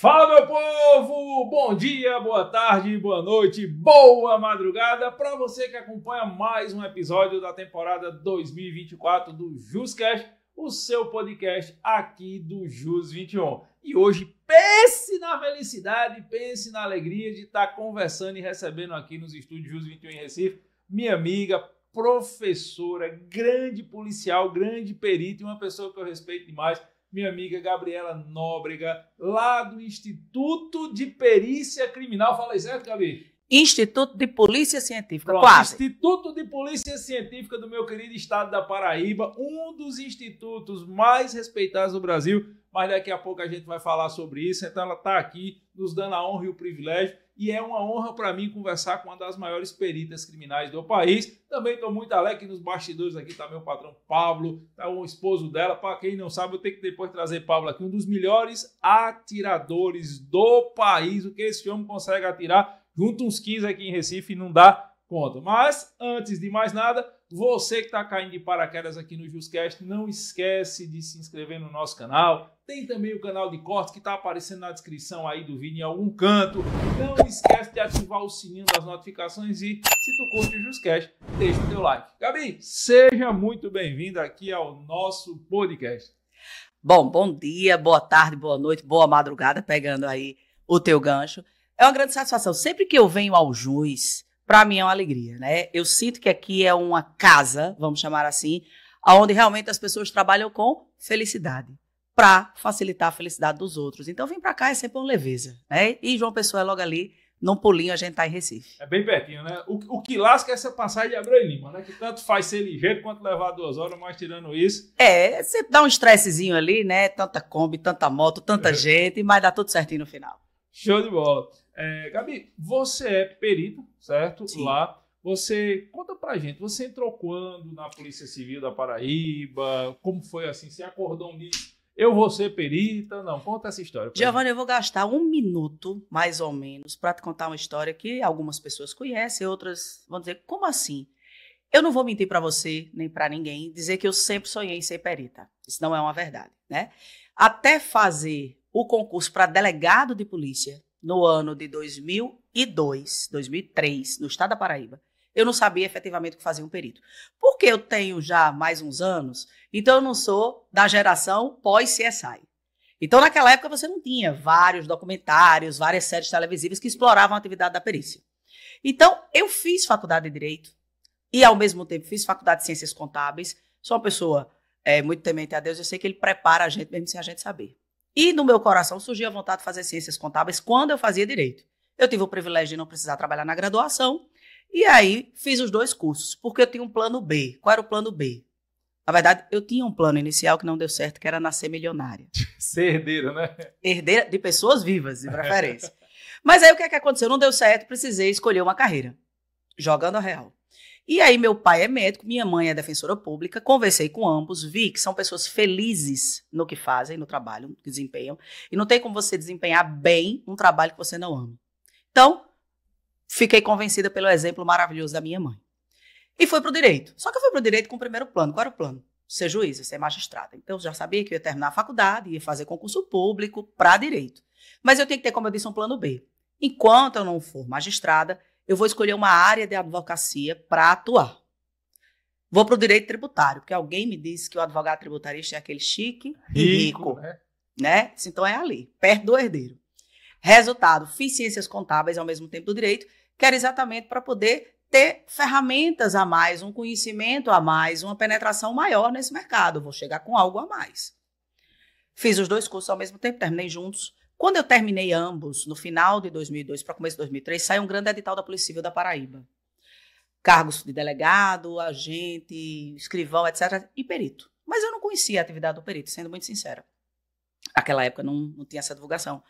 Fala, meu povo! Bom dia, boa tarde, boa noite, boa madrugada para você que acompanha mais um episódio da temporada 2024 do JusCast, o seu podcast aqui do Jus 21. E hoje, pense na felicidade, pense na alegria de estar tá conversando e recebendo aqui nos estúdios Jus 21 em Recife, minha amiga, professora, grande policial, grande perito e uma pessoa que eu respeito demais minha amiga Gabriela Nóbrega, lá do Instituto de Perícia Criminal. Fala certo, Gabi? Instituto de Polícia Científica, Pronto, quase. Instituto de Polícia Científica do meu querido estado da Paraíba, um dos institutos mais respeitados do Brasil, mas daqui a pouco a gente vai falar sobre isso, então ela está aqui nos dando a honra e o privilégio e é uma honra para mim conversar com uma das maiores peritas criminais do país. Também estou muito alegre nos bastidores aqui está meu patrão Pablo, está o esposo dela. Para quem não sabe, eu tenho que depois trazer Pablo aqui, um dos melhores atiradores do país. O que esse homem consegue atirar? Junta uns 15 aqui em Recife e não dá conta. Mas, antes de mais nada, você que está caindo de paraquedas aqui no JusCast, não esquece de se inscrever no nosso canal. Tem também o canal de corte que está aparecendo na descrição aí do vídeo em algum canto. Não esquece de ativar o sininho das notificações e, se tu curte o JusCast, deixa o teu like. Gabi, seja muito bem-vindo aqui ao nosso podcast. Bom, bom dia, boa tarde, boa noite, boa madrugada, pegando aí o teu gancho. É uma grande satisfação. Sempre que eu venho ao Jus para mim é uma alegria, né? Eu sinto que aqui é uma casa, vamos chamar assim, aonde realmente as pessoas trabalham com felicidade, para facilitar a felicidade dos outros. Então vem para cá é sempre uma leveza, né? E João Pessoa é logo ali, num pulinho a gente tá em Recife. É bem pertinho, né? O, o que lasca é essa passagem de Abreu Lima, né? Que tanto faz ser ligeiro quanto levar duas horas, mas tirando isso. É, você dá um estressezinho ali, né? Tanta Kombi, tanta moto, tanta é. gente, mas dá tudo certinho no final. Show de bola. É, Gabi, você é perito, certo? Sim. Lá. Você conta pra gente, você entrou quando na Polícia Civil da Paraíba? Como foi assim? Você acordou um dia, eu vou ser perita? Não, conta essa história. Giovanni, eu vou gastar um minuto, mais ou menos, para te contar uma história que algumas pessoas conhecem, outras vão dizer, como assim? Eu não vou mentir para você, nem para ninguém, dizer que eu sempre sonhei em ser perita. Isso não é uma verdade, né? Até fazer o concurso para delegado de polícia, no ano de 2002, 2003, no estado da Paraíba, eu não sabia efetivamente o que fazia um perito. Porque eu tenho já mais uns anos, então eu não sou da geração pós-CSI. Então, naquela época, você não tinha vários documentários, várias séries televisivas que exploravam a atividade da perícia. Então, eu fiz faculdade de Direito e, ao mesmo tempo, fiz faculdade de Ciências Contábeis. Sou uma pessoa é, muito temente a Deus, eu sei que ele prepara a gente, mesmo sem a gente saber. E no meu coração surgiu a vontade de fazer ciências contábeis quando eu fazia direito. Eu tive o privilégio de não precisar trabalhar na graduação. E aí fiz os dois cursos, porque eu tinha um plano B. Qual era o plano B? Na verdade, eu tinha um plano inicial que não deu certo, que era nascer milionária. Ser herdeira, né? Herdeira de pessoas vivas, de preferência. Mas aí o que, é que aconteceu? Não deu certo, precisei escolher uma carreira, jogando a real. E aí, meu pai é médico, minha mãe é defensora pública. Conversei com ambos, vi que são pessoas felizes no que fazem, no trabalho, no que desempenham. E não tem como você desempenhar bem um trabalho que você não ama. Então, fiquei convencida pelo exemplo maravilhoso da minha mãe. E fui para o direito. Só que eu fui para o direito com o primeiro plano. Qual era o plano? Ser juíza, ser magistrada. Então, eu já sabia que eu ia terminar a faculdade, ia fazer concurso público para direito. Mas eu tenho que ter, como eu disse, um plano B. Enquanto eu não for magistrada, eu vou escolher uma área de advocacia para atuar. Vou para o direito tributário, porque alguém me disse que o advogado tributarista é aquele chique e rico. rico né? né? Então é ali, perto do herdeiro. Resultado, fiz ciências contábeis ao mesmo tempo do direito, que era exatamente para poder ter ferramentas a mais, um conhecimento a mais, uma penetração maior nesse mercado. Vou chegar com algo a mais. Fiz os dois cursos ao mesmo tempo, terminei juntos. Quando eu terminei ambos, no final de 2002 para começo de 2003, saiu um grande edital da Polícia Civil da Paraíba. Cargos de delegado, agente, escrivão, etc. e perito. Mas eu não conhecia a atividade do perito, sendo muito sincera. Naquela época não, não tinha essa divulgação.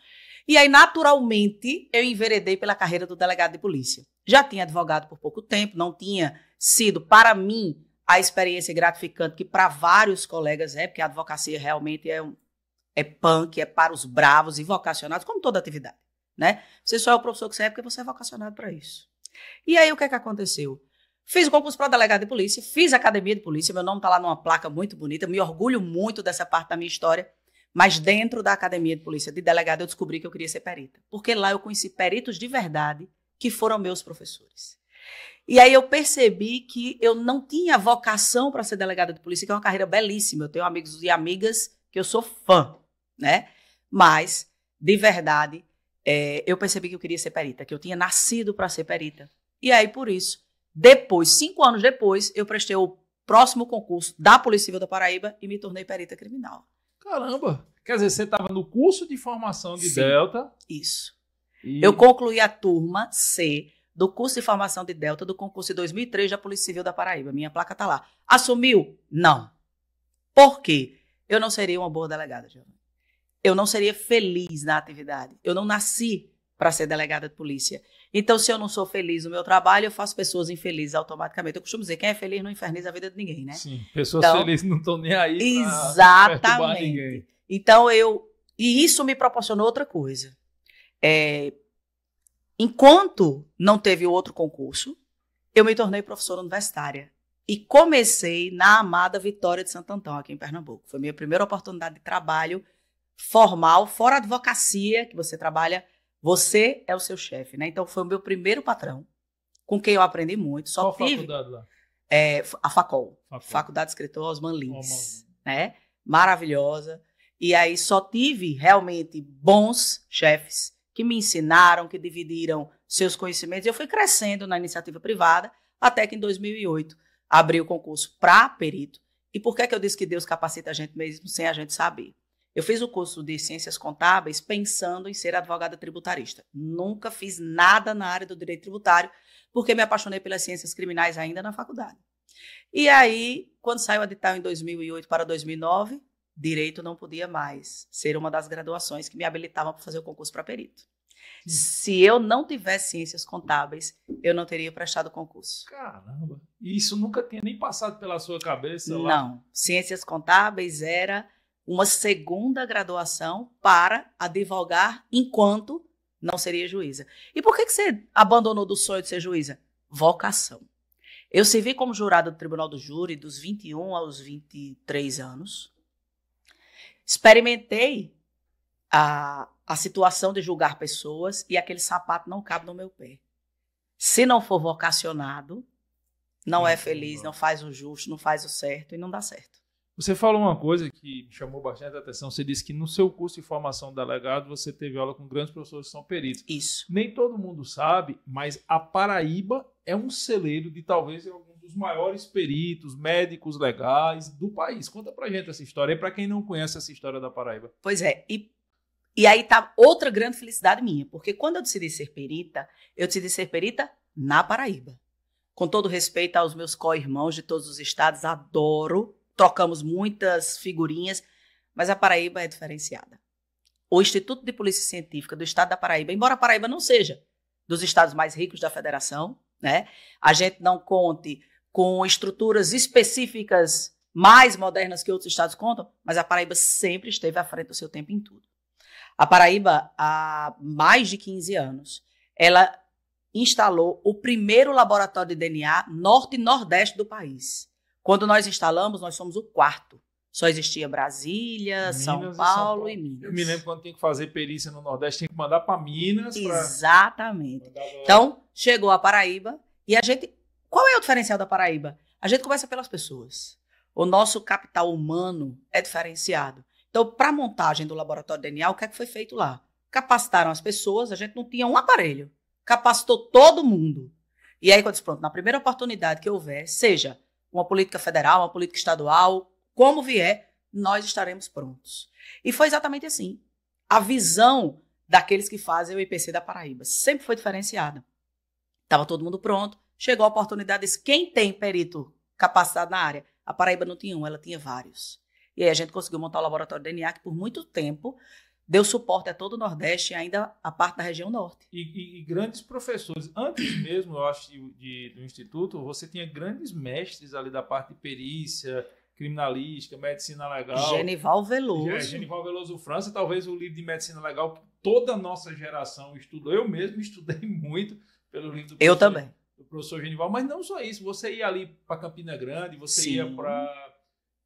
E aí, naturalmente, eu enveredei pela carreira do delegado de polícia. Já tinha advogado por pouco tempo, não tinha sido, para mim, a experiência gratificante que para vários colegas é, porque a advocacia realmente é um, é punk, é para os bravos e vocacionados, como toda atividade, né? Você só é o professor que você é porque você é vocacionado para isso. E aí o que é que aconteceu? Fiz o concurso para delegado de polícia, fiz academia de polícia, meu nome está lá numa placa muito bonita, me orgulho muito dessa parte da minha história, mas dentro da academia de polícia de delegado eu descobri que eu queria ser perita, porque lá eu conheci peritos de verdade que foram meus professores. E aí eu percebi que eu não tinha vocação para ser delegada de polícia, que é uma carreira belíssima, eu tenho amigos e amigas que eu sou fã, né? Mas, de verdade, é, eu percebi que eu queria ser perita, que eu tinha nascido para ser perita. E aí, por isso, depois, cinco anos depois, eu prestei o próximo concurso da Polícia Civil da Paraíba e me tornei perita criminal. Caramba! Quer dizer, você estava no curso de formação de Sim, Delta. Isso. E... Eu concluí a turma C do curso de formação de Delta do concurso de 2003 da Polícia Civil da Paraíba. Minha placa está lá. Assumiu? Não. Por quê? Eu não seria uma boa delegada, Giovanni eu não seria feliz na atividade. Eu não nasci para ser delegada de polícia. Então, se eu não sou feliz no meu trabalho, eu faço pessoas infelizes automaticamente. Eu costumo dizer, quem é feliz não inferniza a vida de ninguém, né? Sim, pessoas então, felizes não estão nem aí. Exatamente. Então, eu. E isso me proporcionou outra coisa. É, enquanto não teve outro concurso, eu me tornei professora universitária. E comecei na amada Vitória de Santo Antão, aqui em Pernambuco. Foi minha primeira oportunidade de trabalho formal, fora advocacia que você trabalha, você é o seu chefe, né? Então foi o meu primeiro patrão, com quem eu aprendi muito. Só Qual tive faculdade lá? É, a Facol, Facol, Faculdade Escritor Osman Lins, né? Maravilhosa. E aí só tive realmente bons chefes que me ensinaram, que dividiram seus conhecimentos. Eu fui crescendo na iniciativa privada até que em 2008 abri o concurso para perito. E por que, é que eu disse que Deus capacita a gente mesmo sem a gente saber? Eu fiz o curso de Ciências Contábeis pensando em ser advogada tributarista. Nunca fiz nada na área do direito tributário, porque me apaixonei pelas ciências criminais ainda na faculdade. E aí, quando saiu o edital em 2008 para 2009, direito não podia mais ser uma das graduações que me habilitava para fazer o concurso para perito. Hum. Se eu não tivesse ciências contábeis, eu não teria prestado concurso. Caramba! E isso nunca tinha nem passado pela sua cabeça? Lá. Não. Ciências contábeis era uma segunda graduação para advogar enquanto não seria juíza. E por que, que você abandonou do sonho de ser juíza? Vocação. Eu servi como jurada do Tribunal do Júri dos 21 aos 23 anos. Experimentei a, a situação de julgar pessoas e aquele sapato não cabe no meu pé. Se não for vocacionado, não é, é feliz, bom. não faz o justo, não faz o certo e não dá certo. Você falou uma coisa que me chamou bastante atenção. Você disse que no seu curso de formação de delegado você teve aula com grandes professores que são peritos. Isso. Nem todo mundo sabe, mas a Paraíba é um celeiro de talvez algum dos maiores peritos, médicos legais do país. Conta pra gente essa história e para quem não conhece essa história da Paraíba. Pois é, e, e aí tá outra grande felicidade minha, porque quando eu decidi ser perita, eu decidi ser perita na Paraíba. Com todo respeito aos meus co-irmãos de todos os estados, adoro trocamos muitas figurinhas, mas a Paraíba é diferenciada. O Instituto de Polícia Científica do Estado da Paraíba, embora a Paraíba não seja dos estados mais ricos da federação, né? A gente não conte com estruturas específicas mais modernas que outros estados contam, mas a Paraíba sempre esteve à frente do seu tempo em tudo. A Paraíba, há mais de 15 anos, ela instalou o primeiro laboratório de DNA norte e nordeste do país. Quando nós instalamos, nós somos o quarto. Só existia Brasília, Minas São, Paulo e São Paulo e Minas. Eu me lembro quando tem que fazer perícia no Nordeste, tem que mandar para Minas. Exatamente. Pra... Então, chegou a Paraíba e a gente. Qual é o diferencial da Paraíba? A gente começa pelas pessoas. O nosso capital humano é diferenciado. Então, para a montagem do laboratório DNA, o que, é que foi feito lá? Capacitaram as pessoas, a gente não tinha um aparelho. Capacitou todo mundo. E aí, quando disse, pronto, na primeira oportunidade que houver, seja uma política federal, uma política estadual, como vier, nós estaremos prontos. E foi exatamente assim. A visão daqueles que fazem o IPC da Paraíba sempre foi diferenciada. Estava todo mundo pronto, chegou a oportunidade, disse, quem tem perito capacitado na área? A Paraíba não tinha um, ela tinha vários. E aí a gente conseguiu montar o laboratório de DNA, que por muito tempo deu suporte a todo o Nordeste e ainda a parte da região Norte. E, e, e grandes professores. Antes mesmo, eu acho, de, de, do Instituto, você tinha grandes mestres ali da parte de perícia, criminalística, medicina legal. Genival Veloso. É, Genival Veloso França, talvez o livro de medicina legal que toda a nossa geração estudou. Eu mesmo estudei muito pelo livro do Eu também. Do professor Genival, mas não só isso, você ia ali para Campina Grande, você Sim. ia para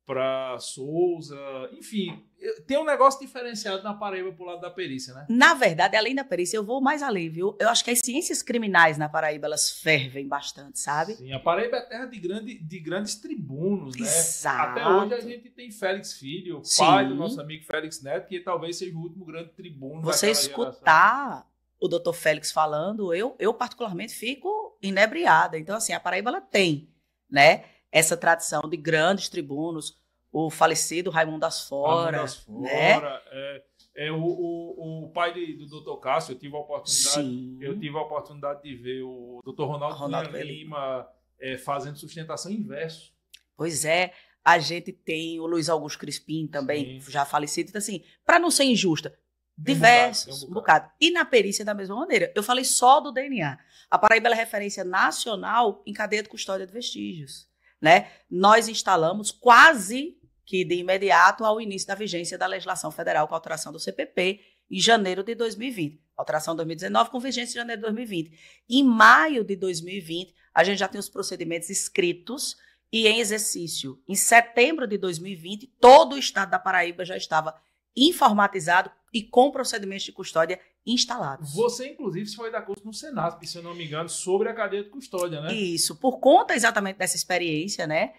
para Souza, enfim, tem um negócio diferenciado na Paraíba pro lado da perícia, né? Na verdade, além da perícia, eu vou mais além, viu? Eu acho que as ciências criminais na Paraíba, elas fervem bastante, sabe? Sim, a Paraíba é terra de, grande, de grandes tribunos, né? Exato. Até hoje a gente tem Félix Filho, Sim. pai do nosso amigo Félix Neto, que talvez seja o último grande tribuno Você escutar geração. o doutor Félix falando, eu, eu particularmente fico inebriada. Então, assim, a Paraíba, ela tem, né? essa tradição de grandes tribunos, o falecido Raimundo Fora. Raimundo Asfora, né? é, é o, o, o, pai de, do Dr. Cássio, eu tive a oportunidade, Sim. eu tive a oportunidade de ver o Dr. Ronaldo, Ronaldo Lima é, fazendo sustentação inverso. Pois é, a gente tem o Luiz Augusto Crispim também, Sim. já falecido, então assim, para não ser injusta, diversos, um bocado, um bocado. E na perícia da mesma maneira. Eu falei só do DNA. A Paraíba é referência nacional em cadeia de custódia de vestígios né, nós instalamos quase que de imediato ao início da vigência da legislação federal com a alteração do CPP em janeiro de 2020. Alteração 2019 com vigência em janeiro de 2020. Em maio de 2020, a gente já tem os procedimentos escritos e em exercício. Em setembro de 2020, todo o estado da Paraíba já estava informatizado e com procedimentos de custódia instalados. Você, inclusive, foi dar curso no Senado, se eu não me engano, sobre a cadeia de custódia, né? Isso. Por conta exatamente dessa experiência, né?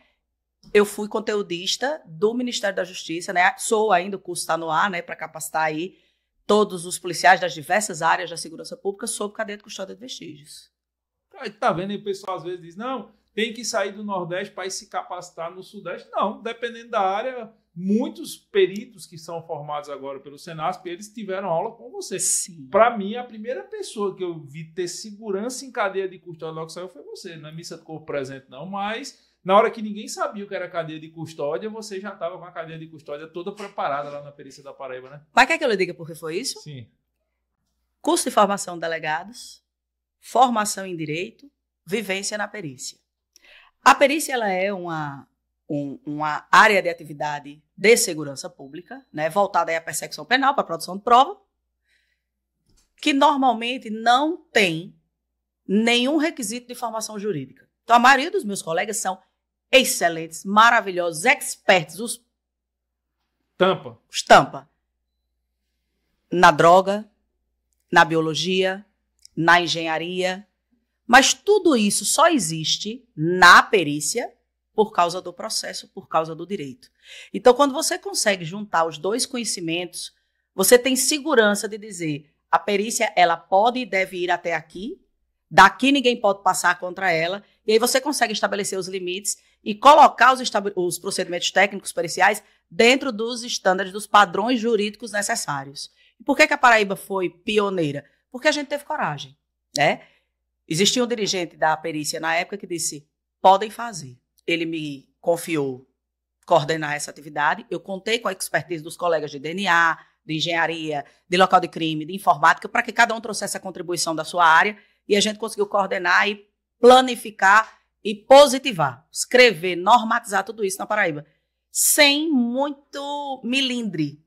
Eu fui conteudista do Ministério da Justiça, né? Sou ainda, o curso está no ar, né? Para capacitar aí todos os policiais das diversas áreas da segurança pública sobre cadeia de custódia de vestígios. tá vendo, aí, o pessoal às vezes diz, não, tem que sair do Nordeste para se capacitar no Sudeste. Não, dependendo da área, muitos peritos que são formados agora pelo Senasp, eles tiveram aula com você. Para mim, a primeira pessoa que eu vi ter segurança em cadeia de custódia logo que saiu foi você. Na é missa do corpo presente não, mas na hora que ninguém sabia o que era cadeia de custódia, você já estava com a cadeia de custódia toda preparada lá na perícia da Paraíba, né? Mas quer que eu lhe diga por que foi isso? Sim. Curso de formação de delegados, formação em direito, vivência na perícia. A perícia ela é uma, um, uma área de atividade de segurança pública, né, voltada à persecução penal, para a produção de prova, que normalmente não tem nenhum requisito de formação jurídica. Então, a maioria dos meus colegas são excelentes, maravilhosos, expertos, os... Tampa. Os tampa. Na droga, na biologia, na engenharia, mas tudo isso só existe na perícia por causa do processo, por causa do direito. Então, quando você consegue juntar os dois conhecimentos, você tem segurança de dizer a perícia ela pode e deve ir até aqui, daqui ninguém pode passar contra ela, e aí você consegue estabelecer os limites e colocar os, os procedimentos técnicos periciais dentro dos estándares, dos padrões jurídicos necessários. E por que, que a Paraíba foi pioneira? Porque a gente teve coragem, né? Existia um dirigente da perícia na época que disse, podem fazer ele me confiou coordenar essa atividade. Eu contei com a expertise dos colegas de DNA, de engenharia, de local de crime, de informática, para que cada um trouxesse a contribuição da sua área e a gente conseguiu coordenar e planificar e positivar, escrever, normatizar tudo isso na Paraíba, sem muito milindre.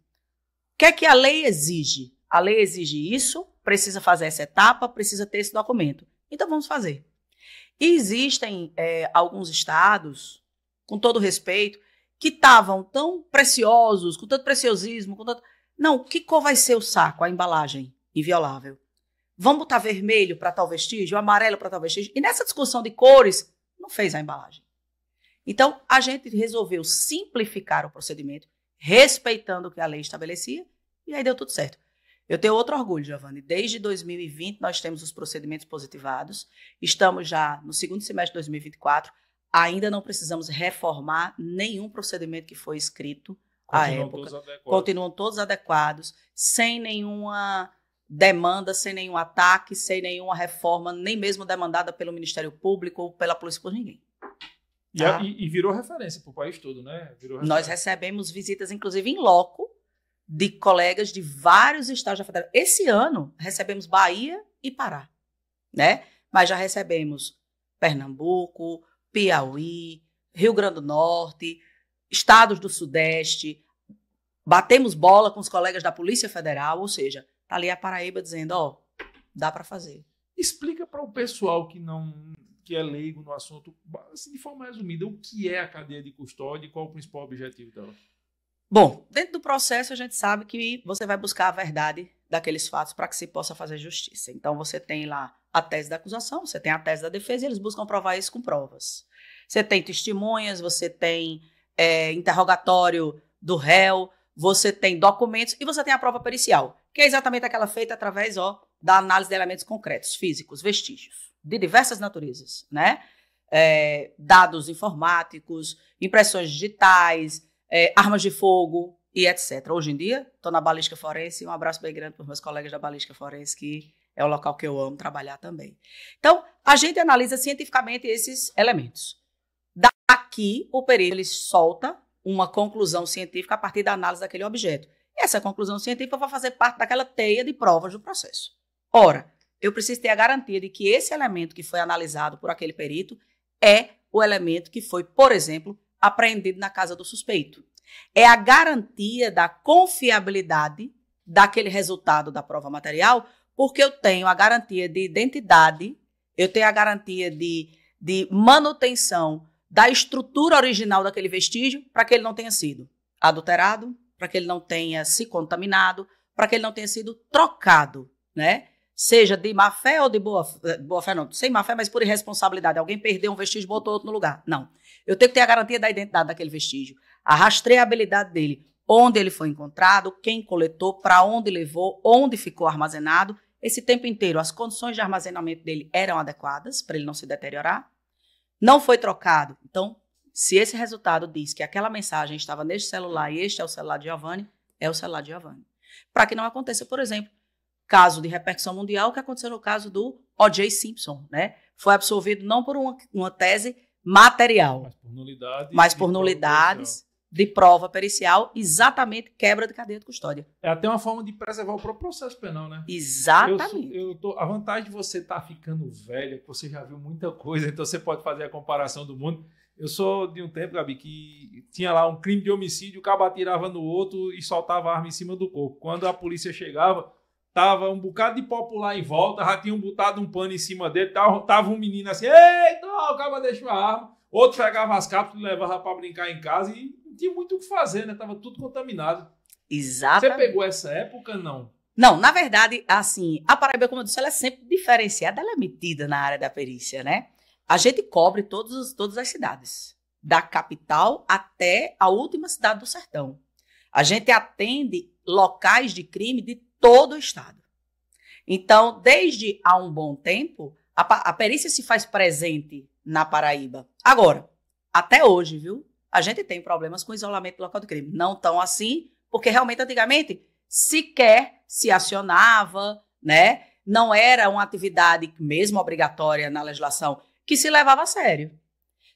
O que é que a lei exige? A lei exige isso, precisa fazer essa etapa, precisa ter esse documento. Então vamos fazer. E existem é, alguns estados, com todo respeito, que estavam tão preciosos, com tanto preciosismo, com tanto... Não, que cor vai ser o saco, a embalagem inviolável? Vamos botar vermelho para tal vestígio, amarelo para tal vestígio? E nessa discussão de cores, não fez a embalagem. Então, a gente resolveu simplificar o procedimento, respeitando o que a lei estabelecia, e aí deu tudo certo. Eu tenho outro orgulho, Giovanni. Desde 2020 nós temos os procedimentos positivados. Estamos já no segundo semestre de 2024. Ainda não precisamos reformar nenhum procedimento que foi escrito Continuam à época. Todos Continuam todos adequados, sem nenhuma demanda, sem nenhum ataque, sem nenhuma reforma, nem mesmo demandada pelo Ministério Público ou pela polícia por ninguém. E, tá? e, e virou referência para o país todo, né? Nós recebemos visitas, inclusive, em loco, de colegas de vários estados da federação. Esse ano recebemos Bahia e Pará, né? Mas já recebemos Pernambuco, Piauí, Rio Grande do Norte, estados do Sudeste. Batemos bola com os colegas da Polícia Federal, ou seja, tá ali a Paraíba dizendo, ó, oh, dá para fazer. Explica para o pessoal que não que é leigo no assunto, assim, de forma resumida, o que é a cadeia de custódia e qual o principal objetivo dela? Bom, dentro do processo a gente sabe que você vai buscar a verdade daqueles fatos para que se possa fazer justiça. Então você tem lá a tese da acusação, você tem a tese da defesa e eles buscam provar isso com provas. Você tem testemunhas, você tem é, interrogatório do réu, você tem documentos e você tem a prova pericial, que é exatamente aquela feita através ó, da análise de elementos concretos, físicos, vestígios, de diversas naturezas, né? É, dados informáticos, impressões digitais, é, armas de fogo e etc. Hoje em dia, estou na Balística Forense, e um abraço bem grande para os meus colegas da Balística Forense, que é o local que eu amo trabalhar também. Então, a gente analisa cientificamente esses elementos. Daqui, o perito ele solta uma conclusão científica a partir da análise daquele objeto. E essa conclusão científica vai fazer parte daquela teia de provas do processo. Ora, eu preciso ter a garantia de que esse elemento que foi analisado por aquele perito é o elemento que foi, por exemplo, apreendido na casa do suspeito. É a garantia da confiabilidade daquele resultado da prova material, porque eu tenho a garantia de identidade, eu tenho a garantia de, de manutenção da estrutura original daquele vestígio para que ele não tenha sido adulterado, para que ele não tenha se contaminado, para que ele não tenha sido trocado, né? seja de má fé ou de boa, eh, boa fé, não, sem má fé, mas por irresponsabilidade. Alguém perdeu um vestígio, e botou outro no lugar. Não. Eu tenho que ter a garantia da identidade daquele vestígio, a rastreabilidade dele, onde ele foi encontrado, quem coletou, para onde levou, onde ficou armazenado. Esse tempo inteiro, as condições de armazenamento dele eram adequadas para ele não se deteriorar. Não foi trocado. Então, se esse resultado diz que aquela mensagem estava neste celular e este é o celular de Giovanni, é o celular de Giovanni. Para que não aconteça, por exemplo, caso de repercussão mundial, o que aconteceu no caso do O.J. Simpson, né? Foi absolvido não por uma, uma tese material, mas por, nulidade mas por nulidades de prova pericial, exatamente quebra de cadeia de custódia. É até uma forma de preservar o próprio processo penal, né? Exatamente. Eu, eu tô, a vantagem de você estar tá ficando velho é que você já viu muita coisa, então você pode fazer a comparação do mundo. Eu sou de um tempo, Gabi, que tinha lá um crime de homicídio, o cabo atirava no outro e soltava a arma em cima do corpo. Quando a polícia chegava, Tava um bocado de popular em volta, já tinham botado um pano em cima dele. Tava, tava um menino assim, eita, o cara deixou a arma. Outro pegava as cápsulas e levava para brincar em casa e não tinha muito o que fazer, né? Tava tudo contaminado. Exato. Você pegou essa época, não? Não, na verdade, assim, a Paraíba, como eu disse, ela é sempre diferenciada, ela é metida na área da perícia, né? A gente cobre todos, todas as cidades, da capital até a última cidade do sertão. A gente atende locais de crime de todo o Estado. Então, desde há um bom tempo, a, a perícia se faz presente na Paraíba. Agora, até hoje, viu? A gente tem problemas com isolamento local do crime. Não tão assim, porque realmente antigamente sequer se acionava, né? Não era uma atividade mesmo obrigatória na legislação que se levava a sério.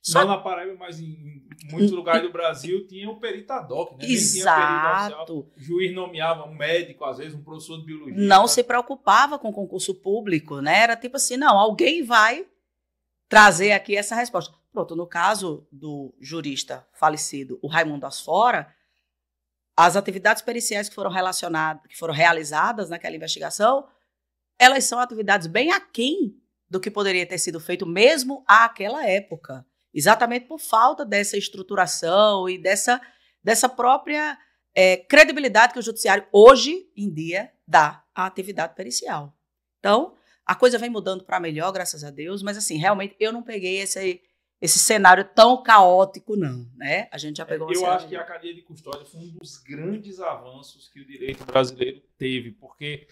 Só... Não na Paraíba, mas em muitos lugares do Brasil tinha o um peritadoc, né? Exato. O juiz nomeava um médico, às vezes um professor de biologia. Não né? se preocupava com concurso público, né? Era tipo assim, não, alguém vai trazer aqui essa resposta. Pronto, no caso do jurista falecido, o Raimundo Asfora, as atividades periciais que foram relacionadas, que foram realizadas naquela investigação, elas são atividades bem aquém do que poderia ter sido feito mesmo àquela época exatamente por falta dessa estruturação e dessa, dessa própria é, credibilidade que o judiciário hoje em dia dá à atividade pericial. Então, a coisa vem mudando para melhor, graças a Deus, mas assim, realmente eu não peguei esse, esse cenário tão caótico, não. Né? A gente já é, pegou é, Eu acho que a cadeia de custódia foi um dos grandes avanços que o direito brasileiro teve, porque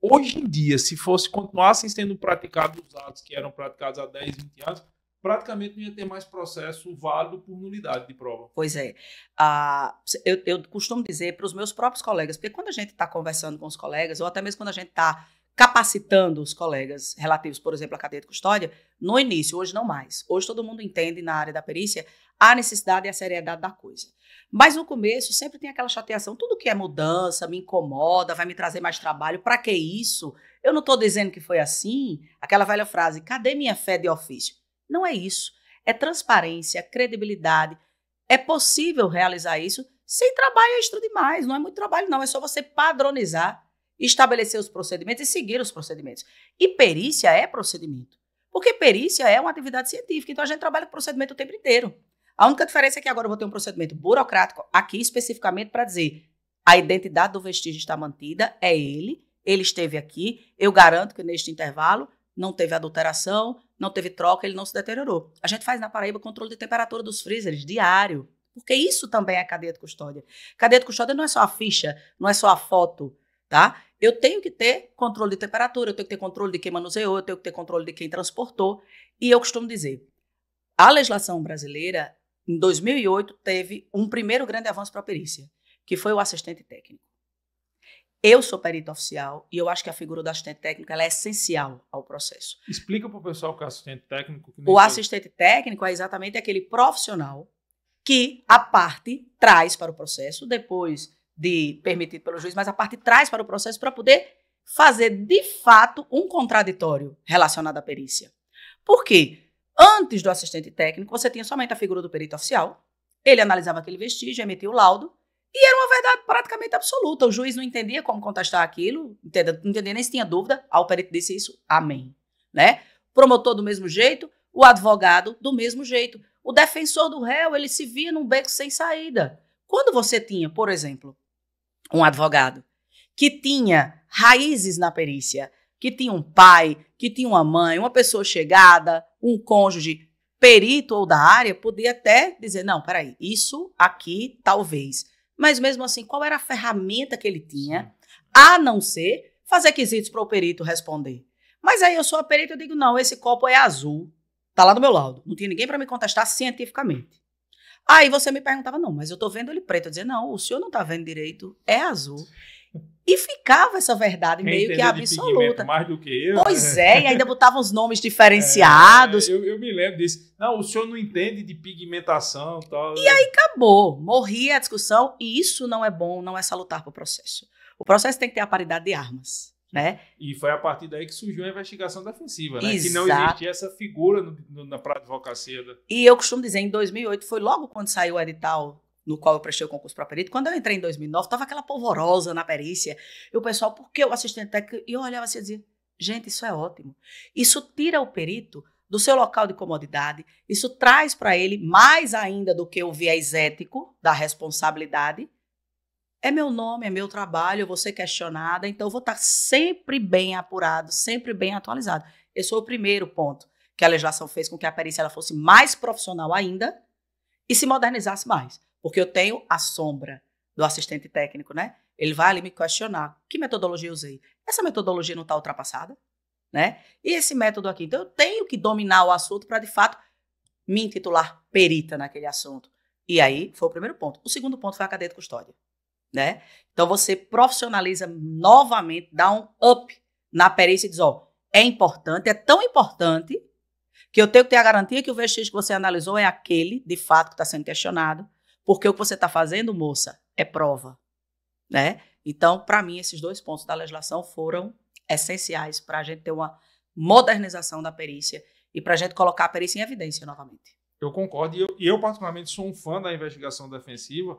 hoje em dia, se fosse continuassem sendo praticados os atos que eram praticados há 10, 20 anos, praticamente não ia ter mais processo válido por nulidade de prova. Pois é. Ah, eu, eu costumo dizer para os meus próprios colegas, porque quando a gente está conversando com os colegas, ou até mesmo quando a gente está capacitando os colegas relativos, por exemplo, à cadeia de custódia, no início, hoje não mais. Hoje todo mundo entende na área da perícia a necessidade e a seriedade da coisa. Mas no começo sempre tem aquela chateação, tudo que é mudança me incomoda, vai me trazer mais trabalho, para que isso? Eu não estou dizendo que foi assim, aquela velha frase, cadê minha fé de ofício? Não é isso. É transparência, credibilidade. É possível realizar isso sem trabalho extra demais. Não é muito trabalho, não. É só você padronizar, estabelecer os procedimentos e seguir os procedimentos. E perícia é procedimento. Porque perícia é uma atividade científica, então a gente trabalha com procedimento o tempo inteiro. A única diferença é que agora eu vou ter um procedimento burocrático aqui especificamente para dizer a identidade do vestígio está mantida, é ele, ele esteve aqui, eu garanto que neste intervalo não teve adulteração, não teve troca, ele não se deteriorou. A gente faz na Paraíba controle de temperatura dos freezers diário, porque isso também é cadeia de custódia. Cadeia de custódia não é só a ficha, não é só a foto, tá? Eu tenho que ter controle de temperatura, eu tenho que ter controle de quem manuseou, eu tenho que ter controle de quem transportou. E eu costumo dizer, a legislação brasileira, em 2008, teve um primeiro grande avanço para a perícia, que foi o assistente técnico. Eu sou perito oficial e eu acho que a figura do assistente técnico é essencial ao processo. Explica para o pessoal que é assistente técnico. o assistente técnico é exatamente aquele profissional que a parte traz para o processo, depois de permitido pelo juiz, mas a parte traz para o processo para poder fazer de fato um contraditório relacionado à perícia. Por quê? Antes do assistente técnico, você tinha somente a figura do perito oficial, ele analisava aquele vestígio, emitia o laudo, e era uma verdade praticamente absoluta. O juiz não entendia como contestar aquilo, não entendia nem se tinha dúvida. Ao perito disse isso, amém. Né? Promotor do mesmo jeito, o advogado do mesmo jeito. O defensor do réu, ele se via num beco sem saída. Quando você tinha, por exemplo, um advogado que tinha raízes na perícia, que tinha um pai, que tinha uma mãe, uma pessoa chegada, um cônjuge, perito ou da área, podia até dizer: não, peraí, isso aqui talvez mas mesmo assim, qual era a ferramenta que ele tinha, hum. a não ser fazer quesitos para o perito responder? Mas aí eu sou a perito, eu digo, não, esse copo é azul. Tá lá do meu lado Não tinha ninguém para me contestar cientificamente. Aí você me perguntava, não, mas eu estou vendo ele preto. Eu dizia, não, o senhor não está vendo direito, é azul. E ficava essa verdade meio que absoluta. Mais do que eu. Pois né? é, e ainda botavam os nomes é, diferenciados. É, eu, eu, me lembro disso. Não, o senhor não entende de pigmentação tal. E aí né? acabou. Morria a discussão, e isso não é bom, não é salutar para o processo. O processo tem que ter a paridade de armas. Né? E foi a partir daí que surgiu a investigação defensiva, né? Que não existia essa figura no, no, na advocacia. E eu costumo dizer, em 2008, foi logo quando saiu o edital no qual eu prestei o concurso para perito, quando eu entrei em 2009, estava aquela polvorosa na perícia. E o pessoal, por que o assistente técnico? E eu olhava assim e dizia, gente, isso é ótimo. Isso tira o perito do seu local de comodidade, isso traz para ele, mais ainda do que o viés ético da responsabilidade, é meu nome, é meu trabalho, eu vou ser questionada, então eu vou estar tá sempre bem apurado, sempre bem atualizado. Esse foi o primeiro ponto que a legislação fez com que a perícia ela fosse mais profissional ainda e se modernizasse mais. Porque eu tenho a sombra do assistente técnico, né? Ele vai ali me questionar que metodologia eu usei. Essa metodologia não está ultrapassada, né? E esse método aqui. Então eu tenho que dominar o assunto para de fato me intitular perita naquele assunto. E aí foi o primeiro ponto. O segundo ponto foi a cadeia de custódia, né? Então você profissionaliza novamente, dá um up na perícia e diz, ó, é importante, é tão importante que eu tenho que ter a garantia que o vestígio que você analisou é aquele, de fato, que está sendo questionado. Porque o que você está fazendo, moça, é prova, né? Então, para mim, esses dois pontos da legislação foram essenciais para a gente ter uma modernização da perícia e para a gente colocar a perícia em evidência novamente. Eu concordo. E eu, eu, particularmente, sou um fã da investigação defensiva,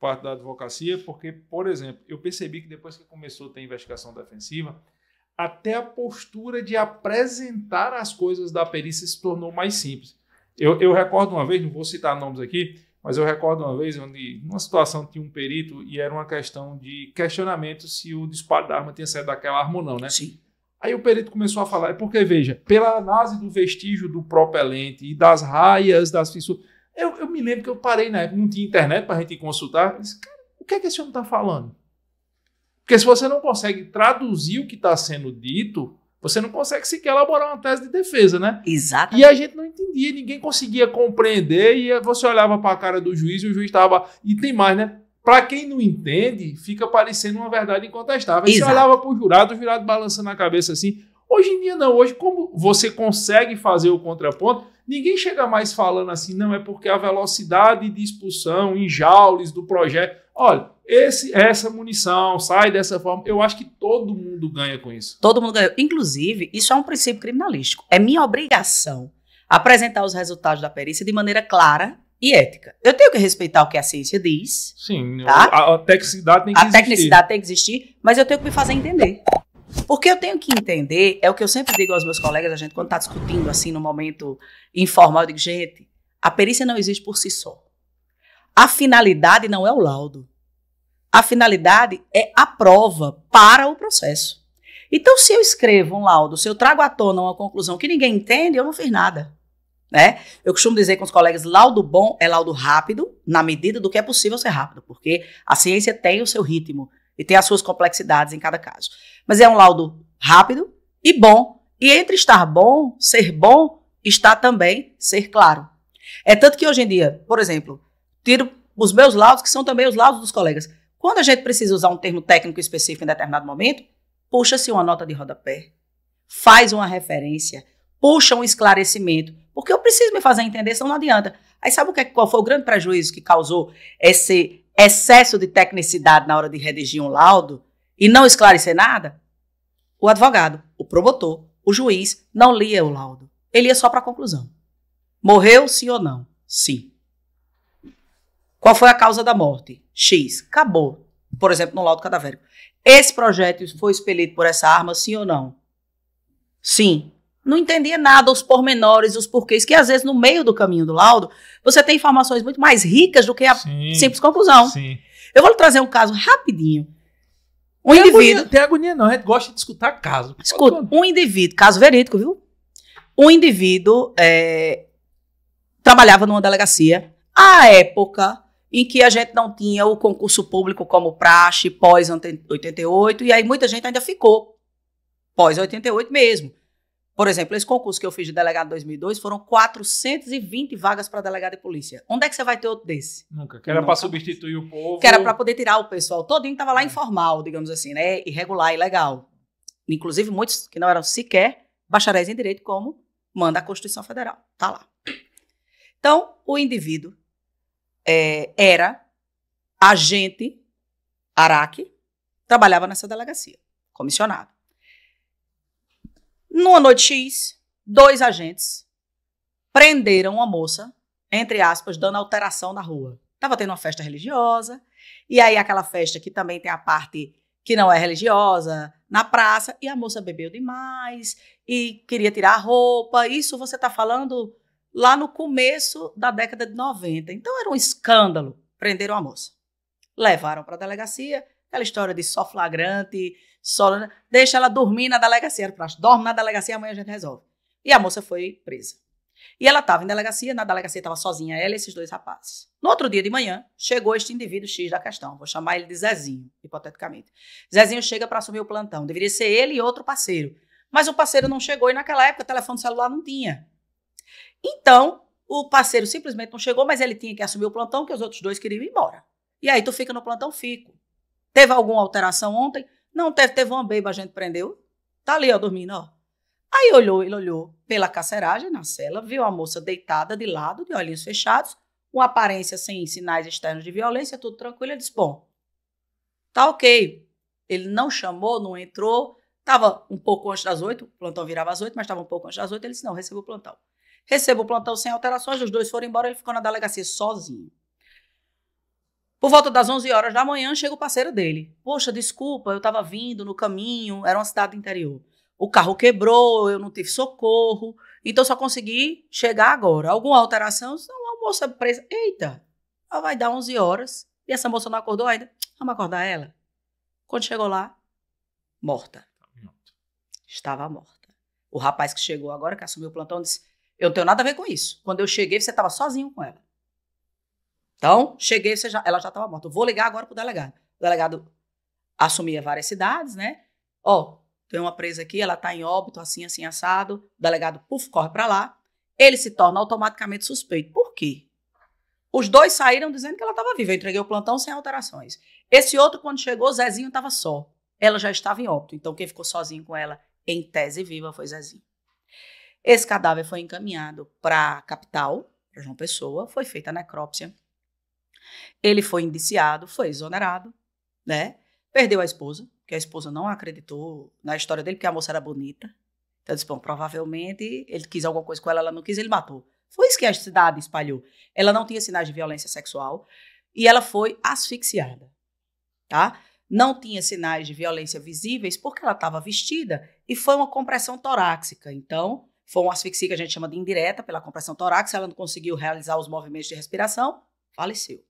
parte da advocacia, porque, por exemplo, eu percebi que depois que começou a ter investigação defensiva, até a postura de apresentar as coisas da perícia se tornou mais simples. Eu, eu recordo uma vez, não vou citar nomes aqui, mas eu recordo uma vez onde, numa situação, tinha um perito e era uma questão de questionamento se o disparo da arma tinha saído daquela arma ou não, né? Sim. Aí o perito começou a falar, é porque, veja, pela análise do vestígio do propelente e das raias, das fissuras. Eu, eu me lembro que eu parei na época, não tinha internet para a gente consultar. Disse, cara, o que é que esse homem está falando? Porque se você não consegue traduzir o que está sendo dito, você não consegue sequer elaborar uma tese de defesa, né? Exato. E a gente não entendia, ninguém conseguia compreender, e você olhava para a cara do juiz e o juiz estava. E tem mais, né? Para quem não entende, fica parecendo uma verdade incontestável. Exato. Você olhava para o jurado, o jurado balançando a cabeça assim. Hoje em dia, não. Hoje, como você consegue fazer o contraponto, ninguém chega mais falando assim, não, é porque a velocidade de expulsão em joules do projeto olha, esse, essa munição sai dessa forma. Eu acho que todo mundo ganha com isso. Todo mundo ganha. Inclusive, isso é um princípio criminalístico. É minha obrigação apresentar os resultados da perícia de maneira clara e ética. Eu tenho que respeitar o que a ciência diz. Sim, tá? a, a tecnicidade tem que a existir. A tecnicidade tem que existir, mas eu tenho que me fazer entender. Porque eu tenho que entender, é o que eu sempre digo aos meus colegas, a gente quando está discutindo assim no momento informal, eu digo, gente, a perícia não existe por si só. A finalidade não é o laudo. A finalidade é a prova para o processo. Então, se eu escrevo um laudo, se eu trago à tona uma conclusão que ninguém entende, eu não fiz nada. Né? Eu costumo dizer com os colegas, laudo bom é laudo rápido, na medida do que é possível ser rápido, porque a ciência tem o seu ritmo e tem as suas complexidades em cada caso. Mas é um laudo rápido e bom. E entre estar bom, ser bom, está também ser claro. É tanto que hoje em dia, por exemplo, tiro os meus laudos, que são também os laudos dos colegas. Quando a gente precisa usar um termo técnico específico em determinado momento, puxa-se uma nota de rodapé, faz uma referência, puxa um esclarecimento, porque eu preciso me fazer entender, senão não adianta. Aí sabe o que, é, qual foi o grande prejuízo que causou esse excesso de tecnicidade na hora de redigir um laudo e não esclarecer nada? O advogado, o promotor, o juiz não lia o laudo. Ele ia só para a conclusão. Morreu sim ou não? Sim. Qual foi a causa da morte? X. Acabou. Por exemplo, no laudo cadavérico. Esse projeto foi expelido por essa arma, sim ou não? Sim. Não entendia nada, os pormenores, os porquês, que às vezes no meio do caminho do laudo, você tem informações muito mais ricas do que a sim, simples conclusão. Sim. Eu vou lhe trazer um caso rapidinho. Um tem indivíduo. Agonia, tem agonia, não, a gente gosta de escutar caso. Escuta, um indivíduo, caso verídico, viu? Um indivíduo é, trabalhava numa delegacia. À época, em que a gente não tinha o concurso público como praxe pós 88, e aí muita gente ainda ficou pós 88 mesmo. Por exemplo, esse concurso que eu fiz de delegado em 2002 foram 420 vagas para delegado de polícia. Onde é que você vai ter outro desse? Nunca. Que era para substituir o povo. Que era para poder tirar o pessoal todinho estava lá é. informal, digamos assim, né? Irregular, ilegal. Inclusive muitos que não eram sequer bacharéis em direito, como manda a Constituição Federal. Tá lá. Então, o indivíduo é, era agente Araque, trabalhava nessa delegacia, comissionado. Numa noite X, dois agentes prenderam uma moça, entre aspas, dando alteração na rua. Estava tendo uma festa religiosa, e aí aquela festa que também tem a parte que não é religiosa, na praça, e a moça bebeu demais, e queria tirar a roupa. Isso você está falando lá no começo da década de 90. Então era um escândalo. Prenderam a moça. Levaram para a delegacia, aquela história de só flagrante, só. Deixa ela dormir na delegacia. Era Dorme na delegacia, amanhã a gente resolve. E a moça foi presa. E ela estava em delegacia, na delegacia estava sozinha ela e esses dois rapazes. No outro dia de manhã, chegou este indivíduo X da questão, vou chamar ele de Zezinho, hipoteticamente. Zezinho chega para assumir o plantão, deveria ser ele e outro parceiro. Mas o parceiro não chegou e naquela época o telefone celular não tinha. Então, o parceiro simplesmente não chegou, mas ele tinha que assumir o plantão, que os outros dois queriam ir embora. E aí, tu fica no plantão? Fico. Teve alguma alteração ontem? Não teve, teve uma beba, a gente prendeu. Tá ali, ó, dormindo, ó. Aí olhou, ele olhou pela carceragem na cela, viu a moça deitada de lado, de olhinhos fechados, com aparência sem sinais externos de violência, tudo tranquilo. Ele disse: Bom, tá ok. Ele não chamou, não entrou, estava um pouco antes das oito, o plantão virava às oito, mas estava um pouco antes das oito. Ele disse: Não, recebeu o plantão. Recebo o plantão sem alterações, os dois foram embora, ele ficou na delegacia sozinho. Por volta das 11 horas da manhã, chega o parceiro dele. Poxa, desculpa, eu estava vindo no caminho, era uma cidade interior. O carro quebrou, eu não tive socorro, então só consegui chegar agora. Alguma alteração? Não, a moça é presa. Eita, ela vai dar 11 horas e essa moça não acordou ainda. Vamos acordar ela? Quando chegou lá, morta. Tá estava morta. O rapaz que chegou agora, que assumiu o plantão, disse: eu não tenho nada a ver com isso. Quando eu cheguei, você estava sozinho com ela. Então, cheguei, já, ela já estava morta. Eu vou ligar agora pro delegado. O delegado assumia várias cidades, né? Ó, oh, tem uma presa aqui, ela está em óbito, assim, assim, assado. O delegado, puf, corre para lá. Ele se torna automaticamente suspeito. Por quê? Os dois saíram dizendo que ela estava viva. Eu entreguei o plantão sem alterações. Esse outro, quando chegou, Zezinho estava só. Ela já estava em óbito. Então, quem ficou sozinho com ela, em tese viva, foi Zezinho. Esse cadáver foi encaminhado para a capital, para João Pessoa, foi feita a necrópsia. Ele foi indiciado, foi exonerado, né? Perdeu a esposa, que a esposa não acreditou na história dele, porque a moça era bonita. Então disse, bom, provavelmente ele quis alguma coisa com ela, ela não quis, ele matou. Foi isso que a cidade espalhou. Ela não tinha sinais de violência sexual e ela foi asfixiada, tá? Não tinha sinais de violência visíveis porque ela estava vestida e foi uma compressão torácica. Então, foi uma asfixia que a gente chama de indireta, pela compressão torácica, ela não conseguiu realizar os movimentos de respiração, faleceu.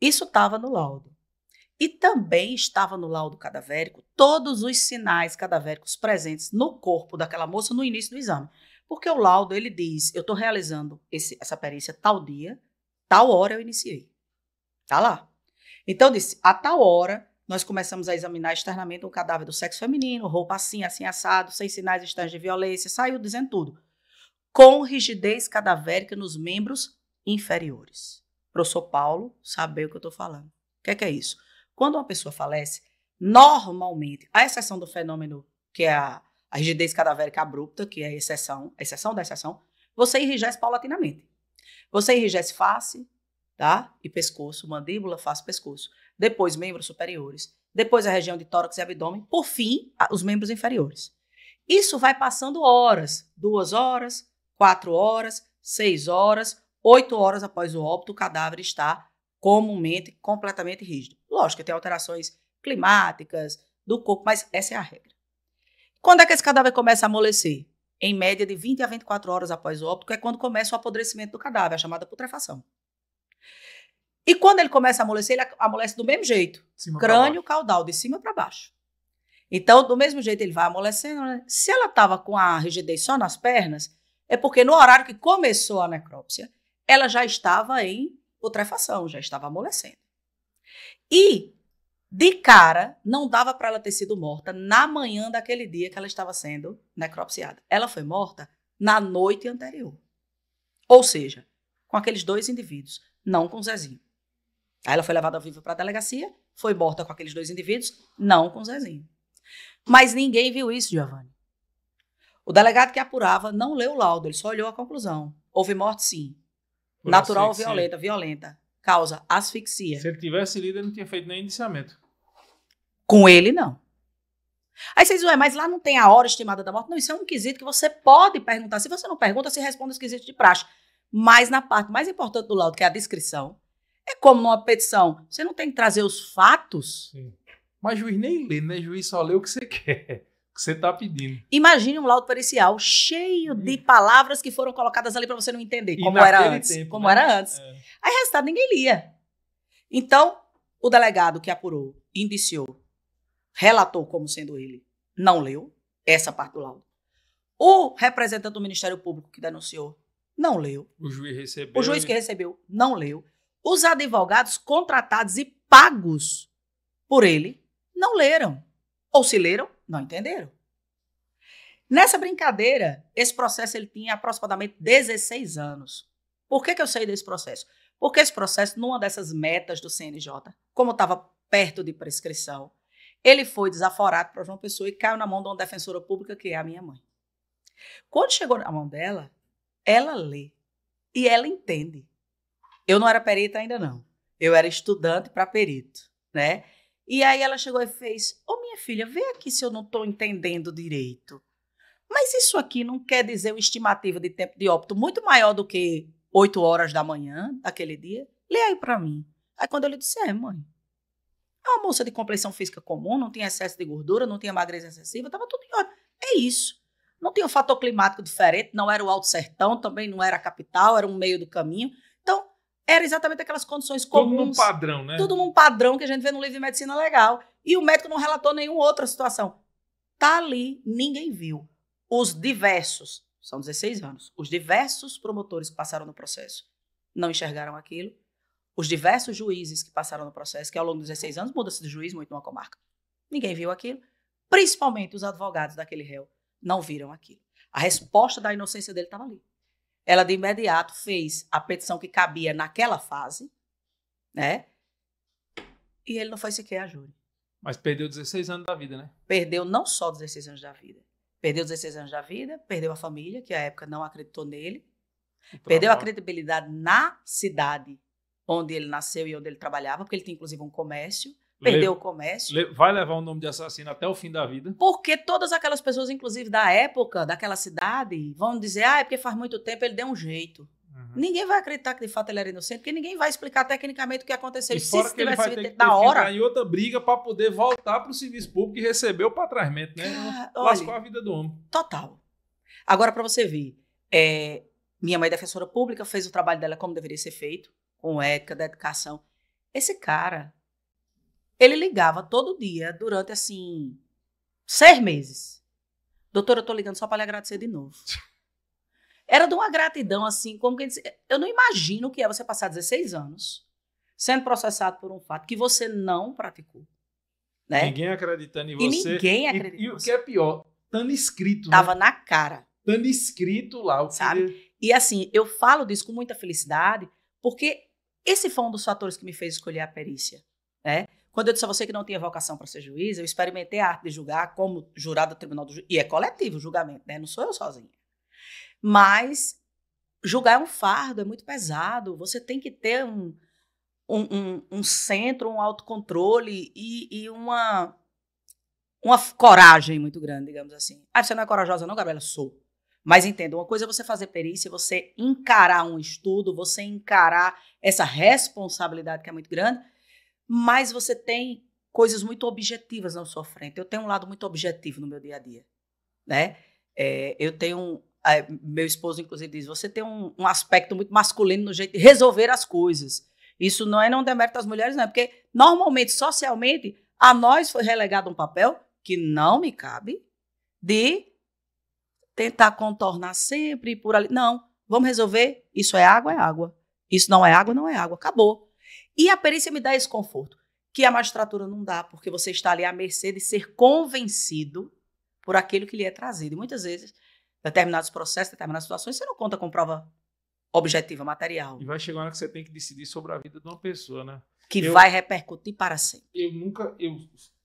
Isso estava no laudo. E também estava no laudo cadavérico todos os sinais cadavéricos presentes no corpo daquela moça no início do exame. Porque o laudo, ele diz, eu estou realizando esse, essa perícia tal dia, tal hora eu iniciei. Tá lá. Então, disse, a tal hora nós começamos a examinar externamente o cadáver do sexo feminino, roupa assim, assim assado, sem sinais estranhos de violência, saiu dizendo tudo. Com rigidez cadavérica nos membros inferiores. professor Paulo sabe o que eu estou falando. O que é, que é isso? Quando uma pessoa falece, normalmente, à exceção do fenômeno que é a, a rigidez cadavérica abrupta, que é a exceção, a exceção da exceção, você enrijece paulatinamente. Você enrijece face, tá? E pescoço, mandíbula, face, pescoço depois membros superiores, depois a região de tórax e abdômen, por fim, os membros inferiores. Isso vai passando horas, duas horas, quatro horas, seis horas, oito horas após o óbito, o cadáver está comumente completamente rígido. Lógico que tem alterações climáticas do corpo, mas essa é a regra. Quando é que esse cadáver começa a amolecer? Em média de 20 a 24 horas após o óbito, que é quando começa o apodrecimento do cadáver, a chamada putrefação. E quando ele começa a amolecer, ele amolece do mesmo jeito. crânio, caudal, de cima para baixo. Então, do mesmo jeito, ele vai amolecendo. Né? Se ela estava com a rigidez só nas pernas, é porque no horário que começou a necrópsia, ela já estava em putrefação, já estava amolecendo. E, de cara, não dava para ela ter sido morta na manhã daquele dia que ela estava sendo necropsiada. Ela foi morta na noite anterior. Ou seja, com aqueles dois indivíduos, não com o Zezinho. Aí ela foi levada viva para a delegacia, foi morta com aqueles dois indivíduos, não com o Zezinho. Mas ninguém viu isso, Giovanni. O delegado que apurava não leu o laudo, ele só olhou a conclusão. Houve morte, sim. Por Natural asfixia. ou violenta? Violenta. Causa, asfixia. Se ele tivesse lido, ele não tinha feito nem indiciamento. Com ele, não. Aí vocês dizem, mas lá não tem a hora estimada da morte? Não, isso é um quesito que você pode perguntar. Se você não pergunta, se responde os quesitos de praxe. Mas na parte mais importante do laudo, que é a descrição, é como numa petição. Você não tem que trazer os fatos. Sim. Mas juiz nem lê, né? Juiz só lê o que você quer, o que você está pedindo. Imagine um laudo pericial cheio Sim. de hum. palavras que foram colocadas ali para você não entender e como era antes. Tempo, como né? era antes. É. Aí resultado ninguém lia. Então, o delegado que apurou, indiciou, relatou como sendo ele, não leu essa parte do laudo. O representante do Ministério Público que denunciou, não leu. O juiz recebeu. O juiz que recebeu, não leu. Os advogados contratados e pagos por ele não leram. Ou se leram, não entenderam. Nessa brincadeira, esse processo ele tinha aproximadamente 16 anos. Por que, que eu sei desse processo? Porque esse processo, numa dessas metas do CNJ, como estava perto de prescrição, ele foi desaforado para João Pessoa e caiu na mão de uma defensora pública, que é a minha mãe. Quando chegou na mão dela, ela lê e ela entende. Eu não era perita ainda não. Eu era estudante para perito, né? E aí ela chegou e fez: "Ô oh, minha filha, vê aqui se eu não estou entendendo direito. Mas isso aqui não quer dizer uma estimativa de tempo de óbito muito maior do que oito horas da manhã daquele dia? Lê aí para mim." Aí quando eu lhe disse: "É, mãe. É uma moça de complexão física comum, não tinha excesso de gordura, não tinha magreza excessiva, estava tudo em ordem. É isso." Não tinha um fator climático diferente, não era o Alto Sertão, também não era a capital, era um meio do caminho era exatamente aquelas condições comuns. Todo mundo padrão, né? Todo mundo padrão que a gente vê no livro de medicina legal. E o médico não relatou nenhuma outra situação. Tá ali, ninguém viu. Os diversos, são 16 anos, os diversos promotores que passaram no processo não enxergaram aquilo. Os diversos juízes que passaram no processo, que ao longo dos 16 anos muda-se de juiz muito numa comarca. Ninguém viu aquilo. Principalmente os advogados daquele réu não viram aquilo. A resposta da inocência dele estava ali ela de imediato fez a petição que cabia naquela fase, né? E ele não foi sequer a júri. Mas perdeu 16 anos da vida, né? Perdeu não só 16 anos da vida. Perdeu 16 anos da vida, perdeu a família, que à época não acreditou nele. Perdeu a credibilidade na cidade onde ele nasceu e onde ele trabalhava, porque ele tinha inclusive um comércio perdeu o comércio. Le, vai levar o nome de assassino até o fim da vida. Porque todas aquelas pessoas, inclusive da época, daquela cidade, vão dizer: ah, é porque faz muito tempo ele deu um jeito. Uhum. Ninguém vai acreditar que de fato ele era inocente, porque ninguém vai explicar tecnicamente o que aconteceu. E fora se que ele vai ter que na hora. em outra briga para poder voltar para o serviço público e receber o patrasmento, né? Ah, olha, a vida do homem. Total. Agora, para você ver, é, minha mãe é defensora pública, fez o trabalho dela como deveria ser feito, com ética, dedicação. Esse cara ele ligava todo dia durante, assim, seis meses. Doutora, eu tô ligando só para lhe agradecer de novo. Era de uma gratidão, assim, como quem Eu não imagino o que é você passar 16 anos sendo processado por um fato que você não praticou. Né? Ninguém acreditando em você. E ninguém acreditou. E, e o que é pior, estando escrito. Né? Tava né? na cara. Estando escrito lá. O que. Sabe? E assim, eu falo disso com muita felicidade, porque esse foi um dos fatores que me fez escolher a perícia. Né? Quando eu disse a você que não tinha vocação para ser juiz, eu experimentei a arte de julgar como jurado do tribunal do juiz. E é coletivo o julgamento, né? Não sou eu sozinha. Mas julgar é um fardo, é muito pesado. Você tem que ter um, um, um, um centro, um autocontrole e, e uma, uma coragem muito grande, digamos assim. Ah, você não é corajosa, não, Gabriela? Sou. Mas entenda, uma coisa é você fazer perícia, você encarar um estudo, você encarar essa responsabilidade que é muito grande mas você tem coisas muito objetivas na sua frente. Eu tenho um lado muito objetivo no meu dia a dia, né? É, eu tenho é, meu esposo inclusive diz, você tem um, um, aspecto muito masculino no jeito de resolver as coisas. Isso não é não demérito às mulheres, não, é porque normalmente socialmente a nós foi relegado um papel que não me cabe de tentar contornar sempre por ali. Não, vamos resolver. Isso é água, é água. Isso não é água, não é água. Acabou. E a perícia me dá esse conforto, que a magistratura não dá, porque você está ali à mercê de ser convencido por aquilo que lhe é trazido. E muitas vezes, determinados processos, determinadas situações, você não conta com prova objetiva, material. E vai chegar uma hora que você tem que decidir sobre a vida de uma pessoa, né? Que eu, vai repercutir para sempre. Eu nunca, eu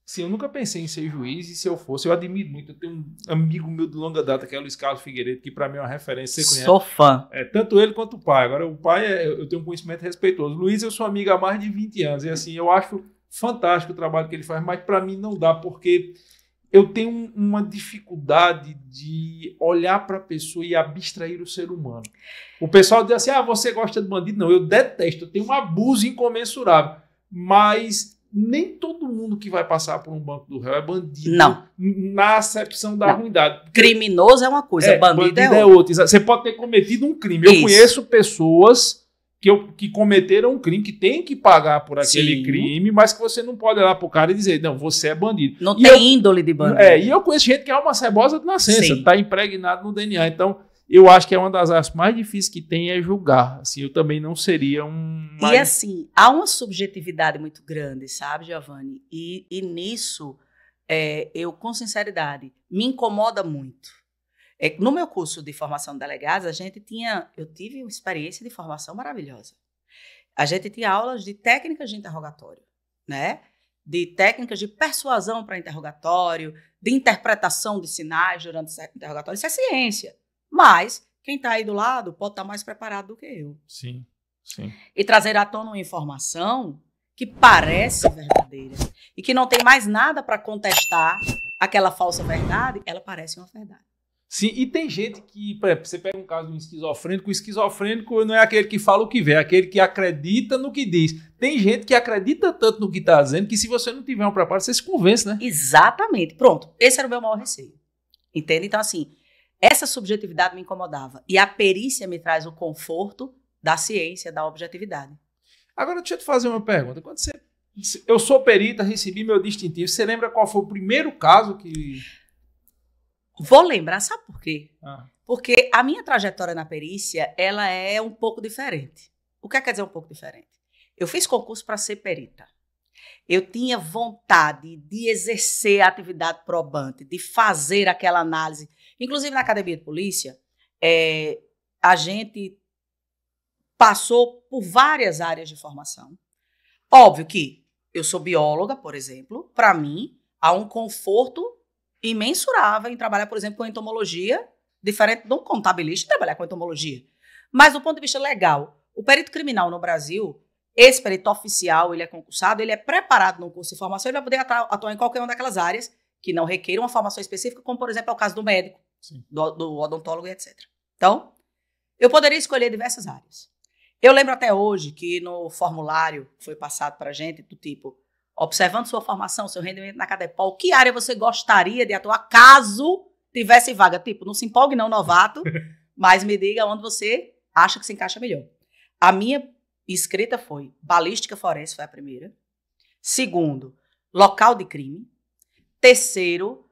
Sim, eu nunca pensei em ser juiz e se eu fosse, eu admiro muito. Eu tenho um amigo meu de longa data, que é o Luiz Carlos Figueiredo, que para mim é uma referência. Você conhece? Sou fã. É, tanto ele quanto o pai. Agora, o pai, é, eu tenho um conhecimento respeitoso. Luiz, eu sou amigo há mais de 20 anos e assim, eu acho fantástico o trabalho que ele faz, mas para mim não dá, porque eu tenho uma dificuldade de olhar para a pessoa e abstrair o ser humano. O pessoal diz assim: ah, você gosta de bandido? Não, eu detesto, eu tenho um abuso incomensurável. Mas nem todo mundo que vai passar por um banco do réu é bandido. Não. Na acepção da não. ruindade. Criminoso é uma coisa, é, bandido, é bandido, é, outra. você pode ter cometido um crime. Isso. Eu conheço pessoas que, eu, que cometeram um crime, que tem que pagar por aquele Sim. crime, mas que você não pode olhar pro cara e dizer, não, você é bandido. Não e tem eu, índole de bandido. É, e eu conheço gente que é uma cebosa de nascença, está impregnado no DNA. Então, eu acho que é uma das artes mais difíceis que tem é julgar. Assim, eu também não seria um. Mais... E assim, há uma subjetividade muito grande, sabe, Giovanni? E, e nisso, é, eu, com sinceridade, me incomoda muito. É, no meu curso de formação de delegados, a gente tinha. Eu tive uma experiência de formação maravilhosa. A gente tinha aulas de técnicas de interrogatório, né? de técnicas de persuasão para interrogatório, de interpretação de sinais durante o interrogatório. Isso é ciência. Mas quem está aí do lado pode estar tá mais preparado do que eu. Sim, sim. E trazer à tona uma informação que parece verdadeira e que não tem mais nada para contestar aquela falsa verdade, ela parece uma verdade. Sim, e tem gente que, por exemplo, você pega um caso de um esquizofrênico, o esquizofrênico não é aquele que fala o que vê, é aquele que acredita no que diz. Tem gente que acredita tanto no que está dizendo que se você não tiver um preparo, você se convence, né? Exatamente. Pronto, esse era o meu maior receio. Entende? Então, assim, essa subjetividade me incomodava. E a perícia me traz o conforto da ciência, da objetividade. Agora, deixa eu te fazer uma pergunta. Quando você. Eu sou perita, recebi meu distintivo. Você lembra qual foi o primeiro caso que. Vou lembrar, sabe por quê? Ah. Porque a minha trajetória na perícia, ela é um pouco diferente. O que é quer dizer um pouco diferente? Eu fiz concurso para ser perita. Eu tinha vontade de exercer a atividade probante, de fazer aquela análise Inclusive, na academia de polícia, é, a gente passou por várias áreas de formação. Óbvio que eu sou bióloga, por exemplo, para mim há um conforto imensurável em trabalhar, por exemplo, com entomologia, diferente de um contabilista trabalhar com entomologia. Mas do ponto de vista legal, o perito criminal no Brasil, esse perito oficial, ele é concursado, ele é preparado num curso de formação, ele vai poder atuar em qualquer uma daquelas áreas que não requeira uma formação específica, como por exemplo é o caso do médico do, do odontólogo e etc. Então, eu poderia escolher diversas áreas. Eu lembro até hoje que no formulário foi passado para gente, do tipo, observando sua formação, seu rendimento na Cadepol, que área você gostaria de atuar caso tivesse vaga? Tipo, não se empolgue não, novato, mas me diga onde você acha que se encaixa melhor. A minha escrita foi balística forense, foi a primeira. Segundo, local de crime. Terceiro,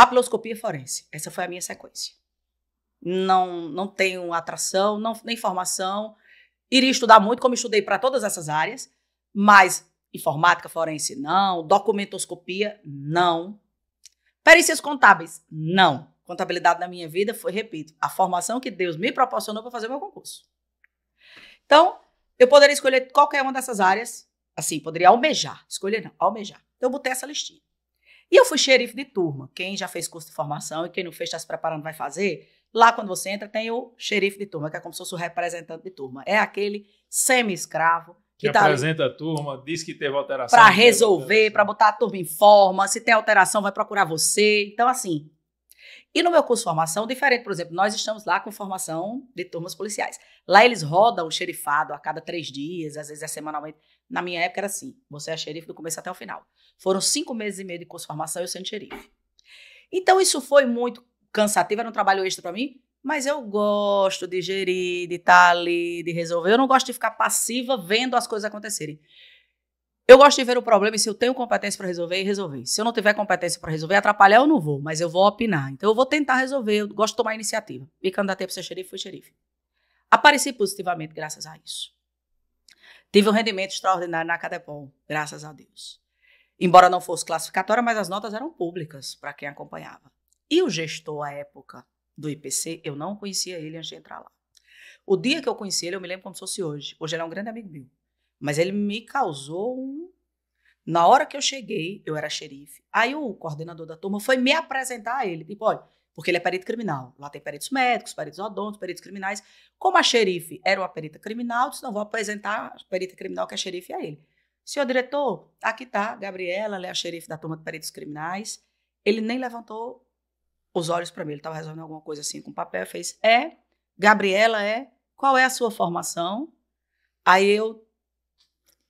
Papiloscopia forense. Essa foi a minha sequência. Não, não tenho atração, não, nem formação. Iria estudar muito, como estudei para todas essas áreas, mas informática forense, não. Documentoscopia, não. Perícias contábeis, não. Contabilidade na minha vida foi, repito, a formação que Deus me proporcionou para fazer meu concurso. Então, eu poderia escolher qualquer uma dessas áreas, assim, poderia almejar, escolher não, almejar. Então, eu botei essa listinha. E eu fui xerife de turma. Quem já fez curso de formação e quem não fez, está se preparando, vai fazer. Lá, quando você entra, tem o xerife de turma, que é como se fosse o representante de turma. É aquele semi-escravo que, que tá apresenta a turma, diz que teve alteração. Para resolver, para botar a turma em forma. Se tem alteração, vai procurar você. Então, assim. E no meu curso de formação, diferente, por exemplo, nós estamos lá com formação de turmas policiais. Lá eles rodam o xerifado a cada três dias, às vezes é semanalmente. Na minha época era assim: você é xerife do começo até o final. Foram cinco meses e meio de curso de formação e eu sendo xerife. Então isso foi muito cansativo, era um trabalho extra para mim, mas eu gosto de gerir, de estar tá ali, de resolver. Eu não gosto de ficar passiva vendo as coisas acontecerem. Eu gosto de ver o problema e se eu tenho competência para resolver, resolver. Se eu não tiver competência para resolver, atrapalhar eu não vou, mas eu vou opinar. Então eu vou tentar resolver, eu gosto de tomar iniciativa. Me candidatei para ser xerife, fui xerife. Apareci positivamente graças a isso. Tive um rendimento extraordinário na Cadepol, graças a Deus. Embora não fosse classificatória, mas as notas eram públicas para quem acompanhava. E o gestor, à época do IPC, eu não conhecia ele antes de entrar lá. O dia que eu conheci ele, eu me lembro como se fosse hoje. Hoje ele é um grande amigo meu. Mas ele me causou um. Na hora que eu cheguei, eu era xerife. Aí o coordenador da turma foi me apresentar a ele. Tipo, olha, porque ele é perito criminal. Lá tem peritos médicos, peritos odontos, peritos criminais. Como a xerife era uma perita criminal, eu disse, não, vou apresentar a perita criminal que é xerife a ele. Senhor diretor, aqui está Gabriela, ela é a xerife da turma de peritos criminais. Ele nem levantou os olhos para mim, ele estava resolvendo alguma coisa assim com papel, fez, é, Gabriela é, qual é a sua formação? Aí eu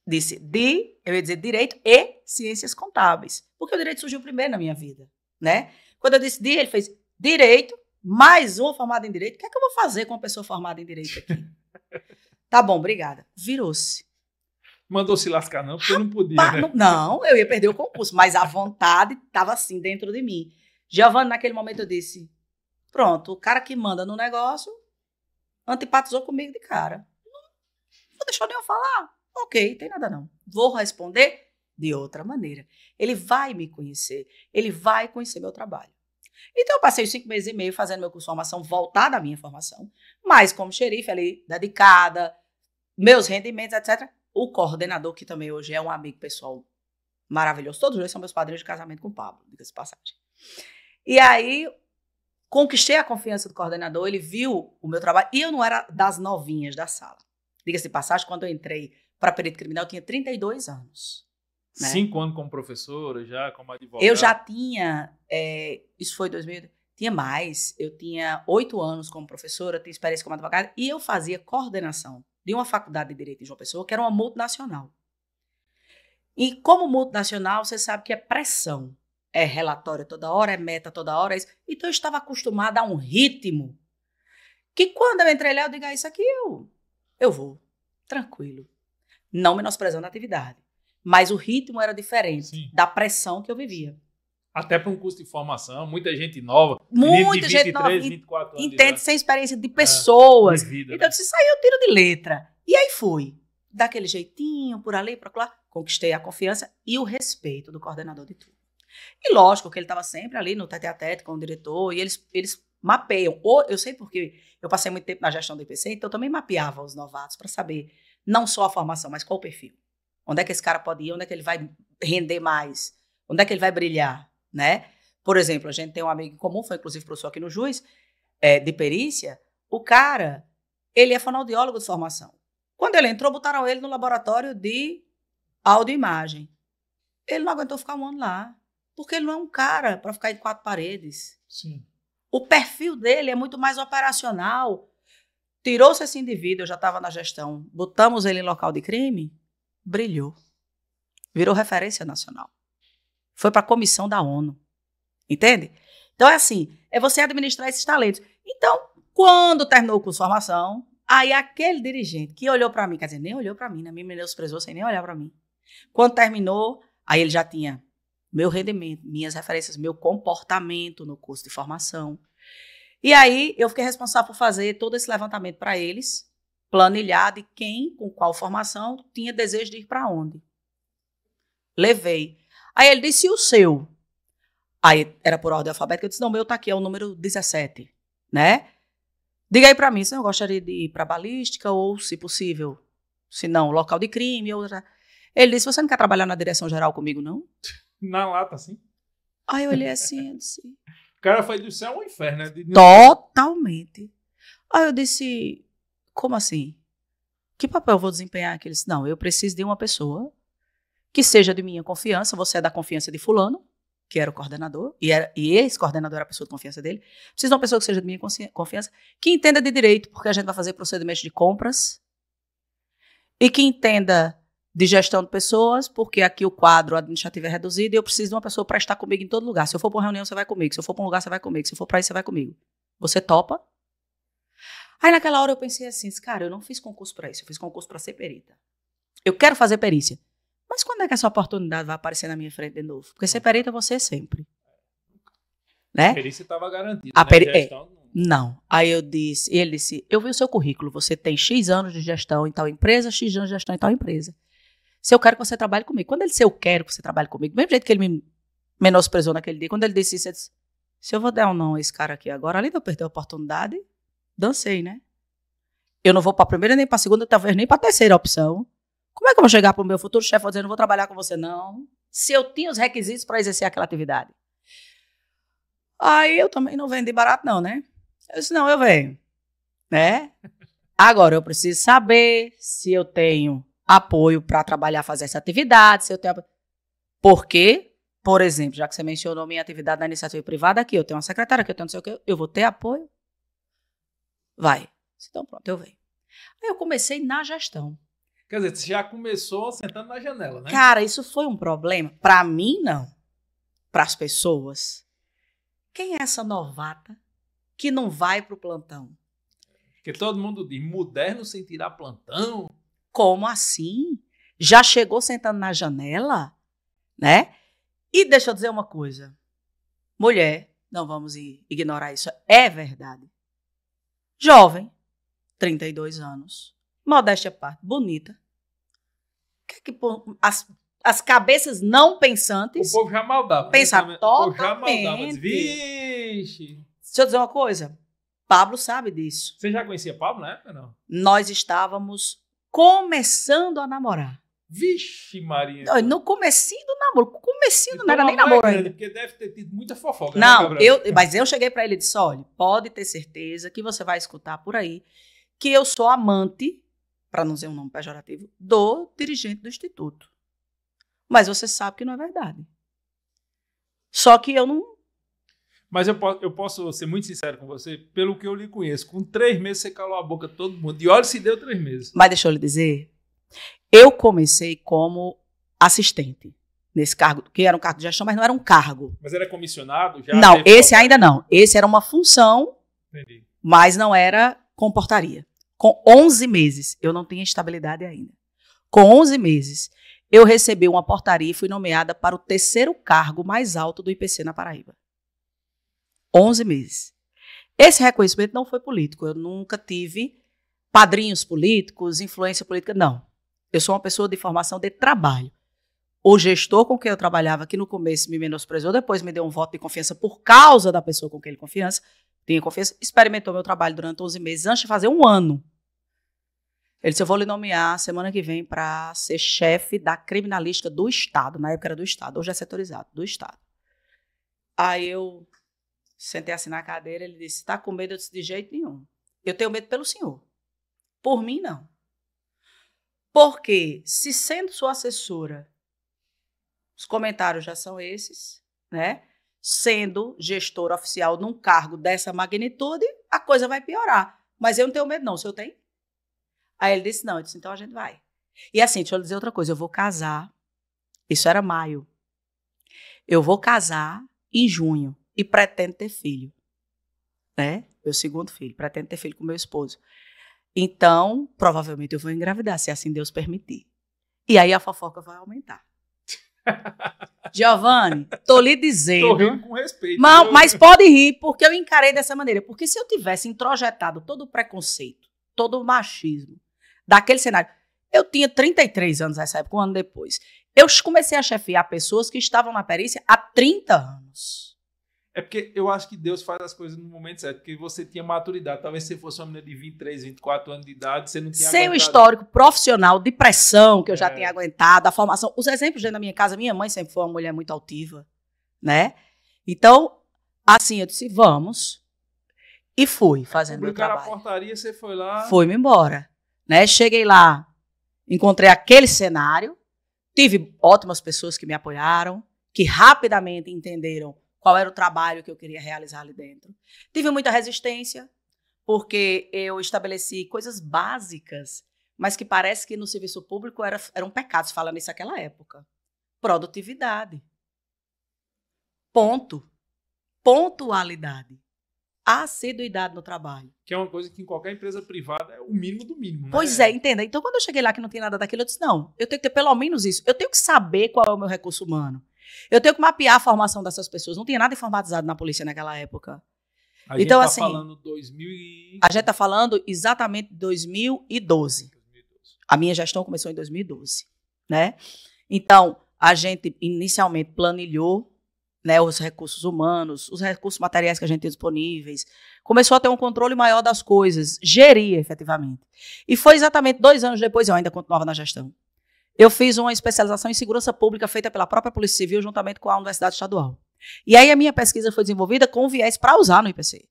disse, de, eu ia dizer direito e ciências contábeis, porque o direito surgiu primeiro na minha vida, né? Quando eu disse de, ele fez, direito, mais uma formada em direito, o que é que eu vou fazer com uma pessoa formada em direito aqui? tá bom, obrigada. Virou-se Mandou se lascar, não, porque eu não podia. Né? Não, eu ia perder o concurso, mas a vontade estava assim dentro de mim. Giovanni, naquele momento, eu disse: pronto, o cara que manda no negócio antipatizou comigo de cara. Não, vou deixou nem eu falar. Ok, tem nada não. Vou responder de outra maneira. Ele vai me conhecer, ele vai conhecer meu trabalho. Então, eu passei cinco meses e meio fazendo meu curso de formação voltar à minha formação, mas como xerife ali, dedicada, meus rendimentos, etc o coordenador, que também hoje é um amigo pessoal maravilhoso. Todos dois são meus padrinhos de casamento com o Pablo, diga-se passagem. E aí, conquistei a confiança do coordenador, ele viu o meu trabalho. E eu não era das novinhas da sala. Diga-se passagem, quando eu entrei para perito criminal, eu tinha 32 anos. Né? Cinco anos como professora, já como advogada? Eu já tinha, é, isso foi 2000, tinha mais. Eu tinha oito anos como professora, tinha experiência como advogada e eu fazia coordenação de uma faculdade de direito de João Pessoa, que era uma multinacional. E como multinacional, você sabe que é pressão. É relatório toda hora, é meta toda hora. É isso. Então eu estava acostumada a um ritmo que quando eu entrei lá, eu digo, ah, isso aqui eu, eu vou, tranquilo. Não menosprezando a atividade. Mas o ritmo era diferente Sim. da pressão que eu vivia. Até para um curso de formação, muita gente nova. Muita de 23, gente nova. 24 anos entende sem experiência de é, pessoas. É, de vida, então, né? se sair, eu tiro de letra. E aí foi. Daquele jeitinho, por ali, por lá, conquistei a confiança e o respeito do coordenador de tudo. E lógico que ele estava sempre ali no tete a tete com o diretor, e eles, eles mapeiam. Ou, eu sei porque eu passei muito tempo na gestão do IPC, então eu também mapeava os novatos para saber não só a formação, mas qual o perfil. Onde é que esse cara pode ir, onde é que ele vai render mais, onde é que ele vai brilhar né? Por exemplo, a gente tem um amigo em comum, foi inclusive professor aqui no Juiz, é, de perícia, o cara, ele é fonoaudiólogo de formação. Quando ele entrou, botaram ele no laboratório de audioimagem. Ele não aguentou ficar um ano lá, porque ele não é um cara para ficar em quatro paredes. Sim. O perfil dele é muito mais operacional. Tirou-se esse indivíduo, eu já estava na gestão, botamos ele em local de crime, brilhou. Virou referência nacional. Foi para a comissão da ONU. Entende? Então é assim, é você administrar esses talentos. Então, quando terminou o curso de formação, aí aquele dirigente que olhou para mim, quer dizer, nem olhou para mim, né? me menosprezou sem nem olhar para mim. Quando terminou, aí ele já tinha meu rendimento, minhas referências, meu comportamento no curso de formação. E aí eu fiquei responsável por fazer todo esse levantamento para eles, planilhar de quem, com qual formação, tinha desejo de ir para onde. Levei. Aí ele disse, e o seu? Aí era por ordem alfabética, eu disse, não, o meu tá aqui, é o número 17, né? Diga aí para mim, se eu gostaria de ir para balística ou, se possível, se não, local de crime. Ou... Ele disse, você não quer trabalhar na direção geral comigo, não? Na lata, sim. Aí eu olhei assim, eu disse... O cara foi do céu ao inferno, né? Totalmente. Aí eu disse, como assim? Que papel eu vou desempenhar? Ele disse, não, eu preciso de uma pessoa que seja de minha confiança, você é da confiança de fulano, que era o coordenador, e, era, e esse coordenador era a pessoa de confiança dele. Precisa de uma pessoa que seja de minha confiança, que entenda de direito, porque a gente vai fazer procedimentos de compras, e que entenda de gestão de pessoas, porque aqui o quadro administrativo é reduzido e eu preciso de uma pessoa para estar comigo em todo lugar. Se eu for para uma reunião, você vai comigo. Se eu for para um lugar, você vai comigo. Se eu for para isso, você vai comigo. Você topa? Aí naquela hora eu pensei assim, cara, eu não fiz concurso para isso, eu fiz concurso para ser perita. Eu quero fazer perícia. Mas quando é que essa oportunidade vai aparecer na minha frente de novo? Porque ser perito é você sempre. Né? A perícia estava garantida. A né? peri... Né? Gestão... É. Não. Aí eu disse, ele disse, eu vi o seu currículo, você tem X anos de gestão em tal empresa, X anos de gestão em tal empresa. Se eu quero que você trabalhe comigo. Quando ele disse, eu quero que você trabalhe comigo, do mesmo jeito que ele me menosprezou naquele dia, quando ele disse isso, eu disse, se eu vou dar um não a esse cara aqui agora, além de eu perder a oportunidade, dancei, né? Eu não vou para a primeira, nem para a segunda, talvez nem para a terceira opção. Como é que eu vou chegar para o meu futuro chefe e dizer, não vou trabalhar com você, não? Se eu tinha os requisitos para exercer aquela atividade. Aí eu também não vendo de barato, não, né? Eu disse, não, eu venho. Né? Agora, eu preciso saber se eu tenho apoio para trabalhar, fazer essa atividade, se eu tenho. Porque, por exemplo, já que você mencionou minha atividade na iniciativa privada aqui, eu tenho uma secretária que eu tenho não sei o quê, eu vou ter apoio? Vai. Então, pronto, eu venho. Aí eu comecei na gestão. Quer dizer, você já começou sentando na janela, né? Cara, isso foi um problema. Para mim, não. Para as pessoas. Quem é essa novata que não vai para o plantão? Porque todo mundo diz, moderno sem tirar plantão. Como assim? Já chegou sentando na janela? Né? E deixa eu dizer uma coisa. Mulher, não vamos ignorar isso, é verdade. Jovem, 32 anos modéstia parte, bonita. Que é que, as, as cabeças não pensantes. O povo já maldava. Né? Pensa né? totalmente. O povo já maldava. Vixe. Deixa eu dizer uma coisa. Pablo sabe disso. Você já conhecia Pablo na época, não? Nós estávamos começando a namorar. Vixe, Maria. Não, no comecinho do namoro. Comecinho então, não era nem é, namoro grande, ainda. Porque deve ter tido muita fofoca. Né, não, né, eu, mas eu cheguei para ele e disse, olha, pode ter certeza que você vai escutar por aí que eu sou amante para não ser um nome pejorativo, do dirigente do instituto. Mas você sabe que não é verdade. Só que eu não. Mas eu posso, eu posso ser muito sincero com você, pelo que eu lhe conheço, com três meses você calou a boca todo mundo. E olha se deu três meses. Mas deixa eu lhe dizer, eu comecei como assistente nesse cargo, que era um cargo de gestão, mas não era um cargo. Mas era comissionado já? Não, esse ainda não. Esse era uma função, Entendi. mas não era comportaria com 11 meses, eu não tinha estabilidade ainda. Com 11 meses, eu recebi uma portaria e fui nomeada para o terceiro cargo mais alto do IPC na Paraíba. 11 meses. Esse reconhecimento não foi político. Eu nunca tive padrinhos políticos, influência política, não. Eu sou uma pessoa de formação de trabalho. O gestor com quem eu trabalhava, que no começo me menosprezou, depois me deu um voto de confiança por causa da pessoa com quem ele confiança, tinha confiança, experimentou meu trabalho durante 11 meses, antes de fazer um ano. Ele disse: Eu vou lhe nomear semana que vem para ser chefe da criminalística do Estado. Na época era do Estado, hoje é setorizado, do Estado. Aí eu sentei assim na cadeira, ele disse: Tá com medo? Eu disse: De jeito nenhum. Eu tenho medo pelo senhor. Por mim, não. Porque se sendo sua assessora, os comentários já são esses, né? sendo gestor oficial num cargo dessa magnitude, a coisa vai piorar. Mas eu não tenho medo, não. O senhor tem? Aí ele disse: não. Eu disse: então a gente vai. E assim, deixa eu dizer outra coisa. Eu vou casar. Isso era maio. Eu vou casar em junho e pretendo ter filho. Né? Meu segundo filho. Pretendo ter filho com meu esposo. Então, provavelmente eu vou engravidar, se assim Deus permitir. E aí a fofoca vai aumentar. Giovanni, tô lhe dizendo. Tô rindo com respeito. Mas, mas pode rir, porque eu encarei dessa maneira. Porque se eu tivesse introjetado todo o preconceito, todo o machismo daquele cenário. Eu tinha 33 anos nessa época, um ano depois. Eu comecei a chefiar pessoas que estavam na perícia há 30 anos. É porque eu acho que Deus faz as coisas no momento certo, porque você tinha maturidade. Talvez você fosse uma menina de 23, 24 anos de idade, você não tinha. Sem o histórico profissional de pressão que eu já é. tinha aguentado, a formação. Os exemplos dentro da minha casa, minha mãe sempre foi uma mulher muito altiva, né? Então, assim, eu disse, vamos. E fui fazendo meu trabalho. a portaria, você foi lá. Fui me embora. Né? Cheguei lá, encontrei aquele cenário, tive ótimas pessoas que me apoiaram, que rapidamente entenderam qual era o trabalho que eu queria realizar ali dentro. Tive muita resistência, porque eu estabeleci coisas básicas, mas que parece que no serviço público era, eram pecados, falar nisso naquela época. Produtividade. Ponto. Pontualidade. Assiduidade no trabalho. Que é uma coisa que em qualquer empresa privada é o mínimo do mínimo. Né? Pois é, entenda. Então, quando eu cheguei lá que não tem nada daquilo, eu disse: não, eu tenho que ter pelo menos isso. Eu tenho que saber qual é o meu recurso humano. Eu tenho que mapear a formação dessas pessoas. Não tinha nada informatizado na polícia naquela época. A então, gente tá assim, falando 2000 e... A gente está falando exatamente de 2012. 2012. A minha gestão começou em 2012, né? Então, a gente inicialmente planilhou né, os recursos humanos, os recursos materiais que a gente tem disponíveis, começou a ter um controle maior das coisas, gerir efetivamente. E foi exatamente dois anos depois, eu ainda continuava na gestão, eu fiz uma especialização em segurança pública feita pela própria Polícia Civil juntamente com a Universidade Estadual. E aí a minha pesquisa foi desenvolvida com viés para usar no IPC,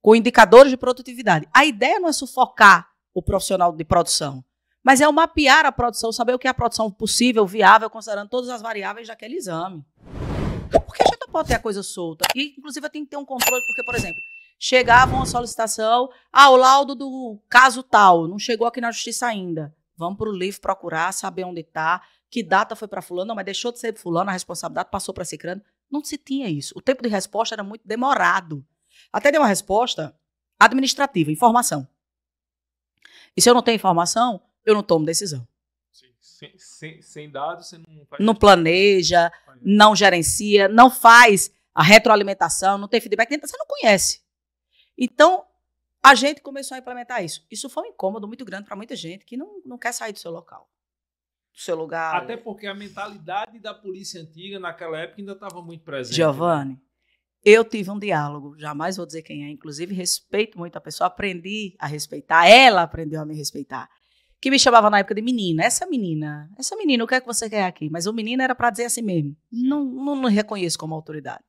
com indicadores de produtividade. A ideia não é sufocar o profissional de produção, mas é o mapear a produção, saber o que é a produção possível, viável, considerando todas as variáveis daquele exame. Porque a gente não pode ter a coisa solta. E, inclusive, tem que ter um controle, porque, por exemplo, chegava uma solicitação, ah, o laudo do caso tal, não chegou aqui na justiça ainda. Vamos para o livro procurar, saber onde está, que data foi para fulano, não, mas deixou de ser de fulano, a responsabilidade passou para cicrano. Não se tinha isso. O tempo de resposta era muito demorado. Até deu uma resposta administrativa, informação. E se eu não tenho informação, eu não tomo decisão. Sem, sem, sem dados, você não faz. Não planeja, não gerencia, não faz a retroalimentação, não tem feedback, você não conhece. Então, a gente começou a implementar isso. Isso foi um incômodo muito grande para muita gente que não, não quer sair do seu local, do seu lugar. Até porque a mentalidade da polícia antiga naquela época ainda estava muito presente. Né? Giovanni, eu tive um diálogo, jamais vou dizer quem é, inclusive respeito muito a pessoa, aprendi a respeitar, ela aprendeu a me respeitar. Que me chamava na época de menina, essa menina, essa menina, o que é que você quer aqui? Mas o menino era para dizer assim mesmo, não, não, não reconheço como autoridade.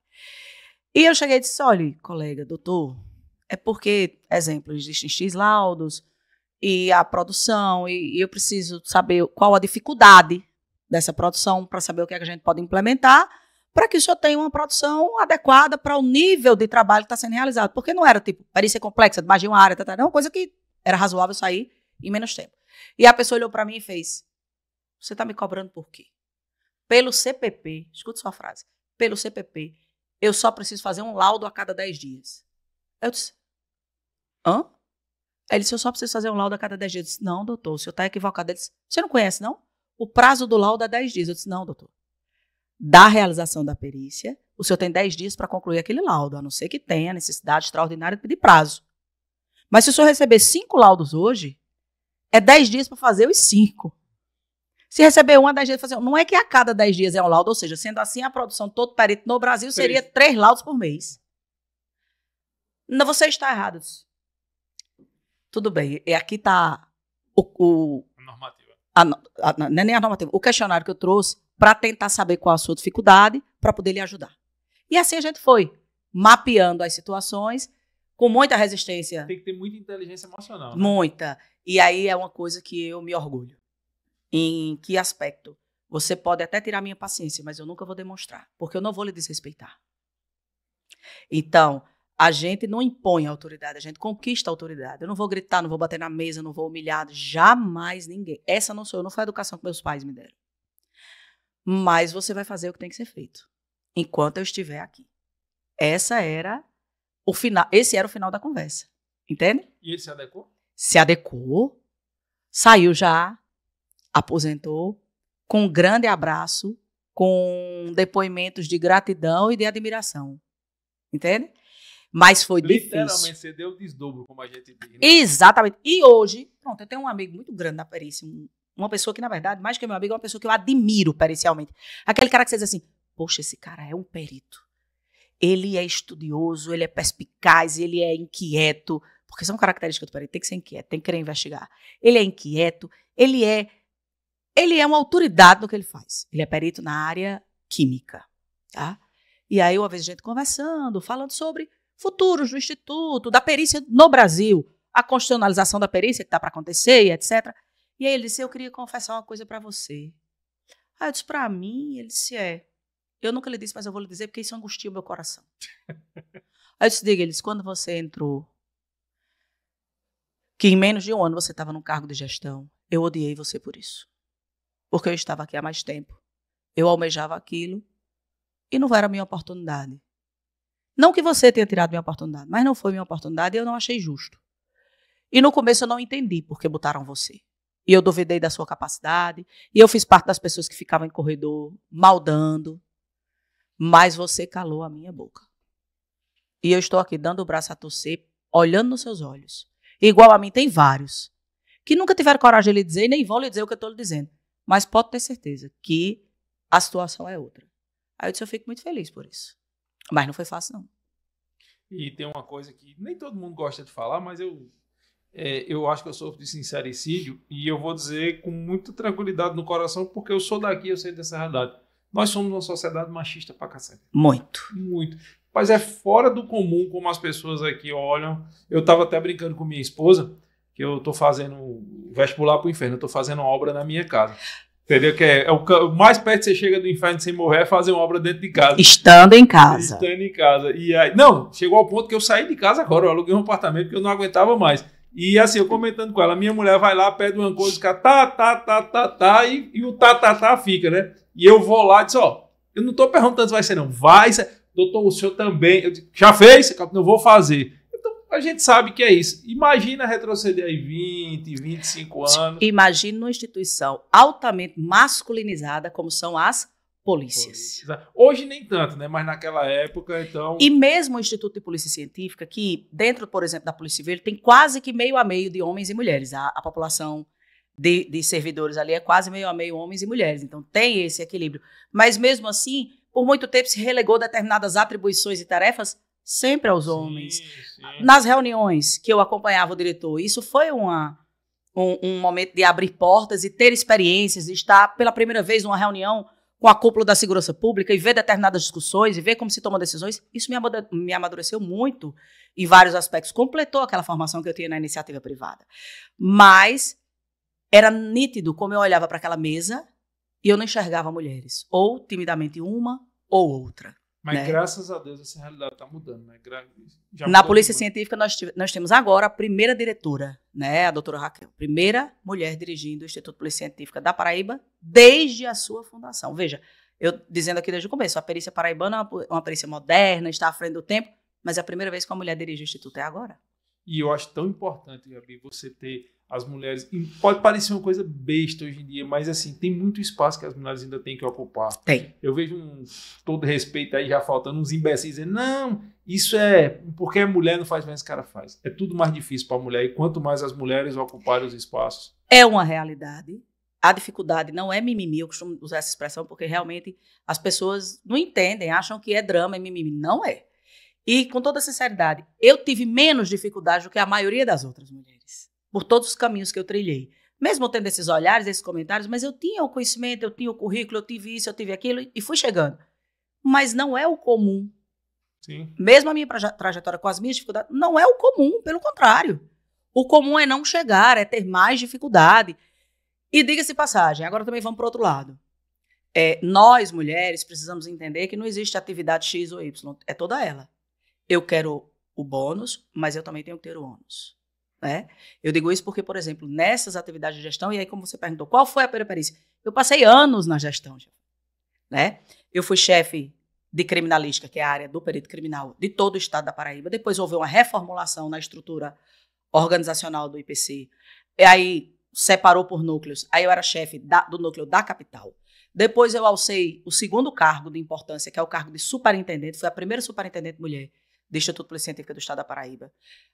E eu cheguei e disse: olha, colega, doutor, é porque, exemplo, existem X laudos e a produção, e, eu preciso saber qual a dificuldade dessa produção para saber o que, é que a gente pode implementar para que o senhor tenha uma produção adequada para o nível de trabalho que está sendo realizado. Porque não era, tipo, perícia complexa, mais de uma área, tá, tá, tá não, uma coisa que era razoável sair em menos tempo. E a pessoa olhou para mim e fez, você está me cobrando por quê? Pelo CPP, escuta sua frase, pelo CPP, eu só preciso fazer um laudo a cada 10 dias eu disse, hã? ele disse, eu só preciso fazer um laudo a cada 10 dias. Eu disse, não, doutor, o senhor está equivocado. Ele disse, você não conhece, não? O prazo do laudo é 10 dias. Eu disse, não, doutor. Da realização da perícia, o senhor tem 10 dias para concluir aquele laudo, a não ser que tenha necessidade extraordinária de pedir prazo. Mas se o senhor receber cinco laudos hoje, é 10 dias para fazer os cinco. Se receber um a é 10 dias, fazer um. Não é que a cada 10 dias é um laudo, ou seja, sendo assim, a produção todo perito no Brasil seria três laudos por mês. Não, você está errado. Tudo bem, e é, aqui está o. o a normativa. A, a, não é nem a normativa, o questionário que eu trouxe para tentar saber qual a sua dificuldade, para poder lhe ajudar. E assim a gente foi, mapeando as situações, com muita resistência. Tem que ter muita inteligência emocional. Né? Muita. E aí é uma coisa que eu me orgulho. Em que aspecto? Você pode até tirar minha paciência, mas eu nunca vou demonstrar, porque eu não vou lhe desrespeitar. Então, a gente não impõe a autoridade, a gente conquista a autoridade. Eu não vou gritar, não vou bater na mesa, não vou humilhar jamais ninguém. Essa não sou eu, não foi a educação que meus pais me deram. Mas você vai fazer o que tem que ser feito enquanto eu estiver aqui. Essa era o final, esse era o final da conversa. Entende? E ele se adequou? Se adequou. Saiu já, aposentou com um grande abraço, com depoimentos de gratidão e de admiração. Entende? Mas foi Literalmente, difícil. Literalmente, você deu o desdobro, como a gente diz. Né? Exatamente. E hoje, pronto, eu tenho um amigo muito grande na perícia. Uma pessoa que, na verdade, mais que meu amigo, é uma pessoa que eu admiro pericialmente. Aquele cara que você diz assim, poxa, esse cara é um perito. Ele é estudioso, ele é perspicaz, ele é inquieto. Porque são características do perito, tem que ser inquieto, tem que querer investigar. Ele é inquieto, ele é... Ele é uma autoridade no que ele faz. Ele é perito na área química, tá? E aí, uma vez a gente conversando, falando sobre futuros do Instituto, da perícia no Brasil, a constitucionalização da perícia que está para acontecer, etc. E aí ele disse: Eu queria confessar uma coisa para você. Aí eu disse: Para mim? Ele disse: É. Eu nunca lhe disse, mas eu vou lhe dizer porque isso angustia o meu coração. aí eu disse: Diga, ele disse: Quando você entrou, que em menos de um ano você estava num cargo de gestão, eu odiei você por isso. Porque eu estava aqui há mais tempo. Eu almejava aquilo e não era a minha oportunidade. Não que você tenha tirado minha oportunidade, mas não foi minha oportunidade e eu não achei justo. E no começo eu não entendi por que botaram você. E eu duvidei da sua capacidade, e eu fiz parte das pessoas que ficavam em corredor, maldando. Mas você calou a minha boca. E eu estou aqui dando o braço a torcer, olhando nos seus olhos. E igual a mim, tem vários que nunca tiveram coragem de lhe dizer e nem vão lhe dizer o que eu estou lhe dizendo. Mas pode ter certeza que a situação é outra. Aí eu disse, eu fico muito feliz por isso. Mas não foi fácil, não. E tem uma coisa que nem todo mundo gosta de falar, mas eu, é, eu acho que eu sofro de sincericídio e eu vou dizer com muita tranquilidade no coração, porque eu sou daqui, eu sei dessa realidade. Nós somos uma sociedade machista pra cacete. Muito. Muito. Mas é fora do comum como as pessoas aqui olham. Eu tava até brincando com minha esposa, que eu tô fazendo vestibular pro inferno, eu tô fazendo obra na minha casa. Entendeu? Que é, é o, o, mais perto que você chega do inferno sem morrer é fazer uma obra dentro de casa. Estando em casa. Estando em casa. E aí, não, chegou ao ponto que eu saí de casa agora, eu aluguei um apartamento que eu não aguentava mais. E assim, eu comentando com ela, minha mulher vai lá, pede uma coisa, fica tá, tá, tá, tá, tá, e, e o tá, tá, tá fica, né? E eu vou lá e disse, ó, eu não tô perguntando se vai ser não, vai ser, doutor, o senhor também, eu disse, já fez? Não vou fazer a gente sabe que é isso. Imagina retroceder aí 20, 25 anos. Imagina uma instituição altamente masculinizada como são as polícias. Polícia. É. Hoje nem tanto, né? Mas naquela época, então. E mesmo o Instituto de Polícia Científica, que dentro, por exemplo, da Polícia Civil, tem quase que meio a meio de homens e mulheres. A, a população de, de, servidores ali é quase meio a meio homens e mulheres. Então tem esse equilíbrio. Mas mesmo assim, por muito tempo se relegou determinadas atribuições e tarefas sempre aos homens. Sim, sim. Ah, nas reuniões que eu acompanhava o diretor, isso foi uma, um, um, momento de abrir portas e ter experiências, de estar pela primeira vez numa reunião com a cúpula da segurança pública e ver determinadas discussões e ver como se tomam decisões. Isso me amadureceu muito em vários aspectos. Completou aquela formação que eu tinha na iniciativa privada. Mas era nítido como eu olhava para aquela mesa e eu não enxergava mulheres, ou timidamente uma ou outra. Mas né? graças a Deus essa realidade está mudando, né? Gra Já Na Polícia muito. Científica nós, nós temos agora a primeira diretora, né? A doutora Raquel, primeira mulher dirigindo o Instituto Polícia Científica da Paraíba desde a sua fundação. Veja, eu dizendo aqui desde o começo, a perícia paraibana é uma, uma perícia moderna, está à frente do tempo, mas é a primeira vez que uma mulher dirige o Instituto é agora. E eu acho tão importante, Gabi, você ter as mulheres. E pode parecer uma coisa besta hoje em dia, mas assim, tem muito espaço que as mulheres ainda têm que ocupar. Tem. Eu vejo um, todo respeito aí já faltando uns imbecis dizendo, não, isso é porque a é mulher não faz mais o cara faz. É tudo mais difícil para a mulher e quanto mais as mulheres ocuparem os espaços. É uma realidade. A dificuldade não é mimimi, eu costumo usar essa expressão porque realmente as pessoas não entendem, acham que é drama, é mimimi. Não é. E com toda sinceridade, eu tive menos dificuldade do que a maioria das outras mulheres por todos os caminhos que eu trilhei. Mesmo tendo esses olhares, esses comentários, mas eu tinha o conhecimento, eu tinha o currículo, eu tive isso, eu tive aquilo e fui chegando. Mas não é o comum. Sim. Mesmo a minha trajetória com as minhas dificuldades, não é o comum, pelo contrário. O comum é não chegar, é ter mais dificuldade. E diga-se passagem, agora também vamos para outro lado. É, nós, mulheres, precisamos entender que não existe atividade X ou Y, é toda ela. Eu quero o bônus, mas eu também tenho que ter o ônus. Né? Eu digo isso porque, por exemplo, nessas atividades de gestão, e aí como você perguntou, qual foi a peripécia? Eu passei anos na gestão, né? Eu fui chefe de criminalística, que é a área do perito criminal de todo o estado da Paraíba. Depois houve uma reformulação na estrutura organizacional do IPC. E aí separou por núcleos. Aí eu era chefe da, do núcleo da capital. Depois eu alcei o segundo cargo de importância, que é o cargo de superintendente. Fui a primeira superintendente mulher do Instituto Polícia Científica do Estado da Paraíba.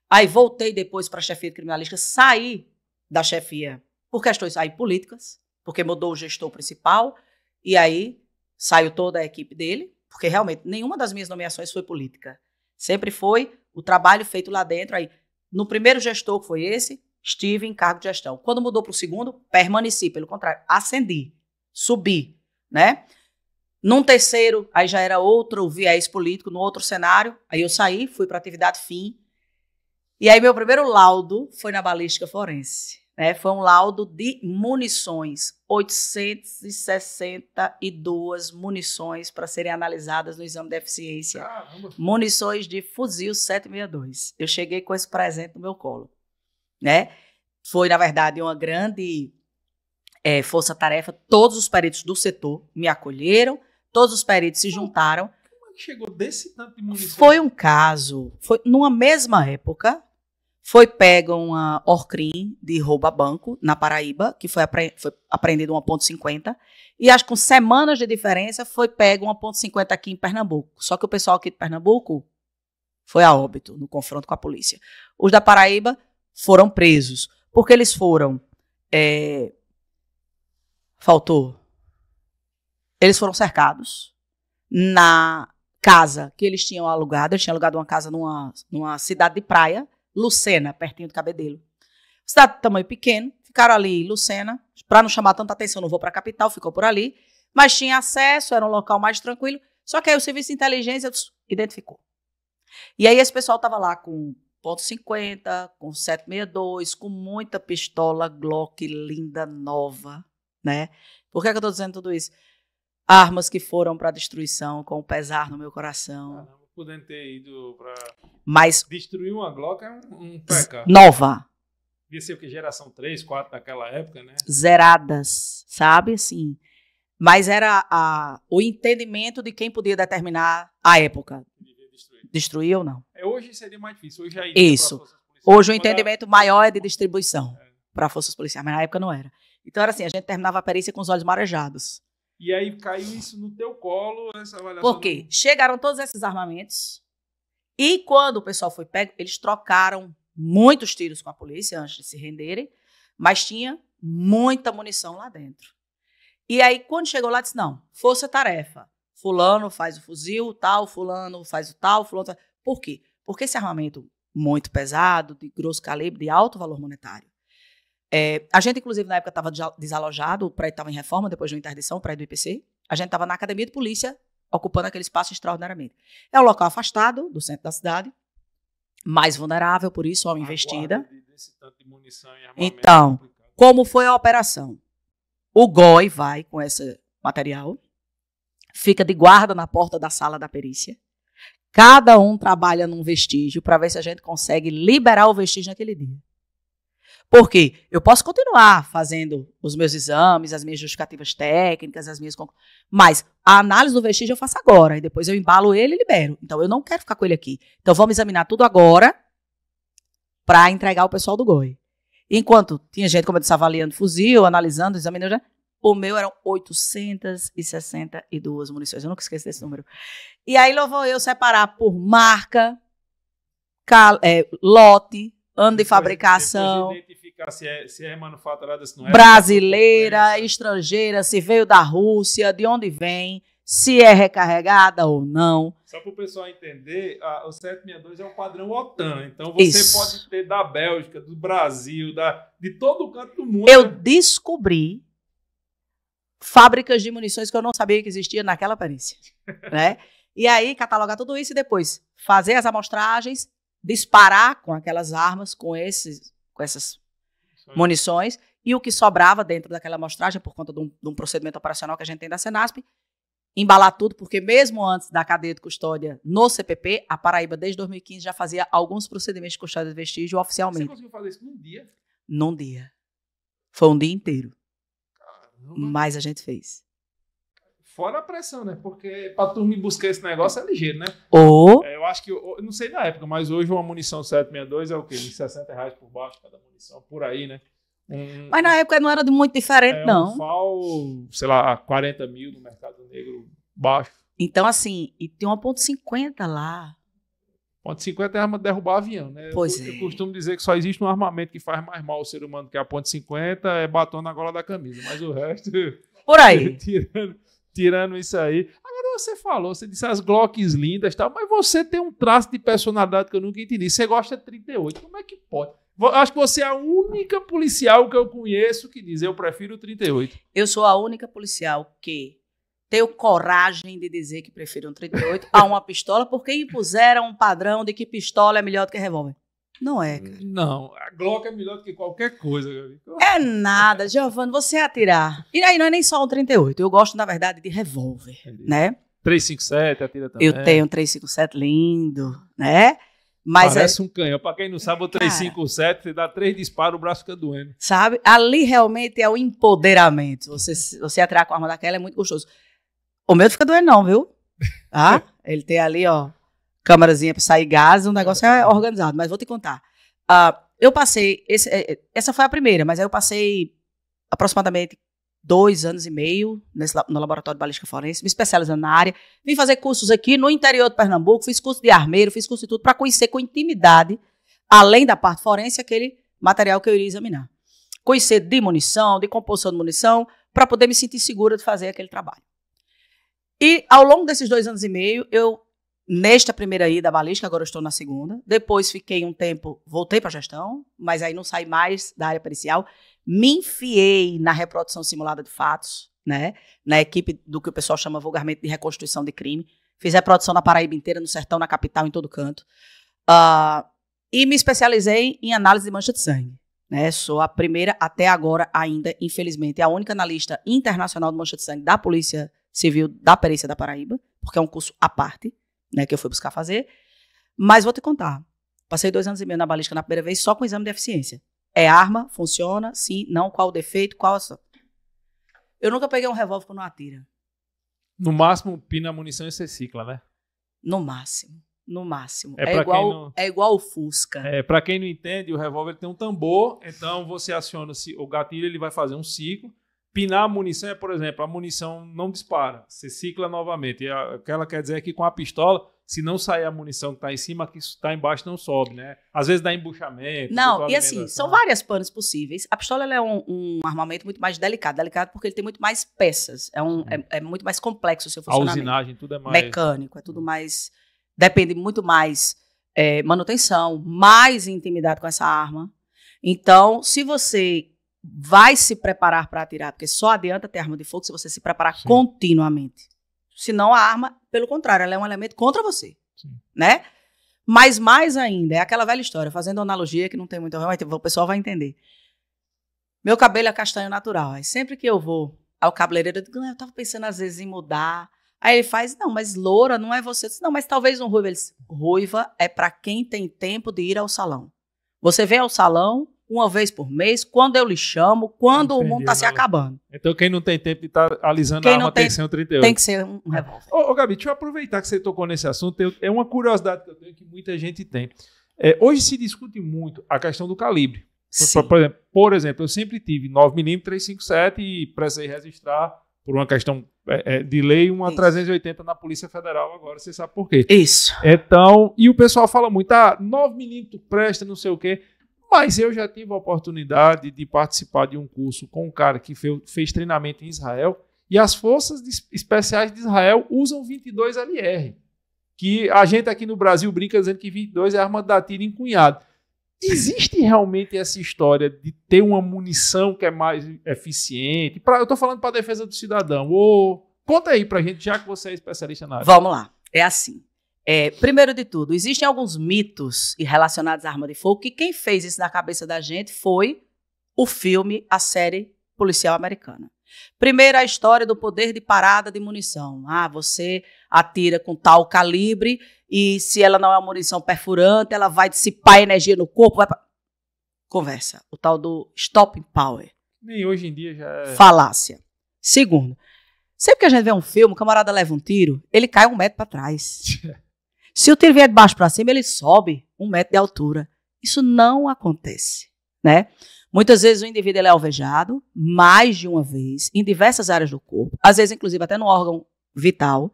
Aí voltei depois para a chefia de criminalística, saí da chefia por questões aí políticas, porque mudou o gestor principal, e aí saiu toda a equipe dele, porque realmente nenhuma das minhas nomeações foi política. Sempre foi o trabalho feito lá dentro. Aí, no primeiro gestor, que foi esse, estive em cargo de gestão. Quando mudou para o segundo, permaneci, pelo contrário, ascendi, subi, né? Num terceiro, aí já era outro viés político, no outro cenário. Aí eu saí, fui para atividade fim. E aí meu primeiro laudo foi na balística forense. Né? Foi um laudo de munições, 862 munições para serem analisadas no exame de eficiência. Caramba. Munições de fuzil 762. Eu cheguei com esse presente no meu colo. Né? Foi, na verdade, uma grande é, força-tarefa. Todos os peritos do setor me acolheram Todos os peritos se juntaram. Como é que chegou desse tanto de munição? Foi um caso, foi numa mesma época, foi pega uma Orcrim de rouba banco na Paraíba, que foi, apre foi ponto 1.50, e acho que com semanas de diferença foi ponto 1.50 aqui em Pernambuco. Só que o pessoal aqui de Pernambuco foi a óbito no confronto com a polícia. Os da Paraíba foram presos, porque eles foram... É... Faltou eles foram cercados na casa que eles tinham alugado. Eles tinham alugado uma casa numa, numa cidade de praia, Lucena, pertinho do Cabedelo. Cidade de tamanho pequeno, ficaram ali Lucena, para não chamar tanta atenção, não vou para a capital, ficou por ali. Mas tinha acesso, era um local mais tranquilo. Só que aí o serviço de inteligência identificou. E aí esse pessoal estava lá com ponto .50, com 762, com muita pistola Glock linda, nova, né? Por que, é que eu estou dizendo tudo isso? armas que foram para destruição, com pesar no meu coração. Caramba, podendo ter ido para. Mas. Destruir uma Glock é um, um Nova. Devia ser o que? Geração 3, 4 naquela época, né? Zeradas, sabe? Assim. Mas era a, o entendimento de quem podia determinar a época. Destruir. destruir ou não. É, hoje seria mais difícil. Hoje é isso. Hoje o entendimento era... maior é de é. distribuição é. para forças policiais, mas na época não era. Então era assim, a gente terminava a perícia com os olhos marejados. E aí caiu isso no teu colo, essa avaliação. Porque do... chegaram todos esses armamentos e quando o pessoal foi pego, eles trocaram muitos tiros com a polícia antes de se renderem, mas tinha muita munição lá dentro. E aí quando chegou lá disse não, força tarefa. Fulano faz o fuzil, tal, fulano faz o tal, fulano. Por quê? Porque esse armamento muito pesado, de grosso calibre, de alto valor monetário, é, a gente, inclusive, na época estava desalojado, o prédio estava em reforma depois de uma interdição, o prédio do IPC. A gente estava na academia de polícia, ocupando aquele espaço extraordinariamente. É um local afastado do centro da cidade, mais vulnerável, por isso, a uma investida. Tá então, como foi a operação? O GOI vai com esse material, fica de guarda na porta da sala da perícia. Cada um trabalha num vestígio para ver se a gente consegue liberar o vestígio naquele dia. Porque eu posso continuar fazendo os meus exames, as minhas justificativas técnicas, as minhas mas a análise do vestígio eu faço agora e depois eu embalo ele e libero. Então eu não quero ficar com ele aqui. Então vamos examinar tudo agora para entregar ao pessoal do GOI. Enquanto tinha gente, como eu disse, avaliando fuzil, analisando, examinando, o meu eram 862 munições. Eu nunca esqueci desse número. E aí lá vou eu separar por marca, cal, é, lote, ano de fabricação. Depois identificar se é, se é manufaturada, se não é. Brasileira, estrangeira, se veio da Rússia, de onde vem, se é recarregada ou não. Só para o pessoal entender, a, o 762 é um padrão OTAN. Então você Isso. pode ter da Bélgica, do Brasil, da, de todo o canto do mundo. Eu descobri fábricas de munições que eu não sabia que existia naquela perícia. né? E aí, catalogar tudo isso e depois fazer as amostragens, disparar com aquelas armas, com esses, com essas Uhum. munições, e o que sobrava dentro daquela amostragem, por conta de um, de um procedimento operacional que a gente tem da Senasp, embalar tudo, porque mesmo antes da cadeia de custódia no CPP, a Paraíba, desde 2015, já fazia alguns procedimentos de custódia de vestígio oficialmente. Você conseguiu fazer isso num dia? Num dia. Foi um dia inteiro. Caramba. Mas a gente fez. Fora a pressão, né? Porque pra tu me buscar esse negócio é ligeiro, né? Ou. É, eu acho que. Eu não sei na época, mas hoje uma munição 762 é o quê? Uns 60 reais por baixo cada munição, por aí, né? Um, mas na época não era muito diferente, é, não. Um FAL, sei lá, 40 mil no mercado negro baixo. Então, assim, e tem uma ponto .50 lá. Ponto 50 é arma de derrubar avião, né? Pois eu, é. eu costumo dizer que só existe um armamento que faz mais mal ao ser humano que a ponto 50, é batom na gola da camisa, mas o resto. Por aí. tirando, tirando isso aí. Agora você falou, você disse as Glocks lindas tal, mas você tem um traço de personalidade que eu nunca entendi. Você gosta de 38. Como é que pode? Acho que você é a única policial que eu conheço que diz eu prefiro 38. Eu sou a única policial que tenho coragem de dizer que prefiro um 38 a uma pistola, porque impuseram um padrão de que pistola é melhor do que revólver. Não é, cara. Não, a Glock é melhor do que qualquer coisa. É nada, Giovanni, você é atirar. E aí não é nem só um 38, eu gosto, na verdade, de revólver, Entendi. É né? 357 atira também. Eu tenho um 357 lindo, né? Mas Parece é... um canhão. Para quem não sabe, o 357, você dá três disparos, o braço fica doendo. Sabe? Ali realmente é o empoderamento. Você, você atirar com a arma daquela é muito gostoso. O meu fica doendo, não, viu? Ah, ele tem ali, ó, câmerazinha para sair gás, o negócio é organizado, mas vou te contar. Uh, eu passei, esse, é, é, essa foi a primeira, mas aí eu passei aproximadamente dois anos e meio nesse, no Laboratório de Balística Forense, me especializando na área. Vim fazer cursos aqui no interior de Pernambuco, fiz curso de armeiro, fiz curso de tudo, para conhecer com intimidade, além da parte forense, aquele material que eu iria examinar. Conhecer de munição, de composição de munição, para poder me sentir segura de fazer aquele trabalho. E ao longo desses dois anos e meio, eu nesta primeira ida balística, agora estou na segunda. Depois fiquei um tempo, voltei para a gestão, mas aí não saí mais da área pericial. Me enfiei na reprodução simulada de fatos, né? Na equipe do que o pessoal chama vulgarmente de reconstrução de crime. Fiz reprodução na Paraíba inteira, no sertão, na capital, em todo canto. Uh, e me especializei em análise de mancha de sangue. Né? Sou a primeira, até agora ainda, infelizmente, a única analista internacional de mancha de sangue da Polícia Civil da Perícia da Paraíba, porque é um curso à parte né, que eu fui buscar fazer. Mas vou te contar. Passei dois anos e meio na balística na primeira vez só com exame de eficiência. É arma, funciona, sim, não, qual o defeito, qual a... Eu nunca peguei um revólver que não atira. No máximo, pina a munição e você cicla, né? No máximo. No máximo. É, é igual, não... é igual o Fusca. É, para quem não entende, o revólver tem um tambor, então você aciona o gatilho, ele vai fazer um ciclo. Pinar a munição é, por exemplo, a munição não dispara, você cicla novamente. E a, o que ela quer dizer é que com a pistola, se não sair a munição que está em cima, que está embaixo não sobe, né? Às vezes dá embuchamento. Não, e assim, são várias panos possíveis. A pistola é um, um, armamento muito mais delicado. Delicado porque ele tem muito mais peças. É, um, é, é, muito mais complexo o seu funcionamento. A usinagem, tudo é mais... Mecânico, é tudo hum. mais... Depende muito mais é, manutenção, mais intimidade com essa arma. Então, se você vai se preparar para atirar, porque só adianta ter arma de fogo se você se preparar Sim. continuamente. Senão a arma, pelo contrário, ela é um elemento contra você, Sim. né? Mas mais ainda, é aquela velha história, fazendo analogia que não tem muito, mas tipo, o pessoal vai entender. Meu cabelo é castanho natural, aí sempre que eu vou ao cabeleireiro, eu digo, ah, eu tava pensando às vezes em mudar. Aí ele faz, não, mas loura não é você. Disse, não, mas talvez um ruivo. Ele diz, ruiva é para quem tem tempo de ir ao salão. Você vem ao salão uma vez por mês, quando eu lhe chamo, quando Entendi, o mundo está se acabando. Então, quem não tem tempo de estar tá alisando quem a arma tem, tem que ser um 38. Tem que ser um é. revólver. Ô, ô, Gabi, deixa eu aproveitar que você tocou nesse assunto. Eu, é uma curiosidade que eu tenho que muita gente tem. É, hoje se discute muito a questão do calibre. Por, por, exemplo, por exemplo, eu sempre tive 9mm 357 e precisei registrar por uma questão é, é de lei, uma Isso. 380 na Polícia Federal agora, você sabe por quê. Isso. Então, e o pessoal fala muito, ah, 9mm presta, não sei o quê. Mas eu já tive a oportunidade de participar de um curso com um cara que fez treinamento em Israel e as forças especiais de Israel usam 22LR, que a gente aqui no Brasil brinca dizendo que 22 é arma da tira encunhada. Existe realmente essa história de ter uma munição que é mais eficiente? Pra, eu estou falando para a defesa do cidadão. Ô, conta aí para a gente, já que você é especialista na área. Vamos lá. É assim. É, primeiro de tudo, existem alguns mitos relacionados à arma de fogo que quem fez isso na cabeça da gente foi o filme, a série policial americana. Primeiro, a história do poder de parada de munição. Ah, você atira com tal calibre e se ela não é uma munição perfurante, ela vai dissipar energia no corpo. Vai pra... Conversa. O tal do stopping power. Nem hoje em dia já é... Falácia. Segundo, sempre que a gente vê um filme, o camarada leva um tiro, ele cai um metro para trás. Se o tiro vier de baixo para cima, ele sobe um metro de altura. Isso não acontece, né? Muitas vezes o indivíduo é alvejado mais de uma vez, em diversas áreas do corpo, às vezes, inclusive, até no órgão vital,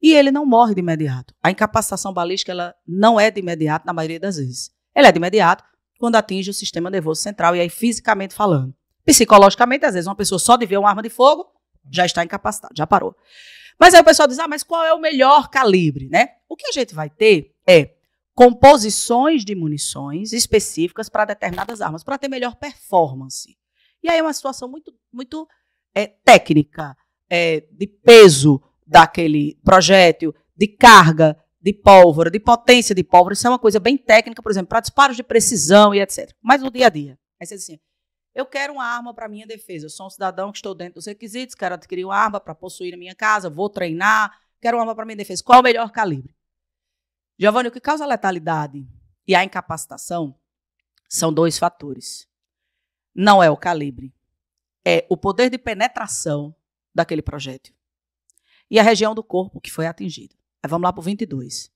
e ele não morre de imediato. A incapacitação balística ela não é de imediato na maioria das vezes. Ela é de imediato quando atinge o sistema nervoso central, e aí fisicamente falando. Psicologicamente, às vezes, uma pessoa só de ver uma arma de fogo já está incapacitada, já parou. Mas aí o pessoal diz: ah, mas qual é o melhor calibre, né? O que a gente vai ter é composições de munições específicas para determinadas armas, para ter melhor performance. E aí é uma situação muito, muito é, técnica, é, de peso daquele projétil, de carga de pólvora, de potência de pólvora. Isso é uma coisa bem técnica, por exemplo, para disparos de precisão e etc. Mas no dia a dia. Aí você diz assim, eu quero uma arma para minha defesa. Eu sou um cidadão que estou dentro dos requisitos, quero adquirir uma arma para possuir a minha casa, vou treinar, quero uma arma para minha defesa. Qual é o melhor calibre? Giovanni, o que causa a letalidade e a incapacitação são dois fatores. Não é o calibre, é o poder de penetração daquele projétil e a região do corpo que foi atingida. vamos lá para o 22.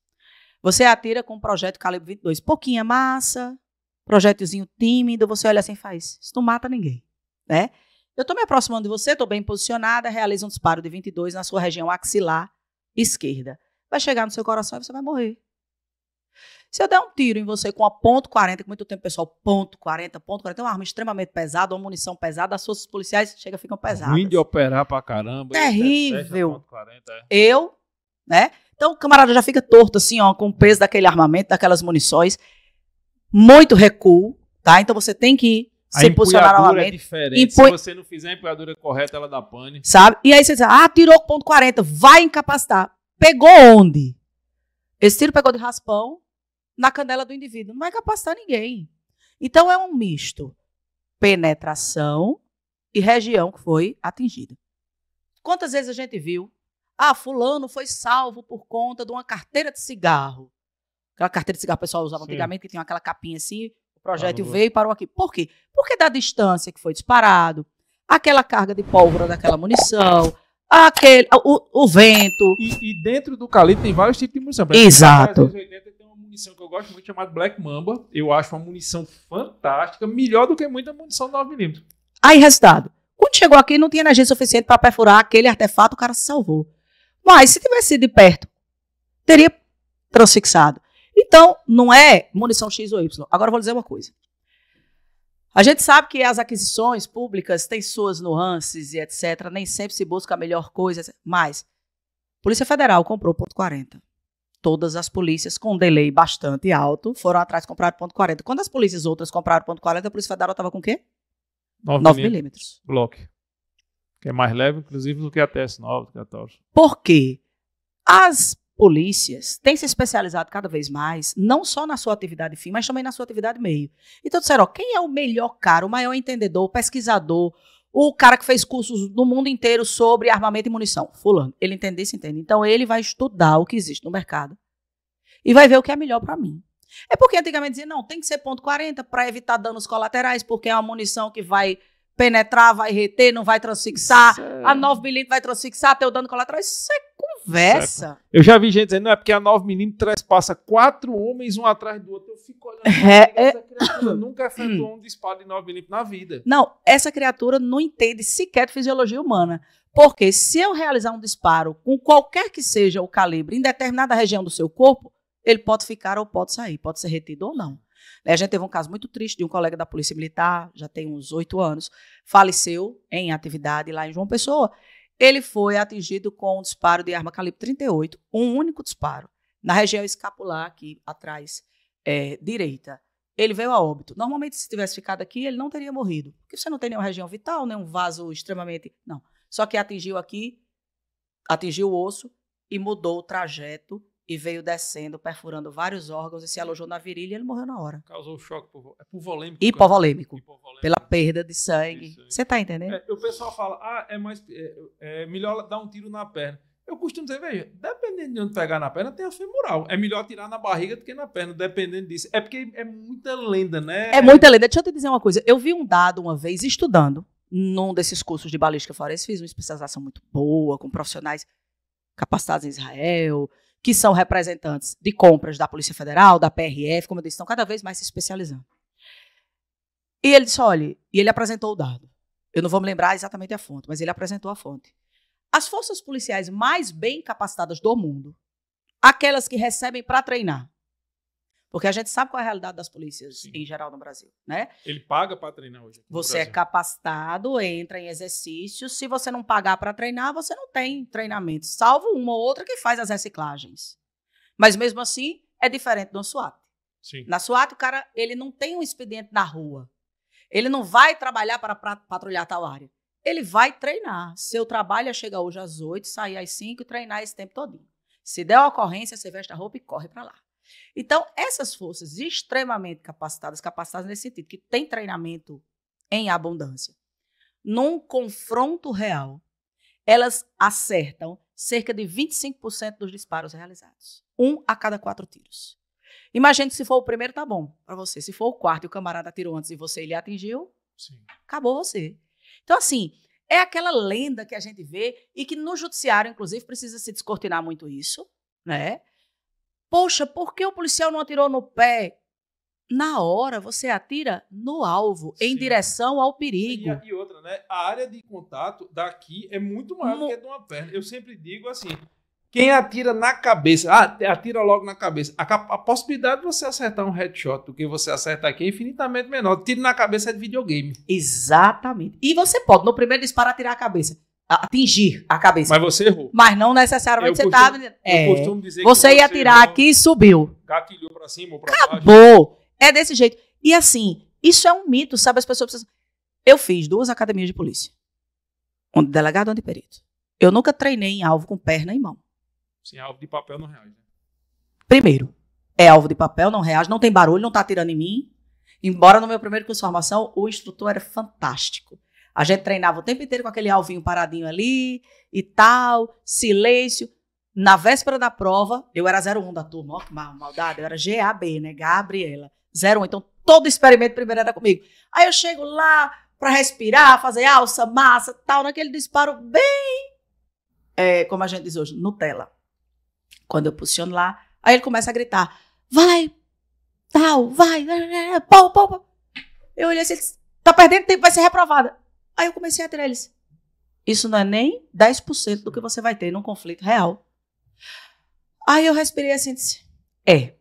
Você atira com um projétil calibre 22, pouquinha massa, projetozinho tímido, você olha assim e faz, isso não mata ninguém, né? Eu estou me aproximando de você, estou bem posicionada, realiza um disparo de 22 na sua região axilar esquerda. Vai chegar no seu coração e você vai morrer. Se eu der um tiro em você com a ponto .40, que muito tempo, pessoal, ponto .40, ponto .40, é uma arma extremamente pesada, uma munição pesada, as forças policiais chega ficam pesadas. Ruim de operar pra caramba. Terrível. 40, é. Eu, né? Então o camarada já fica torto assim, ó, com o peso daquele armamento, daquelas munições muito recuo, tá? Então você tem que a se posicionar é novamente. É diferente. Se você não fizer a empunhadura correta, ela dá pane. Sabe? E aí você diz, ah, tirou ponto 40, vai incapacitar. Pegou onde? Esse tiro pegou de raspão na canela do indivíduo. Não vai capacitar ninguém. Então é um misto. Penetração e região que foi atingida. Quantas vezes a gente viu? Ah, fulano foi salvo por conta de uma carteira de cigarro. Aquela carteira de cigarro que o pessoal usava Sim. antigamente, que tinha aquela capinha assim, o projétil ah, veio e parou aqui. Por quê? Porque da distância que foi disparado, aquela carga de pólvora daquela munição, aquele, o, o vento. E, e, dentro do calibre tem vários tipos de munição. Exemplo, Exato. Tem uma munição que eu gosto muito chamada Black Mamba. Eu acho uma munição fantástica, melhor do que muita munição 9mm. Aí, resultado. Quando chegou aqui, não tinha energia suficiente para perfurar aquele artefato, o cara se salvou. Mas se tivesse sido de perto, teria transfixado. Então, não é munição X ou Y. Agora eu vou dizer uma coisa. A gente sabe que as aquisições públicas têm suas nuances e etc. Nem sempre se busca a melhor coisa, mas Polícia Federal comprou ponto 40. Todas as polícias, com um delay bastante alto, foram atrás e compraram ponto 40. Quando as polícias outras compraram ponto 40, a Polícia Federal estava com o quê? 9, 9 milímetros. Bloco. Que é mais leve, inclusive, do que a TS9, do que a Por quê? As polícias têm se especializado cada vez mais, não só na sua atividade fim, mas também na sua atividade meio. Então disseram, ó, quem é o melhor cara, o maior entendedor, o pesquisador, o cara que fez cursos no mundo inteiro sobre armamento e munição? Fulano. Ele entende isso, entende. Então ele vai estudar o que existe no mercado e vai ver o que é melhor para mim. É porque antigamente dizia, não, tem que ser ponto 40 para evitar danos colaterais, porque é uma munição que vai penetrar, vai reter, não vai transfixar, a 9 milímetros vai transfixar, o dano colateral. Isso é conversa. Certo. Eu já vi gente dizendo, não, é porque a 9mm trespassa quatro homens um atrás do outro. Eu fico olhando. É, essa é... criatura nunca efetuou um disparo de 9mm na vida. Não, essa criatura não entende sequer de fisiologia humana. Porque se eu realizar um disparo com qualquer que seja o calibre em determinada região do seu corpo, ele pode ficar ou pode sair, pode ser retido ou não. Né, a gente teve um caso muito triste de um colega da Polícia Militar, já tem uns oito anos, faleceu em atividade lá em João Pessoa. Ele foi atingido com um disparo de arma calibre 38, um único disparo, na região escapular, aqui atrás é, direita. Ele veio a óbito. Normalmente, se tivesse ficado aqui, ele não teria morrido, porque você não tem nenhuma região vital, nenhum vaso extremamente. Não. Só que atingiu aqui, atingiu o osso e mudou o trajeto e veio descendo, perfurando vários órgãos e se uhum. alojou na virilha e ele morreu na hora. Causou choque por... é pulvolêmico. Hipovolêmico. Né? Hipovolêmico. Pela perda de sangue. Você tá entendendo? É, o pessoal fala, ah, é mais é, é, é melhor dar um tiro na perna. Eu costumo dizer, veja, dependendo de onde pegar na perna, tem a femoral. É melhor tirar na barriga do que na perna, dependendo disso. É porque é muita lenda, né? É muita lenda. Deixa eu te dizer uma coisa. Eu vi um dado uma vez estudando num desses cursos de balística forense, fiz uma especialização muito boa com profissionais capacitados em Israel, que são representantes de compras da Polícia Federal, da PRF, como eu disse, estão cada vez mais se especializando. E ele disse: olha, e ele apresentou o dado. Eu não vou me lembrar exatamente a fonte, mas ele apresentou a fonte. As forças policiais mais bem capacitadas do mundo, aquelas que recebem para treinar, porque a gente sabe qual é a realidade das polícias Sim. em geral no Brasil, né? Ele paga para treinar hoje. Você é capacitado, entra em exercício. Se você não pagar para treinar, você não tem treinamento, salvo uma ou outra que faz as reciclagens. Mas mesmo assim, é diferente do SWAT. Sim. Na SWAT, o cara ele não tem um expediente na rua. Ele não vai trabalhar para patrulhar tal área. Ele vai treinar. Seu trabalho é chegar hoje às 8, sair às 5 e treinar esse tempo todinho. Se der ocorrência, você veste a roupa e corre para lá. Então, essas forças extremamente capacitadas, capacitadas nesse sentido, que têm treinamento em abundância, num confronto real, elas acertam cerca de 25% dos disparos realizados. Um a cada quatro tiros. Imagine se for o primeiro, tá bom para você. Se for o quarto e o camarada atirou antes e você ele atingiu, Sim. acabou você. Então, assim, é aquela lenda que a gente vê e que no judiciário, inclusive, precisa se descortinar muito isso, né? Poxa, por que o policial não atirou no pé? Na hora você atira no alvo, Sim. em direção ao perigo. E, e, outra, né? A área de contato daqui é muito maior no... do que a de uma perna. Eu sempre digo assim: quem atira na cabeça, atira logo na cabeça. A, a, possibilidade de você acertar um headshot do que você acerta aqui é infinitamente menor. Tiro na cabeça é de videogame. Exatamente. E você pode, no primeiro disparo, atirar a cabeça atingir a cabeça. Mas você errou. Mas não necessariamente eu você estava. É, você ia atirar tirar aqui e subiu. Gatilhou para cima ou para baixo. Acabou. É desse jeito. E assim, isso é um mito, sabe? As pessoas precisam. Eu fiz duas academias de polícia. Um de delegado e um de perito. Eu nunca treinei em alvo com perna e mão. Sim, alvo de papel não reage. Né? Primeiro, é alvo de papel, não reage, não tem barulho, não tá atirando em mim. Embora no meu primeiro curso de formação, o instrutor era fantástico. A gente treinava o tempo inteiro com aquele alvinho paradinho ali e tal, silêncio. Na véspera da prova, eu era 01 da turma, ó, que maldade, eu era GAB, né? Gabriela. 01. Então, todo experimento primeiro era comigo. Aí eu chego lá para respirar, fazer alça, massa, tal, naquele né, disparo bem. É, como a gente diz hoje, Nutella. Quando eu posiciono lá, aí ele começa a gritar: vai, tal, vai, pau, pau, pau. Eu olhei assim, tá perdendo tempo, vai ser reprovada. Aí eu comecei a tirar eles. Isso não é nem 10% do que você vai ter num conflito real. Aí eu respirei assim e disse: É.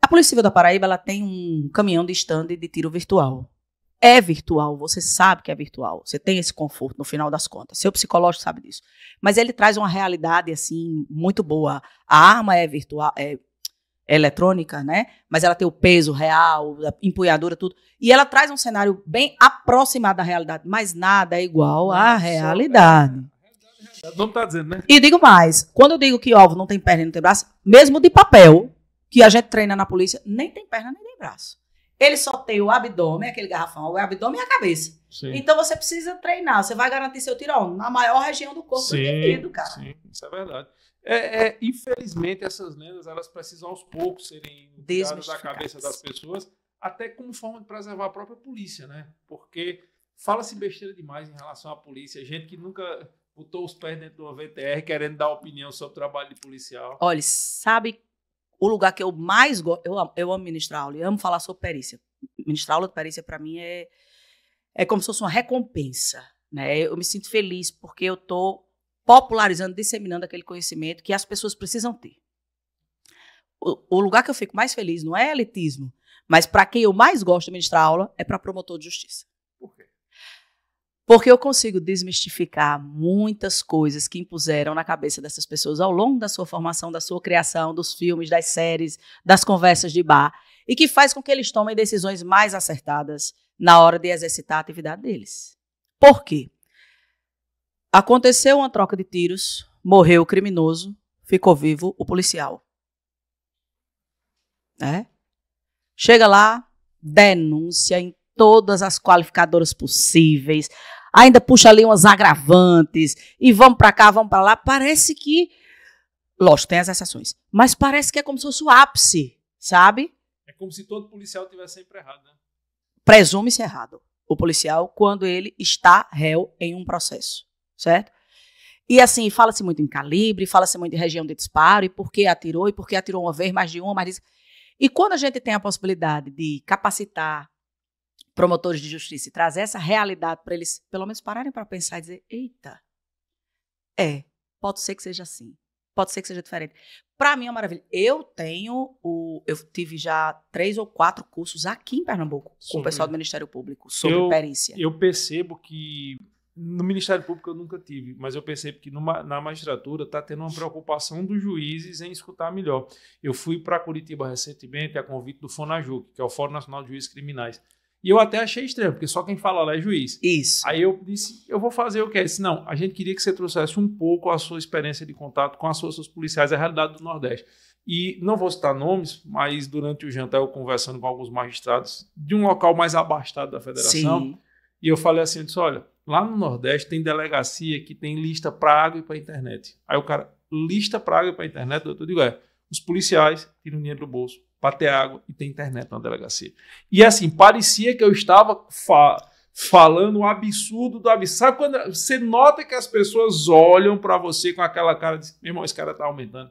A Polícia Civil da Paraíba ela tem um caminhão de stand de tiro virtual. É virtual, você sabe que é virtual. Você tem esse conforto no final das contas. Seu psicológico sabe disso. Mas ele traz uma realidade assim muito boa. A arma é virtual, é eletrônica, né? Mas ela tem o peso real, a empunhadura, tudo. E ela traz um cenário bem aproximado da realidade, mas nada é igual à realidade. Vamos está dizendo, né? E digo mais, quando eu digo que ovo não tem perna e não tem braço, mesmo de papel, que a gente treina na polícia, nem tem perna nem tem braço. Ele só tem o abdômen, aquele garrafão, o abdômen e a cabeça. Sim. Então você precisa treinar, você vai garantir seu tiro na maior região do corpo do indivíduo, cara. Sim, isso é verdade. É, é, infelizmente, essas lendas elas precisam aos poucos serem tiradas da cabeça das pessoas, até como forma de preservar a própria polícia, né? Porque fala-se besteira demais em relação à polícia, gente que nunca botou os pés dentro uma VTR querendo dar opinião sobre o trabalho de policial. Olha, sabe o lugar que eu mais gosto? Eu amo, eu amo ministrar aula, eu amo falar sobre perícia. Ministrar aula de perícia, para mim, é, é como se fosse uma recompensa. Né? Eu me sinto feliz porque eu estou popularizando, disseminando aquele conhecimento que as pessoas precisam ter. O, o lugar que eu fico mais feliz não é elitismo, mas para quem eu mais gosto de ministrar aula é para promotor de justiça. Por quê? Porque eu consigo desmistificar muitas coisas que impuseram na cabeça dessas pessoas ao longo da sua formação, da sua criação, dos filmes, das séries, das conversas de bar, e que faz com que eles tomem decisões mais acertadas na hora de exercitar a atividade deles. Por quê? Aconteceu uma troca de tiros, morreu o criminoso, ficou vivo o policial. É? Chega lá, denúncia em todas as qualificadoras possíveis, ainda puxa ali umas agravantes, e vamos para cá, vamos para lá. Parece que. Lógico, tem as exceções, mas parece que é como se fosse o ápice, sabe? É como se todo policial tivesse sempre errado, né? Presume-se errado o policial quando ele está réu em um processo certo? E assim, fala-se muito em calibre, fala-se muito em região de disparo, e por que atirou, e por que atirou uma vez, mais de uma, mais disso. E quando a gente tem a possibilidade de capacitar promotores de justiça e trazer essa realidade para eles, pelo menos pararem para pensar e dizer: eita, é, pode ser que seja assim, pode ser que seja diferente. Para mim é uma maravilha. Eu tenho o, eu tive já três ou quatro cursos aqui em Pernambuco com o pessoal do Ministério Público sobre eu, perícia. Eu percebo que no Ministério Público eu nunca tive, mas eu percebo que numa, na magistratura está tendo uma preocupação dos juízes em escutar melhor. Eu fui para Curitiba recentemente a convite do FONAJUC, que é o Fórum Nacional de Juízes Criminais. E eu até achei estranho, porque só quem fala lá é juiz. Isso. Aí eu disse, eu vou fazer o que? Disse, não, a gente queria que você trouxesse um pouco a sua experiência de contato com as forças policiais, é a realidade do Nordeste. E não vou citar nomes, mas durante o jantar eu conversando com alguns magistrados de um local mais abastado da federação. Sim. E eu falei assim, eu disse, olha, Lá no Nordeste tem delegacia que tem lista para água e para internet. Aí o cara, lista para água e para internet, eu digo, é, os policiais tiram dinheiro do bolso para ter água e ter internet na delegacia. E é assim, parecia que eu estava fa falando o absurdo do absurdo. Sabe quando você nota que as pessoas olham para você com aquela cara de, meu irmão, esse cara está aumentando.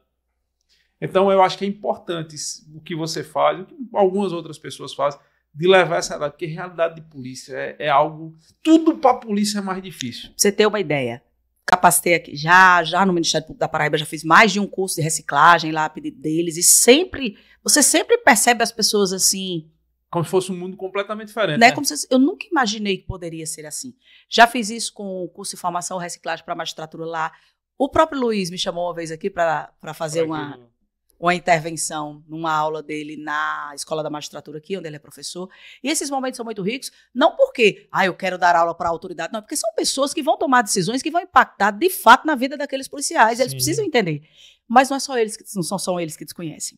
Então eu acho que é importante o que você faz, o que algumas outras pessoas fazem, de levar essa data, porque realidade de polícia é, é algo. Tudo para a polícia é mais difícil. Pra você ter uma ideia, capacitei aqui já, já no Ministério Público da Paraíba, já fiz mais de um curso de reciclagem lá a pedido deles, e sempre, você sempre percebe as pessoas assim. Como se fosse um mundo completamente diferente. Né? né? Como se, eu nunca imaginei que poderia ser assim. Já fiz isso com o curso de formação reciclagem para magistratura lá. O próprio Luiz me chamou uma vez aqui para fazer pra uma ou a intervenção numa aula dele na Escola da Magistratura aqui, onde ele é professor. E esses momentos são muito ricos, não porque, ah, eu quero dar aula para a autoridade, não, porque são pessoas que vão tomar decisões que vão impactar de fato na vida daqueles policiais, Sim. eles precisam entender. Mas não é só eles que não são só eles que desconhecem.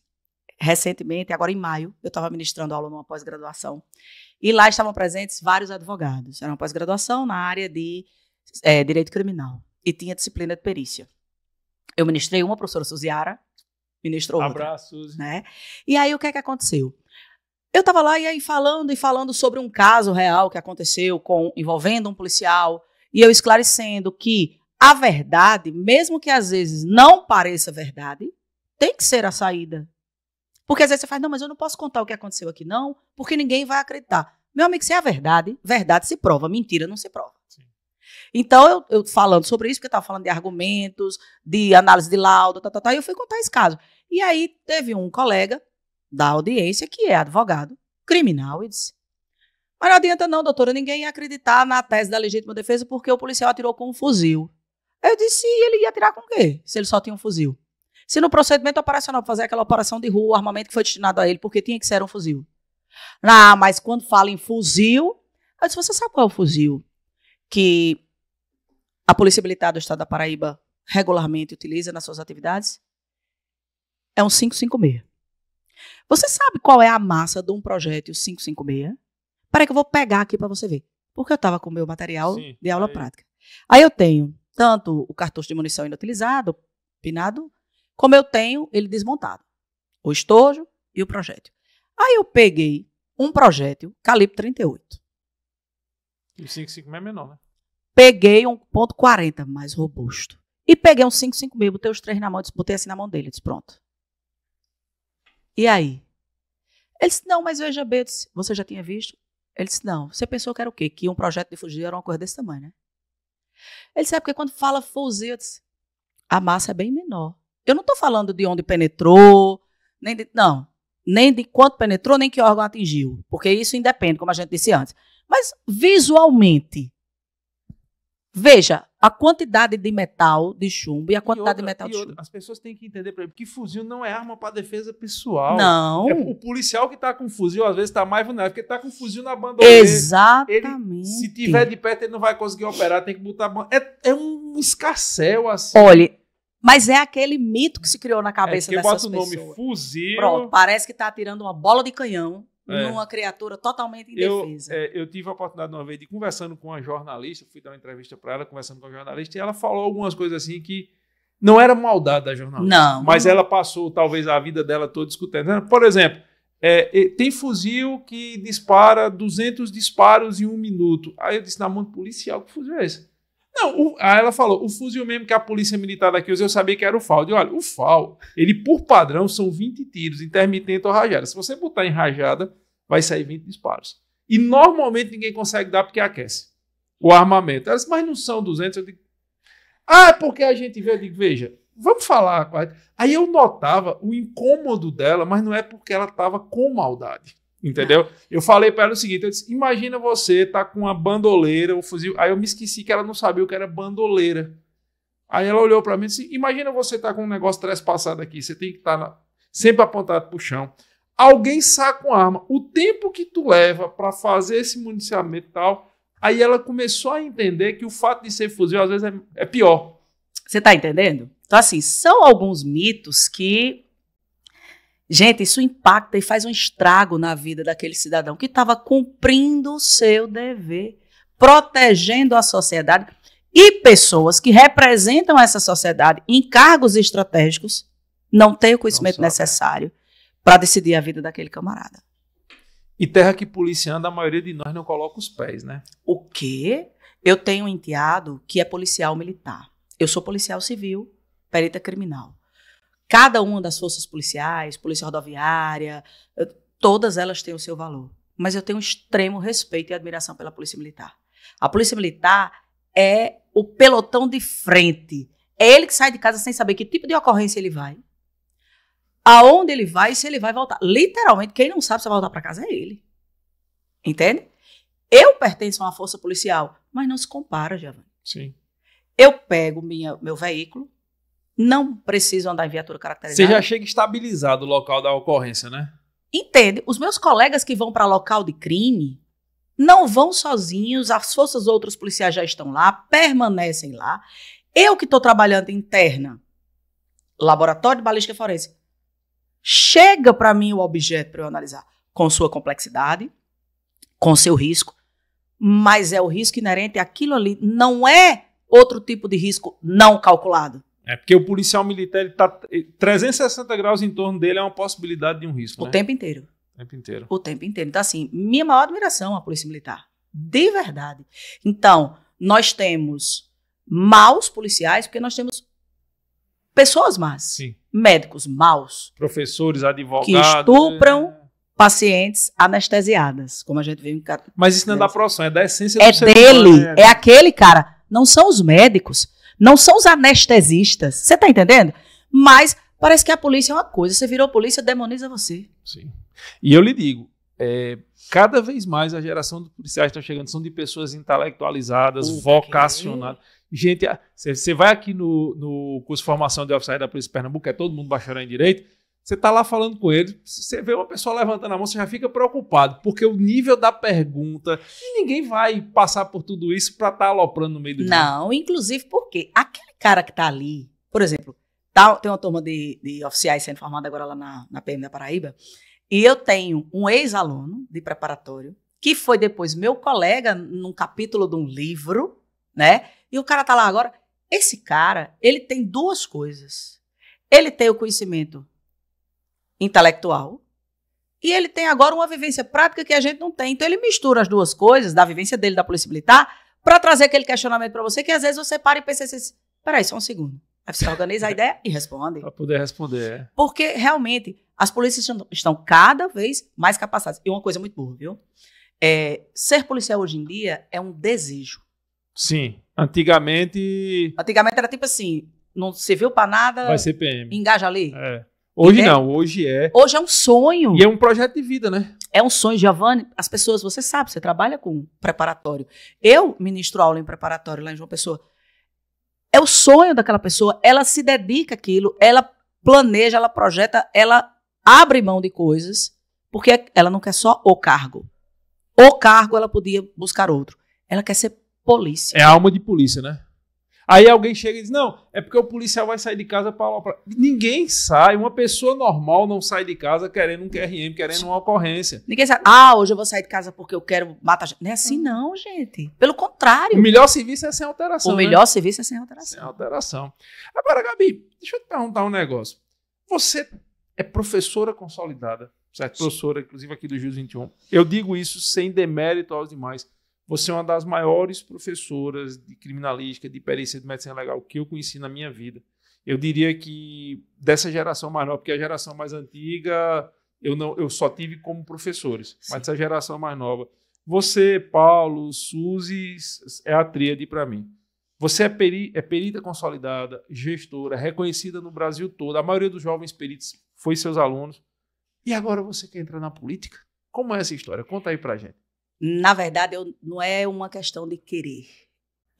Recentemente, agora em maio, eu estava ministrando aula numa pós-graduação e lá estavam presentes vários advogados. Era uma pós-graduação na área de é, direito criminal e tinha disciplina de perícia. Eu ministrei uma professora Suziara, ministro outra. Abraços. Né? E aí, o que é que aconteceu? Eu estava lá e aí falando e falando sobre um caso real que aconteceu com envolvendo um policial e eu esclarecendo que a verdade, mesmo que às vezes não pareça verdade, tem que ser a saída. Porque às vezes você faz, não, mas eu não posso contar o que aconteceu aqui, não, porque ninguém vai acreditar. Meu amigo, se é a verdade, verdade se prova, mentira não se prova. Sim. Então, eu, eu, falando sobre isso, porque eu estava falando de argumentos, de análise de laudo, tá, tá, tá, e eu fui contar esse caso. E aí teve um colega da audiência que é advogado criminal e disse: Mas não adianta, não, doutora, ninguém ia acreditar na tese da legítima defesa porque o policial atirou com um fuzil. Eu disse: e ele ia atirar com o quê? Se ele só tinha um fuzil. Se no procedimento operacional fazer aquela operação de rua, o armamento que foi destinado a ele, porque tinha que ser um fuzil. Ah, mas quando fala em fuzil, eu disse, você sabe qual é o fuzil que a Polícia Militar do Estado da Paraíba regularmente utiliza nas suas atividades? é um 556. Você sabe qual é a massa de um projétil 556? Peraí que eu vou pegar aqui para você ver. Porque eu estava com o meu material Sim, de aula aí. prática. Aí eu tenho tanto o cartucho de munição inutilizado, pinado, como eu tenho ele desmontado. O estojo e o projétil. Aí eu peguei um projétil calibre 38. E o 5,56 é menor, né? Peguei um ponto .40 mais robusto. E peguei um 5,56, botei os três na mão, botei assim na mão dele, disse, pronto. E aí? Ele disse, não, mas veja bem, disse, você já tinha visto? Ele disse, não. Você pensou que era o quê? Que um projeto de fugir era uma coisa desse tamanho, né? Ele disse, é porque quando fala fuzil, eu disse, a massa é bem menor. Eu não estou falando de onde penetrou, nem de, não, nem de quanto penetrou, nem que órgão atingiu, porque isso independe, como a gente disse antes. Mas visualmente, veja, a quantidade de metal, de chumbo e a quantidade e outra, de metal de outra, chumbo. as pessoas têm que entender, por exemplo, que fuzil não é arma para defesa pessoal. Não. É o policial que está com fuzil, às vezes, está mais vulnerável, porque está com fuzil na banda. Exatamente. Ele, se tiver de perto, ele não vai conseguir operar, tem que botar... É, é um escarcéu assim. Olha, mas é aquele mito que se criou na é cabeça é dessas pessoas. bota o nome fuzil... Pronto, parece que está atirando uma bola de canhão é. numa criatura totalmente indefesa. Eu, é, eu tive a oportunidade uma vez de conversando com uma jornalista, fui dar uma entrevista para ela, conversando com a jornalista, e ela falou algumas coisas assim que não era maldade da jornalista. Não. Mas ela passou talvez a vida dela toda escutando. Por exemplo, é, tem fuzil que dispara 200 disparos em um minuto. Aí eu disse, na mão policial, que fuzil é esse? Não, o, aí ela falou, o fuzil mesmo que a polícia militar daqui usa, eu sabia que era o FAL. Eu olha, o FAL, ele por padrão são 20 tiros, intermitente ou rajada. Se você botar em rajada, vai sair 20 disparos. E normalmente ninguém consegue dar porque aquece o armamento. Ela disse, mas não são 200? Eu digo, ah, é porque a gente vê, eu digo, veja, vamos falar. Aí eu notava o incômodo dela, mas não é porque ela estava com maldade. Entendeu? Eu falei para ela o seguinte: eu disse, imagina você tá com uma bandoleira, o um fuzil. Aí eu me esqueci que ela não sabia o que era bandoleira. Aí ela olhou para mim e disse: imagina você tá com um negócio trespassado aqui, você tem que estar tá sempre apontado para o chão. Alguém saca uma arma. O tempo que tu leva para fazer esse municiamento e tal. Aí ela começou a entender que o fato de ser fuzil às vezes é, é pior. Você tá entendendo? Então, assim, são alguns mitos que Gente, isso impacta e faz um estrago na vida daquele cidadão que estava cumprindo o seu dever, protegendo a sociedade e pessoas que representam essa sociedade em cargos estratégicos não têm o conhecimento necessário para decidir a vida daquele camarada. E terra que policiando, a maioria de nós não coloca os pés, né? O quê? Eu tenho um enteado que é policial militar. Eu sou policial civil, perita criminal. Cada uma das forças policiais, polícia rodoviária, todas elas têm o seu valor. Mas eu tenho um extremo respeito e admiração pela Polícia Militar. A Polícia Militar é o pelotão de frente. É ele que sai de casa sem saber que tipo de ocorrência ele vai, aonde ele vai e se ele vai voltar. Literalmente, quem não sabe se vai voltar para casa é ele. Entende? Eu pertenço a uma força policial, mas não se compara, Giovanni. Sim. Eu pego minha, meu veículo, não precisam andar em viatura caracterizada. Você já chega estabilizado o local da ocorrência, né? Entende? Os meus colegas que vão para local de crime não vão sozinhos, as forças outros policiais já estão lá, permanecem lá. Eu que estou trabalhando interna, laboratório de balística forense, chega para mim o objeto para eu analisar com sua complexidade, com seu risco, mas é o risco inerente àquilo ali, não é outro tipo de risco não calculado. É porque o policial militar ele tá 360 graus em torno dele é uma possibilidade de um risco. O né? tempo inteiro. O tempo inteiro. O tempo inteiro. Então, assim, minha maior admiração à Polícia Militar. De verdade. Então, nós temos maus policiais, porque nós temos pessoas más. Sim. Médicos maus. Professores, advogados. Que estupram é... pacientes anestesiadas, como a gente vê em Mas isso não é da profissão, é da essência é do É dele, humano, né? é aquele cara. Não são os médicos não são os anestesistas. Você está entendendo? Mas parece que a polícia é uma coisa. Você virou polícia, demoniza você. Sim. E eu lhe digo, é, cada vez mais a geração de policiais está chegando, são de pessoas intelectualizadas, vocacionadas. Que... Gente, você vai aqui no, no curso de formação de oficiais da Polícia de Pernambuco, é todo mundo bacharel em Direito, você está lá falando com ele, você vê uma pessoa levantando a mão, você já fica preocupado, porque o nível da pergunta. E ninguém vai passar por tudo isso para estar tá aloprando no meio do Não, inclusive porque aquele cara que está ali, por exemplo, tá, tem uma turma de, de oficiais sendo formada agora lá na, na PM da Paraíba, e eu tenho um ex-aluno de preparatório, que foi depois meu colega num capítulo de um livro, né? E o cara está lá agora. Esse cara, ele tem duas coisas. Ele tem o conhecimento intelectual e ele tem agora uma vivência prática que a gente não tem. Então ele mistura as duas coisas, da vivência dele da Polícia Militar, para trazer aquele questionamento para você que às vezes você para e pensa assim: peraí, só um segundo. Aí você organiza a ideia e responde. Para poder responder. É. Porque realmente as polícias estão cada vez mais capacitadas. E uma coisa muito boa, viu? É, ser policial hoje em dia é um desejo. Sim. Antigamente. Antigamente era tipo assim: não serviu para nada. Vai ser PM. Engaja ali. É. Hoje né? não, hoje é. Hoje é um sonho. E é um projeto de vida, né? É um sonho, Giovanni. As pessoas, você sabe, você trabalha com preparatório. Eu ministro aula em preparatório lá em João Pessoa. É o sonho daquela pessoa, ela se dedica àquilo, ela planeja, ela projeta, ela abre mão de coisas, porque ela não quer só o cargo. O cargo ela podia buscar outro. Ela quer ser polícia. É alma de polícia, né? Aí alguém chega e diz: Não, é porque o policial vai sair de casa para. Ninguém sai. Uma pessoa normal não sai de casa querendo um QRM, querendo uma ocorrência. Ninguém sai. Ah, hoje eu vou sair de casa porque eu quero matar. gente Não é assim, não, gente. Pelo contrário. O melhor serviço é sem alteração. O né? melhor serviço é sem alteração. Sem alteração. Agora, Gabi, deixa eu te perguntar um negócio. Você é professora consolidada, certo? Professora, inclusive aqui do Jus 21. Eu digo isso sem demérito aos demais. Você é uma das maiores professoras de criminalística, de perícia de medicina legal que eu conheci na minha vida. Eu diria que dessa geração mais nova, porque a geração mais antiga eu não, eu só tive como professores, Sim. mas dessa geração mais nova. Você, Paulo, Suzy, é a tríade para mim. Você é, peri, é perita consolidada, gestora, reconhecida no Brasil todo. A maioria dos jovens peritos foi seus alunos. E agora você quer entrar na política? Como é essa história? Conta aí para gente. Na verdade, eu, não é uma questão de querer.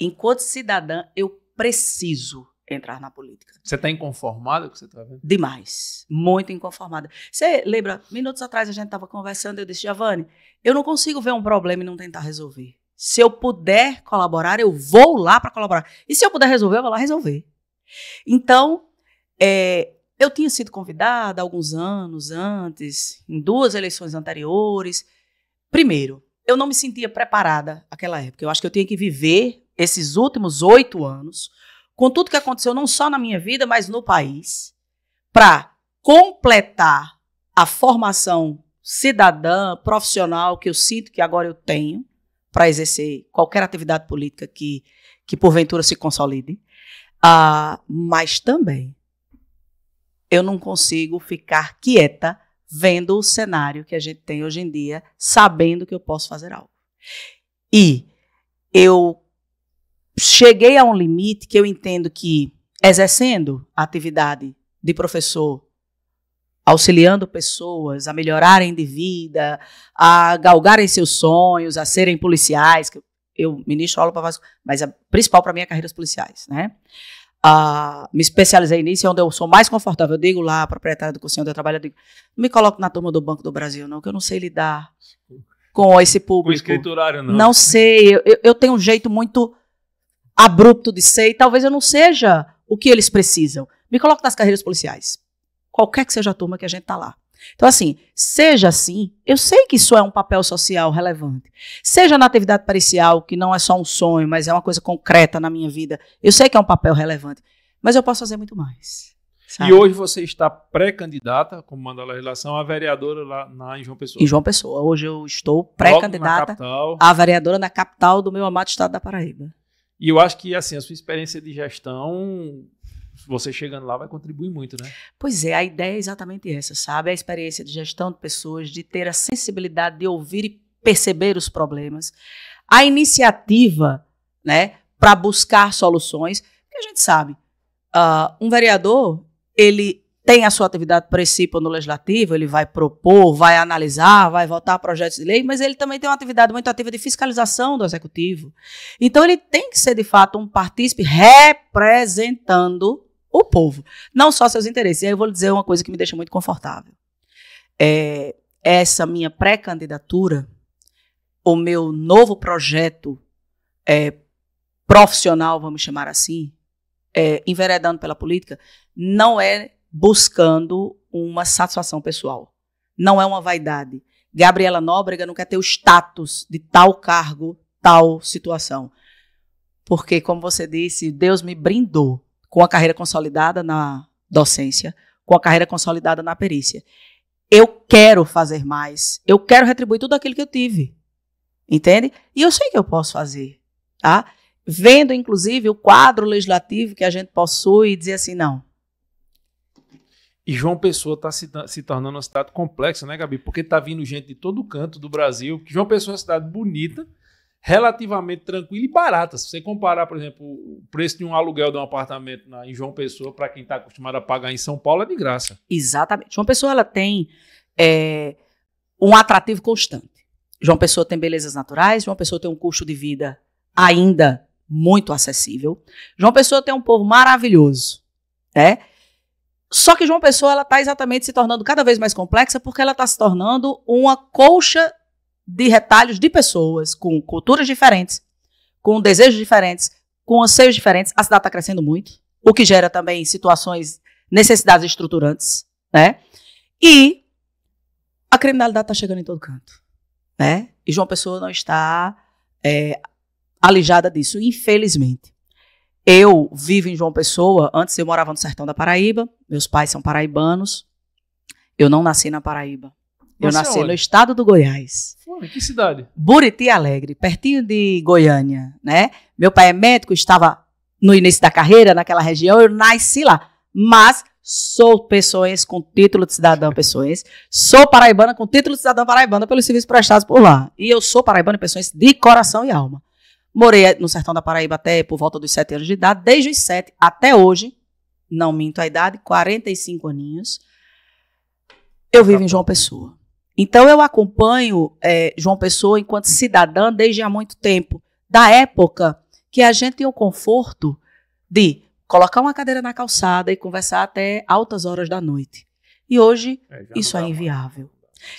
Enquanto cidadã, eu preciso entrar na política. Você está inconformada com o que você está vendo? Demais. Muito inconformada. Você lembra, minutos atrás a gente estava conversando, eu disse, Giovanni, eu não consigo ver um problema e não tentar resolver. Se eu puder colaborar, eu vou lá para colaborar. E se eu puder resolver, eu vou lá resolver. Então, é, eu tinha sido convidada alguns anos antes, em duas eleições anteriores. Primeiro, eu não me sentia preparada naquela época. Eu acho que eu tinha que viver esses últimos oito anos com tudo que aconteceu, não só na minha vida, mas no país, para completar a formação cidadã, profissional que eu sinto que agora eu tenho para exercer qualquer atividade política que, que porventura se consolide. Ah, mas também eu não consigo ficar quieta vendo o cenário que a gente tem hoje em dia, sabendo que eu posso fazer algo. E eu cheguei a um limite que eu entendo que, exercendo a atividade de professor, auxiliando pessoas a melhorarem de vida, a galgarem seus sonhos, a serem policiais, que eu ministro aula para mas a principal para mim é carreiras policiais, né? me especializei nisso, é onde eu sou mais confortável. Eu digo lá, a proprietária do conselho, onde eu trabalho, eu digo, não me coloco na turma do Banco do Brasil, não, que eu não sei lidar com esse público. Com escriturário, não. Não sei, eu, eu tenho um jeito muito abrupto de ser, e talvez eu não seja o que eles precisam. Me coloco nas carreiras policiais. Qualquer que seja a turma que a gente está lá. Então, assim, seja assim, eu sei que isso é um papel social relevante. Seja na atividade parcial, que não é só um sonho, mas é uma coisa concreta na minha vida, eu sei que é um papel relevante, mas eu posso fazer muito mais. Sabe? E hoje você está pré-candidata, como manda a legislação, a vereadora lá na, em João Pessoa. Em João Pessoa. Hoje eu estou pré-candidata a vereadora na capital do meu amado estado da Paraíba. E eu acho que, assim, a sua experiência de gestão você chegando lá vai contribuir muito, né? Pois é, a ideia é exatamente essa, sabe? A experiência de gestão de pessoas, de ter a sensibilidade de ouvir e perceber os problemas, a iniciativa, né, para buscar soluções, que a gente sabe, uh, um vereador, ele tem a sua atividade principal no legislativo, ele vai propor, vai analisar, vai votar projetos de lei, mas ele também tem uma atividade muito ativa de fiscalização do executivo. Então ele tem que ser de fato um partícipe representando o povo, não só seus interesses. E aí eu vou lhe dizer uma coisa que me deixa muito confortável. É, essa minha pré-candidatura, o meu novo projeto é, profissional, vamos chamar assim, é, enveredando pela política, não é buscando uma satisfação pessoal. Não é uma vaidade. Gabriela Nóbrega não quer ter o status de tal cargo, tal situação. Porque, como você disse, Deus me brindou com a carreira consolidada na docência, com a carreira consolidada na perícia. Eu quero fazer mais. Eu quero retribuir tudo aquilo que eu tive. Entende? E eu sei que eu posso fazer. Tá? Vendo, inclusive, o quadro legislativo que a gente possui e dizer assim, não. E João Pessoa está se, se, tornando uma cidade complexa, né, Gabi? Porque está vindo gente de todo canto do Brasil. João Pessoa é uma cidade bonita, relativamente tranquila e barata. Se você comparar, por exemplo, o preço de um aluguel de um apartamento na, em João Pessoa, para quem está acostumado a pagar em São Paulo, é de graça. Exatamente. João Pessoa ela tem é, um atrativo constante. João Pessoa tem belezas naturais, João Pessoa tem um custo de vida ainda muito acessível. João Pessoa tem um povo maravilhoso, né? Só que João Pessoa ela está exatamente se tornando cada vez mais complexa porque ela está se tornando uma colcha de retalhos de pessoas com culturas diferentes, com desejos diferentes, com anseios diferentes. A cidade está crescendo muito, o que gera também situações, necessidades estruturantes, né? E a criminalidade está chegando em todo canto, né? E João Pessoa não está é, alijada disso, infelizmente. Eu vivo em João Pessoa, antes eu morava no sertão da Paraíba, meus pais são paraibanos, eu não nasci na Paraíba, eu nasci no estado do Goiás. Olha, que cidade? Buriti Alegre, pertinho de Goiânia, né? Meu pai é médico, estava no início da carreira naquela região, eu nasci lá. Mas sou pessoense com título de cidadão pessoense, sou paraibana com título de cidadão paraibana pelos serviços prestados por lá. E eu sou paraibana e pessoense de coração e alma. Morei no sertão da Paraíba até por volta dos sete anos de idade, desde os sete até hoje, não minto a idade, 45 aninhos. Eu vivo tá em João Pessoa. Então eu acompanho é, João Pessoa enquanto cidadã desde há muito tempo, da época que a gente tinha o conforto de colocar uma cadeira na calçada e conversar até altas horas da noite. E hoje é, isso é inviável.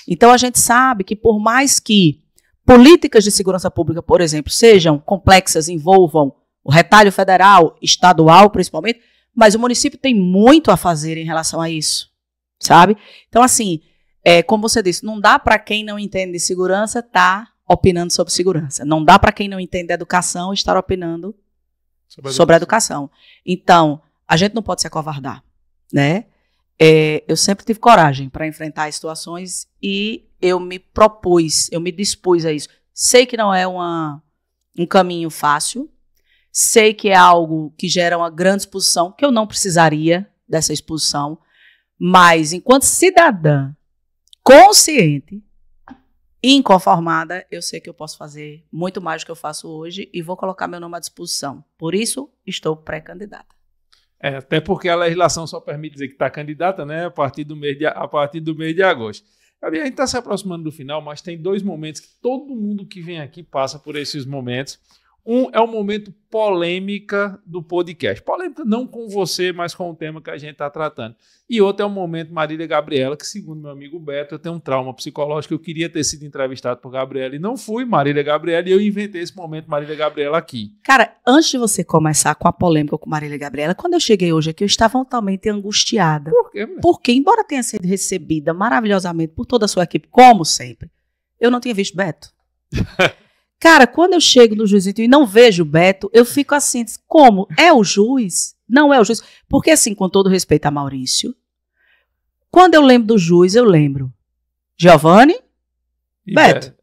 Então a gente sabe que por mais que políticas de segurança pública, por exemplo, sejam complexas, envolvam o retalho federal, estadual principalmente, mas o município tem muito a fazer em relação a isso, sabe? Então assim, é, como você disse, não dá para quem não entende de segurança estar tá opinando sobre segurança. Não dá para quem não entende educação estar opinando sobre a educação. Sobre a educação. Então, a gente não pode se acovardar, né? É, eu sempre tive coragem para enfrentar as situações e eu me propus, eu me dispus a isso. Sei que não é uma, um caminho fácil, sei que é algo que gera uma grande expulsão, que eu não precisaria dessa expulsão, mas enquanto cidadã consciente e inconformada, eu sei que eu posso fazer muito mais do que eu faço hoje e vou colocar meu nome à disposição. Por isso, estou pré-candidata. É, até porque a legislação só permite dizer que está candidata, né? A partir do mês de, a partir do mês de agosto. A gente está se aproximando do final, mas tem dois momentos que todo mundo que vem aqui passa por esses momentos. Um é o momento polêmica do podcast. Polêmica não com você, mas com o tema que a gente está tratando. E outro é o momento Marília Gabriela, que segundo meu amigo Beto, eu tenho um trauma psicológico. Eu queria ter sido entrevistado por Gabriela e não fui Marília Gabriela. E eu inventei esse momento Marília Gabriela aqui. Cara, antes de você começar com a polêmica com Marília Gabriela, quando eu cheguei hoje aqui, eu estava totalmente angustiada. Por quê? Mãe? Porque, embora tenha sido recebida maravilhosamente por toda a sua equipe, como sempre, eu não tinha visto Beto. Cara, quando eu chego no juizinho e não vejo o Beto, eu fico assim, como? É o juiz? Não é o juiz? Porque assim, com todo respeito a Maurício, quando eu lembro do juiz, eu lembro Giovanni, Beto. Beto.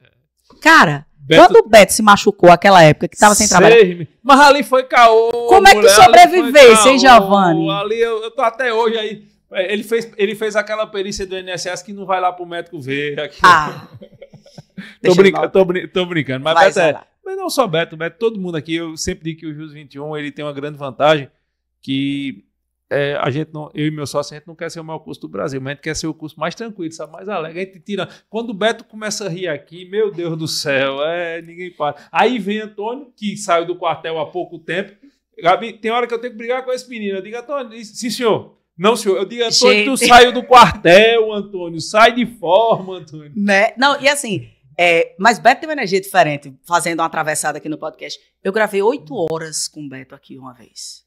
Cara, Beto... quando o Beto se machucou aquela época que tava sem trabalho. Mas ali foi caô. Como é que tu sobrevivesse, hein, Giovanni? Ali eu, eu tô até hoje aí. É, ele fez, ele fez aquela perícia do INSS que não vai lá pro médico ver. Aqui. Ah. tô, brincando, tô, brin tô, brincando, mas Beto é, mas não só Beto, Beto, todo mundo aqui, eu sempre digo que o Jus 21 ele tem uma grande vantagem que é, a gente não, eu e meu sócio, a gente não quer ser o maior curso do Brasil, mas a gente quer ser o curso mais tranquilo, sabe? Mais alegre. A gente tira. Quando o Beto começa a rir aqui, meu Deus do céu, é, ninguém para. Aí vem Antônio, que saiu do quartel há pouco tempo. Gabi, tem hora que eu tenho que brigar com esse menino. Eu digo, Antônio, sim, senhor. Não, senhor. Eu digo, Antônio, gente. tu saiu do quartel, Antônio. Sai de forma, Antônio. Né? Não, e assim, é, mas Beto tem uma energia diferente, fazendo uma atravessada aqui no podcast. Eu gravei oito hum. horas com o Beto aqui uma vez.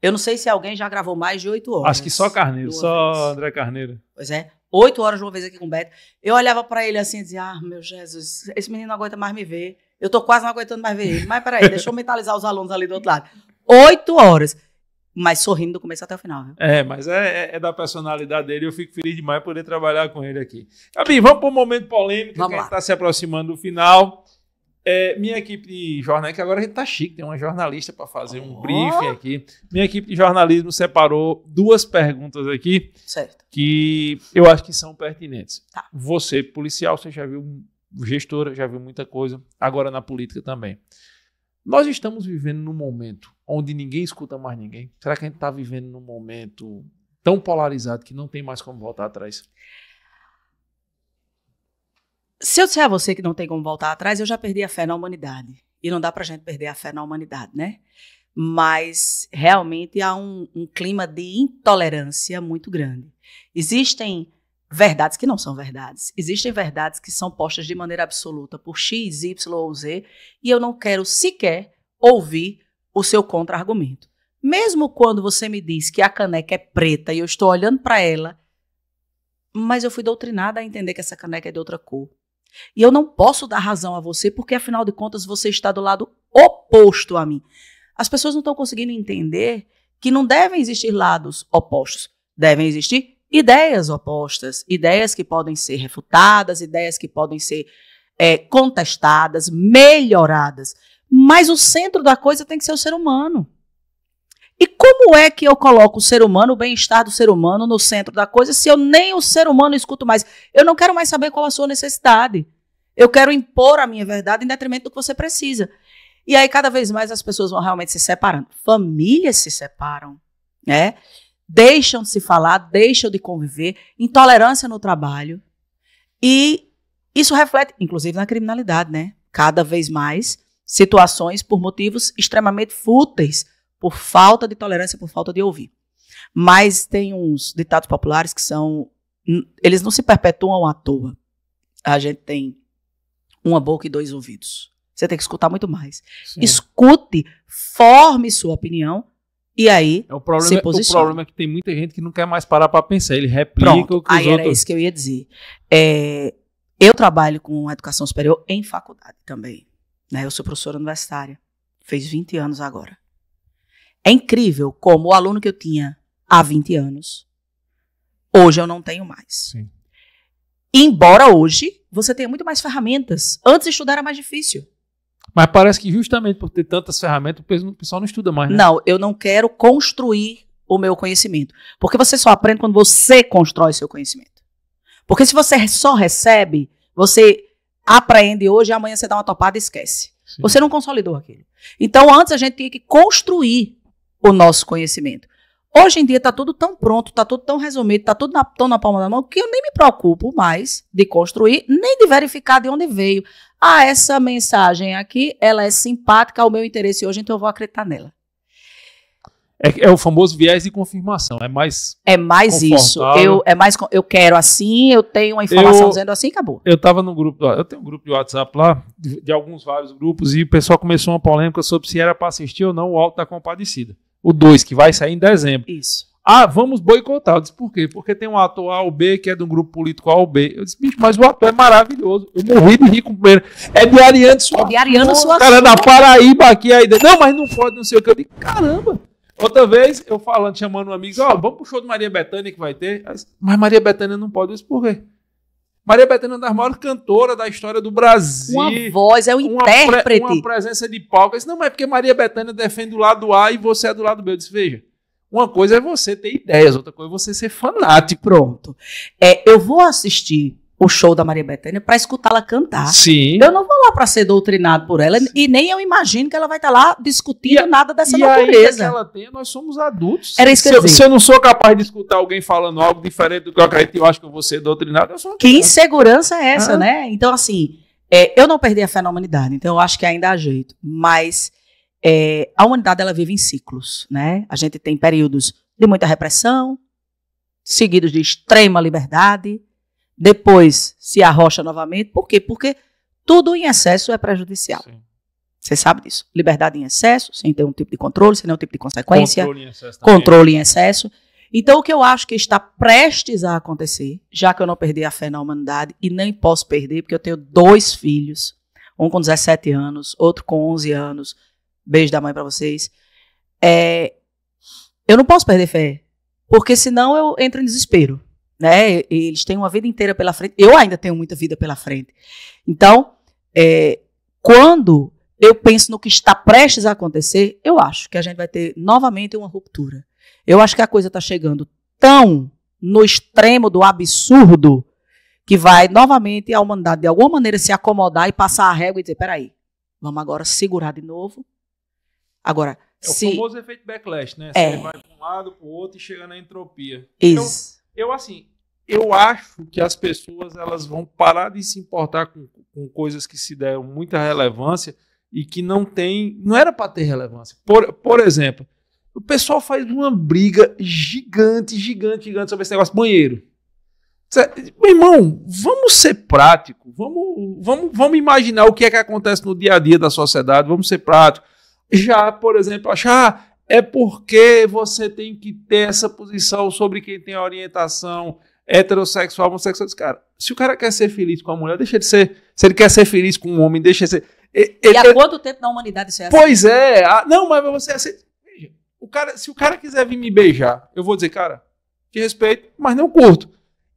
Eu não sei se alguém já gravou mais de oito horas. Acho que só Carneiro, só vez. André Carneiro. Pois é, oito horas de uma vez aqui com o Beto. Eu olhava para ele assim e dizia: Ah, meu Jesus, esse menino não aguenta mais me ver. Eu tô quase não aguentando mais ver ele. Mas peraí, deixa eu mentalizar os alunos ali do outro lado. Oito horas mas sorrindo do começo até o final. Viu? É, mas é, é, é da personalidade dele. Eu fico feliz demais poder trabalhar com ele aqui. Gabi, vamos para um momento polêmico, vamos que está se aproximando do final. É, minha equipe de jornalismo, que agora a gente está chique, tem uma jornalista para fazer oh. um briefing aqui. Minha equipe de jornalismo separou duas perguntas aqui certo. que eu acho que são pertinentes. Tá. Você, policial, você já viu gestora, já viu muita coisa, agora na política também. Nós estamos vivendo num momento onde ninguém escuta mais ninguém? Será que a gente está vivendo num momento tão polarizado que não tem mais como voltar atrás? Se eu disser a você que não tem como voltar atrás, eu já perdi a fé na humanidade. E não dá para a gente perder a fé na humanidade, né? Mas realmente há um, um clima de intolerância muito grande. Existem verdades que não são verdades. Existem verdades que são postas de maneira absoluta por X, Y ou Z, e eu não quero sequer ouvir o seu contra-argumento. Mesmo quando você me diz que a caneca é preta e eu estou olhando para ela, mas eu fui doutrinada a entender que essa caneca é de outra cor. E eu não posso dar razão a você, porque afinal de contas você está do lado oposto a mim. As pessoas não estão conseguindo entender que não devem existir lados opostos, devem existir ideias opostas, ideias que podem ser refutadas, ideias que podem ser é, contestadas, melhoradas. Mas o centro da coisa tem que ser o ser humano. E como é que eu coloco o ser humano, o bem-estar do ser humano no centro da coisa, se eu nem o ser humano escuto mais? Eu não quero mais saber qual a sua necessidade. Eu quero impor a minha verdade em detrimento do que você precisa. E aí, cada vez mais, as pessoas vão realmente se separando. Famílias se separam, né? Deixam de se falar, deixam de conviver, intolerância no trabalho. E isso reflete, inclusive, na criminalidade, né? Cada vez mais situações por motivos extremamente fúteis, por falta de tolerância, por falta de ouvir. Mas tem uns ditados populares que são. Eles não se perpetuam à toa. A gente tem uma boca e dois ouvidos. Você tem que escutar muito mais. Sim. Escute, forme sua opinião e aí é, o problema, se posiciona. É, o problema é que tem muita gente que não quer mais parar para pensar. Ele replica Pronto, o que os aí outros... era isso que eu ia dizer. É, eu trabalho com educação superior em faculdade também. Né? Eu sou professora universitária. Fez 20 anos agora. É incrível como o aluno que eu tinha há 20 anos, hoje eu não tenho mais. Sim. Embora hoje você tenha muito mais ferramentas. Antes estudar era mais difícil. Mas parece que justamente por ter tantas ferramentas, o pessoal não estuda mais. Né? Não, eu não quero construir o meu conhecimento. Porque você só aprende quando você constrói seu conhecimento. Porque se você só recebe, você apreende hoje e amanhã você dá uma topada e esquece. Sim. Você não é consolidou aquilo. Então, antes a gente tinha que construir o nosso conhecimento. Hoje em dia está tudo tão pronto, está tudo tão resumido, está tudo na, tão na palma da mão, que eu nem me preocupo mais de construir, nem de verificar de onde veio. Ah, essa mensagem aqui, ela é simpática ao meu interesse hoje, então eu vou acreditar nela. É, é, o famoso viés de confirmação. É mais. É mais isso. Eu, é mais, eu quero assim, eu tenho uma informação eu, dizendo assim, acabou. Eu estava no grupo. Eu tenho um grupo de WhatsApp lá, de, de, alguns vários grupos, e o pessoal começou uma polêmica sobre se era para assistir ou não o Alto da Compadecida. O 2, que vai sair em dezembro. Isso. Ah, vamos boicotar. Eu disse, por quê? Porque tem um ator A ou B que é de um grupo político A ou B. Eu disse, bicho, mas o ator é maravilhoso. Eu morri de rir com o primeiro. É de Ariano Suassuna. É de Ariano Suassuna. cara da Paraíba aqui. Aí, não, mas não pode, não sei o que. Eu disse, caramba. Outra vez, eu falando, chamando um amigo, ó, oh, vamos pro show do Maria Bethânia que vai ter. Mas Maria Bethânia não pode isso por quê? Maria Bethânia é uma das maiores cantoras da história do Brasil. Uma voz, é o uma intérprete. Pre, uma presença de palco. Eu disse, não, mas é porque Maria Bethânia defende o lado A e você é do lado B. Eu disse, veja, uma coisa é você ter ideias, outra coisa é você ser fanático. Pronto. É, eu vou assistir o show da Maria Bethânia para escutá-la cantar. Sim. Eu não vou lá para ser doutrinado por ela Sim. e nem eu imagino que ela vai estar tá lá discutindo nada dessa e é natureza. E ela tem, nós somos adultos. Era isso que se, eu, dizer. se eu não sou capaz de escutar alguém falando algo diferente do que eu acredito, eu acho que eu vou ser doutrinado. Eu sou que insegurança é essa, ah. né? Então assim, é, eu não perdi a fé na humanidade, então eu acho que ainda há jeito, mas é, a humanidade ela vive em ciclos, né? A gente tem períodos de muita repressão, seguidos de extrema liberdade, depois se arrocha novamente. Por quê? Porque tudo em excesso é prejudicial. Sim. Você sabe disso. Liberdade em excesso, sem ter um tipo de controle, sem nenhum tipo de consequência. Controle em excesso. Também. Controle em excesso. Então, o que eu acho que está prestes a acontecer, já que eu não perdi a fé na humanidade e nem posso perder, porque eu tenho dois filhos, um com 17 anos, outro com 11 anos. Beijo da mãe para vocês. É, eu não posso perder fé, porque senão eu entro em desespero né? Eles têm uma vida inteira pela frente. Eu ainda tenho muita vida pela frente. Então, é, quando eu penso no que está prestes a acontecer, eu acho que a gente vai ter novamente uma ruptura. Eu acho que a coisa está chegando tão no extremo do absurdo que vai novamente a humanidade de alguma maneira se acomodar e passar a régua e dizer: peraí, vamos agora segurar de novo. Agora, é o se... famoso efeito backlash, né? É. Você é. vai para um lado, para o outro e chega na entropia. Isso. Então, eu, assim, eu acho que as pessoas elas vão parar de se importar com, com coisas que se deram muita relevância e que não tem. Não era para ter relevância. Por, por exemplo, o pessoal faz uma briga gigante, gigante, gigante sobre esse negócio banheiro. Meu irmão, vamos ser prático, vamos, vamos, vamos imaginar o que é que acontece no dia a dia da sociedade, vamos ser prático. Já, por exemplo, achar ah, é porque você tem que ter essa posição sobre quem tem a orientação heterossexual, homossexual. Disse, cara, se o cara quer ser feliz com a mulher, deixa de ser. Se ele quer ser feliz com um homem, deixa de ser. Ele, e há quanto tempo na humanidade isso é assim? Pois é. A, ah, não, mas você aceita. É assim, o cara, se o cara quiser vir me beijar, eu vou dizer, cara, te respeito, mas não curto.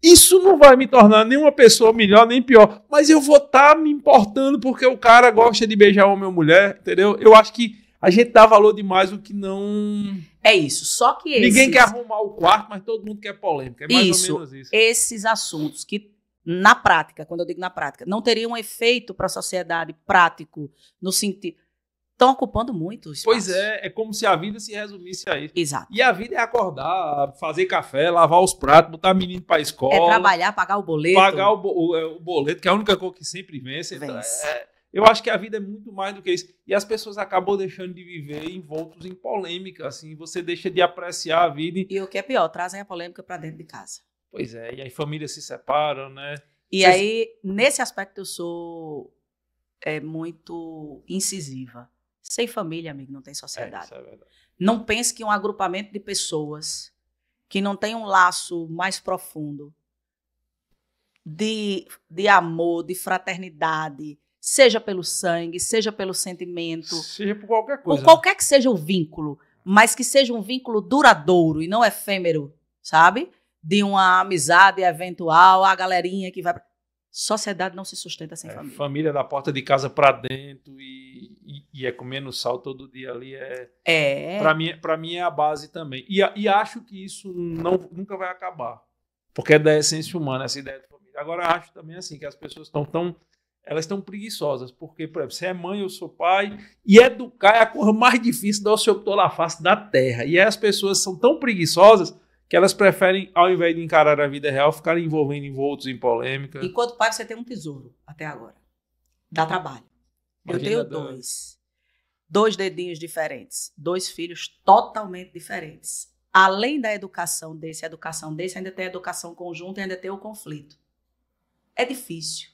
Isso não vai me tornar nenhuma pessoa melhor nem pior, mas eu vou estar tá me importando porque o cara gosta de beijar homem ou mulher, entendeu? Eu acho que a gente dá valor demais o que não. É isso. Só que esses... Ninguém quer arrumar o quarto, mas todo mundo quer polêmica. É mais isso, ou menos isso. Esses assuntos que, na prática, quando eu digo na prática, não teriam um efeito para a sociedade prático, no sentido. Estão ocupando muito espaço. Pois é, é como se a vida se resumisse a isso. Exato. E a vida é acordar, fazer café, lavar os pratos, botar menino para a é escola. É trabalhar, pagar o boleto. Pagar o, bo é, o, boleto, que é a única coisa que sempre vence. vence. É, eu acho que a vida é muito mais do que isso. E as pessoas acabam deixando de viver envoltos em polêmica, assim, você deixa de apreciar a vida. E o que é pior, trazem a polêmica para dentro de casa. Pois é, e aí famílias se separam, né? E Vocês... aí, nesse aspecto, eu sou é, muito incisiva. Sem família, amigo, não tem sociedade. É, é não pense que um agrupamento de pessoas que não tem um laço mais profundo de, de amor, de fraternidade, seja pelo sangue, seja pelo sentimento, seja por qualquer coisa. Por qualquer que seja o vínculo, mas que seja um vínculo duradouro e não efêmero, sabe? De uma amizade eventual, a galerinha que vai. Sociedade não se sustenta sem é, família. Família da porta de casa para dentro e, e, e, é comendo sal todo dia ali. É. é. Para mim, pra mim é a base também. E, e acho que isso não, nunca vai acabar. Porque é da essência humana essa ideia de família. Agora acho também assim que as pessoas estão tão elas estão preguiçosas, porque, por exemplo, você é mãe, eu sou pai, e educar é a coisa mais difícil da osteoptolaface da Terra. E aí as pessoas são tão preguiçosas que elas preferem, ao invés de encarar a vida real, ficar envolvendo envoltos em polêmica. Enquanto pai, você tem um tesouro, até agora. Dá trabalho. Imagina eu tenho dois. Dois dedinhos diferentes. Dois filhos totalmente diferentes. Além da educação desse, a educação desse, ainda tem a educação conjunta e ainda tem o conflito. É difícil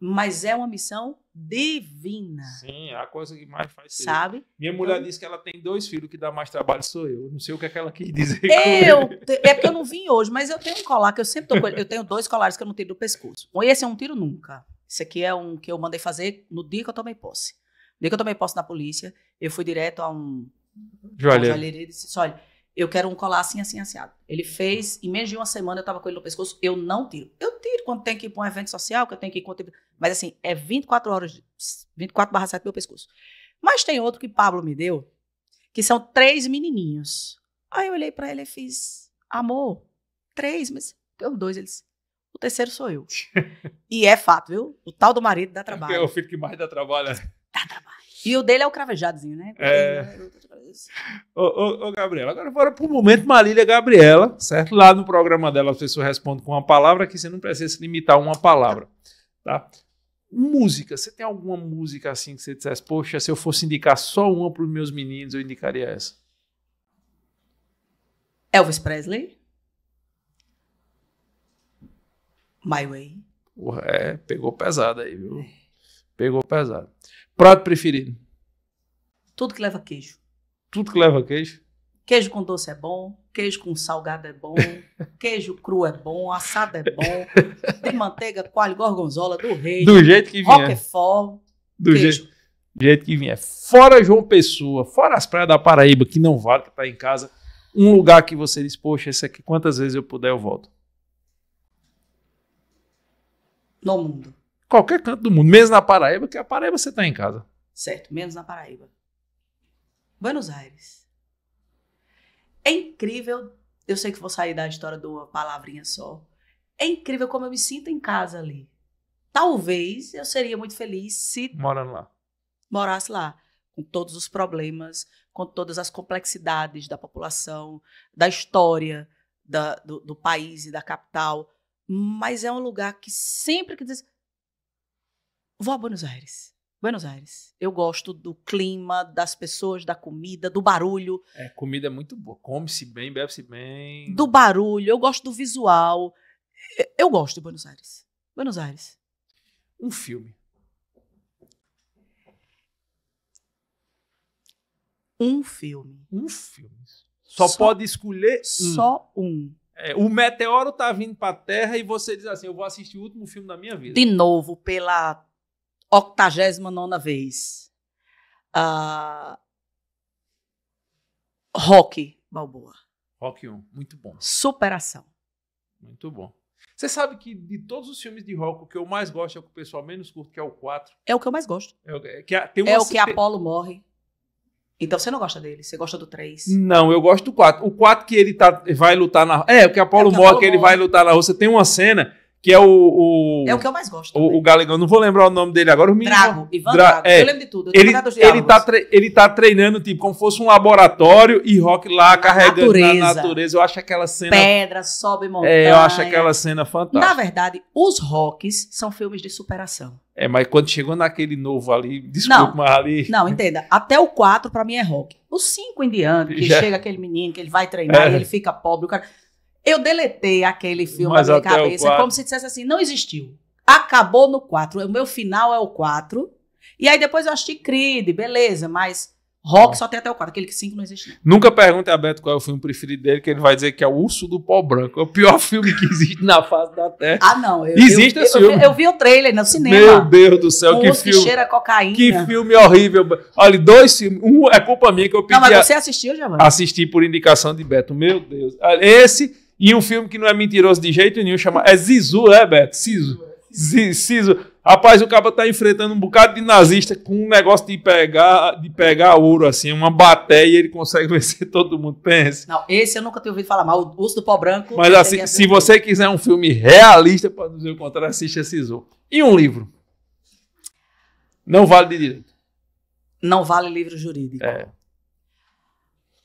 mas é uma missão divina. Sim, é a coisa que mais faz sentido. Sabe? Minha mulher então, disse que ela tem dois filhos que dá mais trabalho sou eu. Não sei o que, é que ela quis dizer. Eu é porque eu não vim hoje, mas eu tenho um colar que eu sempre tô com ele. Eu tenho dois colares que eu não tiro do pescoço. Bom, esse é um tiro nunca. Esse aqui é um que eu mandei fazer no dia que eu tomei posse. No dia que eu tomei posse na polícia, eu fui direto a um joalheiro e disse: "Olha, eu quero um colar assim, assim, assim. Ele fez, em menos de uma semana eu tava com ele no pescoço, eu não tiro. Eu tiro quando tem que ir para um evento social, que eu tenho que ir contribuir. Mas assim, é 24 horas, 24 barra 7 meu pescoço. Mas tem outro que Pablo me deu, que são três menininhos. Aí eu olhei para ele e fiz, amor, três, mas tem dois, eles. O terceiro sou eu. e é fato, viu? O tal do marido dá trabalho. É o filho que mais dá trabalho. Né? Dá trabalho. E o dele é o cravejadozinho, né? É. Ô, ô, ô, Gabriela, agora bora pro momento Marília Gabriela, certo? Lá no programa dela, as pessoas respondem com uma palavra que você não precisa se limitar a uma palavra, tá? Música, você tem alguma música assim que você dissesse, poxa, se eu fosse indicar só uma para os meus meninos, eu indicaria essa? Elvis Presley. My Way. é, pegou pesado aí, viu? Pegou pesado. Prato preferido? Tudo que leva queijo. Tudo que leva queijo? Queijo com doce é bom, queijo com salgado é bom, queijo cru é bom, assado é bom, de manteiga, coalho, gorgonzola, do rei. Do jeito que vinha. Roquefort, do queijo. Jeito, do jeito que vinha. Fora João Pessoa, fora as praias da Paraíba, que não vale, que tá em casa, um lugar que você diz, poxa, esse aqui, quantas vezes eu puder eu volto. No mundo. Qualquer canto do mundo, menos na Paraíba, que a Paraíba você tá em casa. Certo, menos na Paraíba. Buenos Aires. É incrível. Eu sei que vou sair da história de uma palavrinha só. É incrível como eu me sinto em casa ali. Talvez eu seria muito feliz se. Morando lá. Morasse lá. Com todos os problemas, com todas as complexidades da população, da história da, do, do país e da capital. Mas é um lugar que sempre que diz. Vou a Buenos Aires. Buenos Aires. Eu gosto do clima, das pessoas, da comida, do barulho. É, comida é muito boa. Come-se bem, bebe-se bem. Do barulho, eu gosto do visual. Eu gosto de Buenos Aires. Buenos Aires. Um filme. Um filme. Um filme. Só, só pode escolher um. Só um. É, o meteoro tá vindo para a Terra e você diz assim: eu vou assistir o último filme da minha vida. De novo, pela 89 vez. Ah, rock Balboa. Rock 1, muito bom. Superação. Muito bom. Você sabe que de todos os filmes de rock, o que eu mais gosto é o que o pessoal menos curto, que é o 4. É o que eu mais gosto. É o que, é, tem uma é o que Apolo morre. Então você não gosta dele, você gosta do 3. Não, eu gosto do 4. O 4 que ele tá, vai lutar na. É, o que Apolo é o morre, que ele vai lutar na rua. Você Tem uma cena que é o, o, É o que eu mais gosto. O, o, Galegão, não vou lembrar o nome dele agora. O menino, Drago, Ivan Dra Drago. É, eu lembro de tudo. Ele, ele, tá ele tá treinando, tipo, como fosse um laboratório e Rock lá na carregando natureza. na natureza. Eu acho aquela cena. Pedra, sobe montanha. É, eu acho aquela cena fantástica. Na verdade, os Rocks são filmes de superação. É, mas quando chegou naquele novo ali, desculpa, não, mas ali. Não, entenda. Até o 4 para mim é rock. O 5 em diante, que Já. chega aquele menino, que ele vai treinar é. e ele fica pobre. O cara. Eu deletei aquele filme Mas na minha cabeça, como se dissesse assim, não existiu. Acabou no 4. O meu final é o 4. E aí depois eu assisti Creed, beleza, mas rock ah. só tem até o 4, aquele que 5 não existe. Nunca pergunte a Beto qual é o filme preferido dele, que ele vai dizer que é o Urso do Pó Branco. É o pior filme que existe na face da Terra. Ah, não. Eu, existe eu, esse eu, filme. Eu, vi o trailer no cinema. Meu Deus do céu, o que filme. Que cheira cocaína. Que filme horrível. Olha, dois filmes. Um é culpa minha que eu pedi. Não, mas você a... assistiu, Giovanni? Assisti por indicação de Beto. Meu Deus. Esse e um filme que não é mentiroso de jeito nenhum, chama. É Zizu, é, né, Beto? Sisu. Sisu. Rapaz, o cara tá enfrentando um bocado de nazista com um negócio de pegar, de pegar ouro, assim, uma bateia, e ele consegue vencer todo mundo. Pensa. Não, esse eu nunca tenho ouvido falar mal. O Urso do Pó Branco. Mas é assim, se você quiser um filme realista para nos encontrar, assista Zizu. E um livro. Não vale de direito. Não vale livro jurídico. É.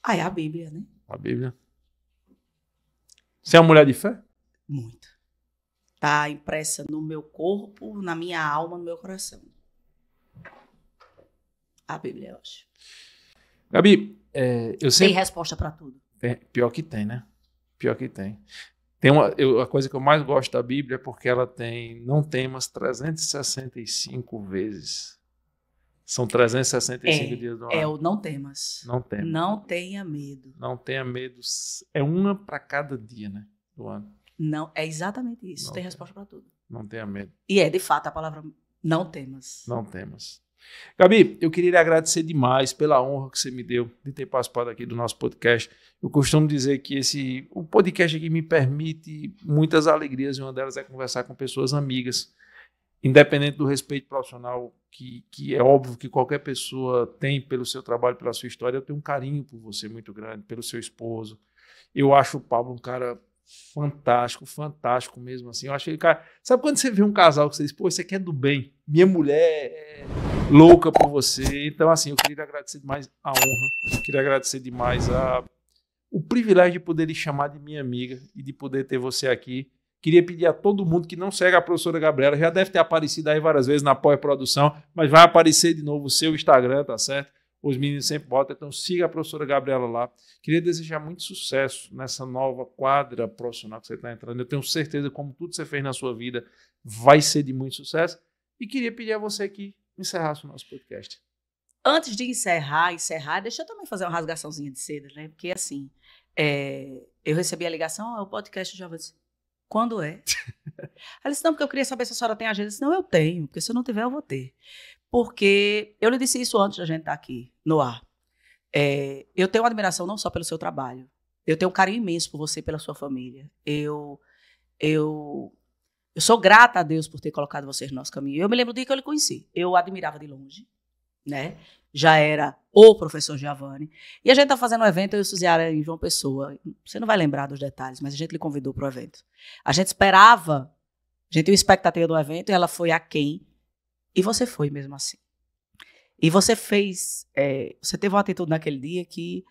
aí ah, é a Bíblia, né? A Bíblia. Você é uma mulher de fé? Muito. Tá impressa no meu corpo, na minha alma, no meu coração. A Bíblia, eu acho. Gabi, é, eu sempre. Tem resposta para tudo. É pior que tem, né? Pior que tem. Tem uma eu, a coisa que eu mais gosto da Bíblia é porque ela tem, não tem umas 365 vezes são 365 é, dias do é ano. É o não temas. Não temas. Não tenha medo. Não tenha medo. É uma para cada dia, né? Do ano. Não, é exatamente isso. Não tem resposta para tudo. Não tenha medo. E é, de fato, a palavra não temas. Não temas. Gabi, eu queria lhe agradecer demais pela honra que você me deu de ter participado aqui do nosso podcast. Eu costumo dizer que esse o podcast aqui me permite muitas alegrias e uma delas é conversar com pessoas amigas independente do respeito profissional que, que, é óbvio que qualquer pessoa tem pelo seu trabalho, pela sua história, eu tenho um carinho por você muito grande, pelo seu esposo. Eu acho o Pablo um cara fantástico, fantástico mesmo assim. Eu ele cara, sabe quando você vê um casal que você diz, pô, você é do bem. Minha mulher é louca por você. Então assim, eu queria agradecer demais a honra, queria agradecer demais a o privilégio de poder lhe chamar de minha amiga e de poder ter você aqui Queria pedir a todo mundo que não segue a professora Gabriela, já deve ter aparecido aí várias vezes na pós-produção, mas vai aparecer de novo o seu Instagram, tá certo? Os meninos sempre botam, então siga a professora Gabriela lá. Queria desejar muito sucesso nessa nova quadra profissional que você está entrando. Eu tenho certeza, como tudo que você fez na sua vida, vai ser de muito sucesso. E queria pedir a você que encerrasse o nosso podcast. Antes de encerrar, encerrar, deixa eu também fazer uma rasgaçãozinha de seda, né? Porque assim, é, eu recebi a ligação, oh, o podcast já vou quando é? Ela disse, não, porque eu queria saber se a senhora tem agenda. Eu disse, não, eu tenho, porque se eu não tiver, eu vou ter. Porque eu lhe disse isso antes da gente estar tá aqui no ar. É, eu tenho admiração não só pelo seu trabalho, eu tenho um carinho imenso por você e pela sua família. Eu, eu, eu sou grata a Deus por ter colocado vocês no nosso caminho. Eu me lembro do dia que eu lhe conheci. Eu admirava de longe né? Já era o professor Giovanni. E a gente tá fazendo um evento, eu e o Suziara em João Pessoa. Você não vai lembrar dos detalhes, mas a gente lhe convidou para o evento. A gente esperava, a gente tinha expectativa do evento, e ela foi a quem? E você foi mesmo assim. E você fez, é, você teve uma atitude naquele dia que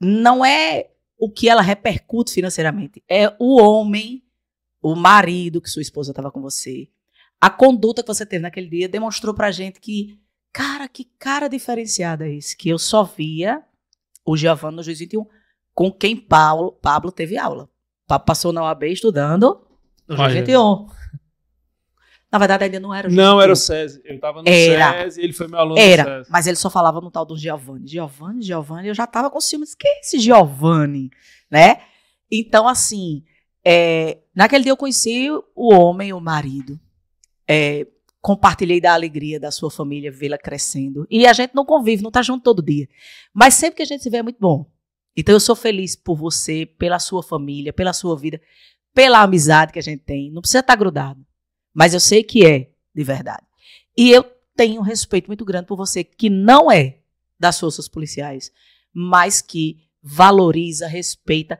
não é o que ela repercute financeiramente, é o homem, o marido que sua esposa estava com você. A conduta que você teve naquele dia demonstrou pra gente que Cara, que cara diferenciada é esse? Que eu só via o Giovanni no Juiz 21, com quem Paulo, Pablo teve aula. Passou na UAB estudando no Juiz 21. Na verdade, ainda não era o Não, era o SESI. Eu estava no era. e ele foi meu aluno Era, mas ele só falava no tal do Giovanni. Giovanni, Giovanni, eu já estava com ciúmes. Quem é esse Giovanni? Né? Então, assim, é, naquele dia eu conheci o homem, o marido. É, compartilhei da alegria da sua família vê-la crescendo. E a gente não convive, não está junto todo dia. Mas sempre que a gente se vê é muito bom. Então eu sou feliz por você, pela sua família, pela sua vida, pela amizade que a gente tem. Não precisa estar tá grudado, mas eu sei que é de verdade. E eu tenho um respeito muito grande por você que não é das forças policiais, mas que valoriza, respeita,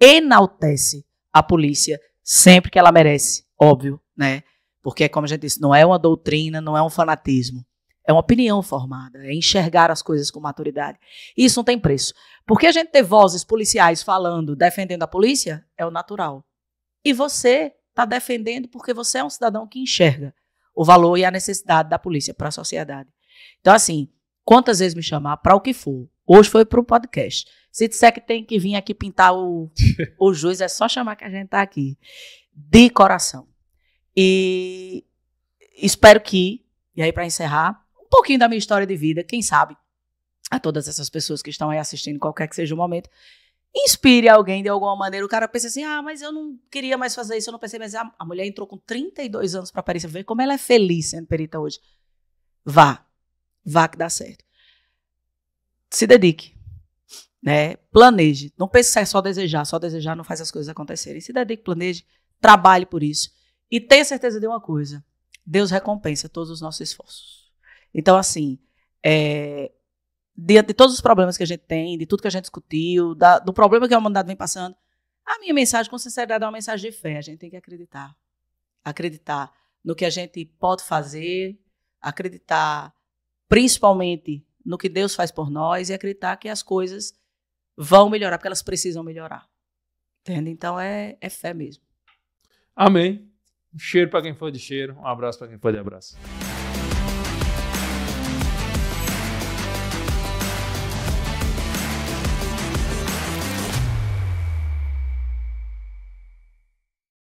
enaltece a polícia sempre que ela merece, óbvio, né? Porque, como a gente disse, não é uma doutrina, não é um fanatismo. É uma opinião formada, é enxergar as coisas com maturidade. Isso não tem preço. Porque a gente ter vozes policiais falando, defendendo a polícia, é o natural. E você está defendendo porque você é um cidadão que enxerga o valor e a necessidade da polícia para a sociedade. Então, assim, quantas vezes me chamar, para o que for. Hoje foi para o podcast. Se disser que tem que vir aqui pintar o, o juiz, é só chamar que a gente está aqui. De coração. E espero que, e aí para encerrar, um pouquinho da minha história de vida, quem sabe, a todas essas pessoas que estão aí assistindo, qualquer que seja o momento, inspire alguém de alguma maneira. O cara pensa assim: ah, mas eu não queria mais fazer isso, eu não pensei mais. A, mulher entrou com 32 anos para Paris, ver como ela é feliz sendo perita hoje. Vá, vá que dá certo. Se dedique, né? Planeje. Não pense é só desejar, só desejar não faz as coisas acontecerem. Se dedique, planeje, trabalhe por isso. E tenha certeza de uma coisa: Deus recompensa todos os nossos esforços. Então, assim, é, diante de todos os problemas que a gente tem, de tudo que a gente discutiu, da, do problema que a humanidade vem passando, a minha mensagem, com sinceridade, é uma mensagem de fé. A gente tem que acreditar. Acreditar no que a gente pode fazer, acreditar principalmente no que Deus faz por nós e acreditar que as coisas vão melhorar, porque elas precisam melhorar. Entende? Então é, é fé mesmo. Amém cheiro para quem for de cheiro, um abraço para quem for de abraço.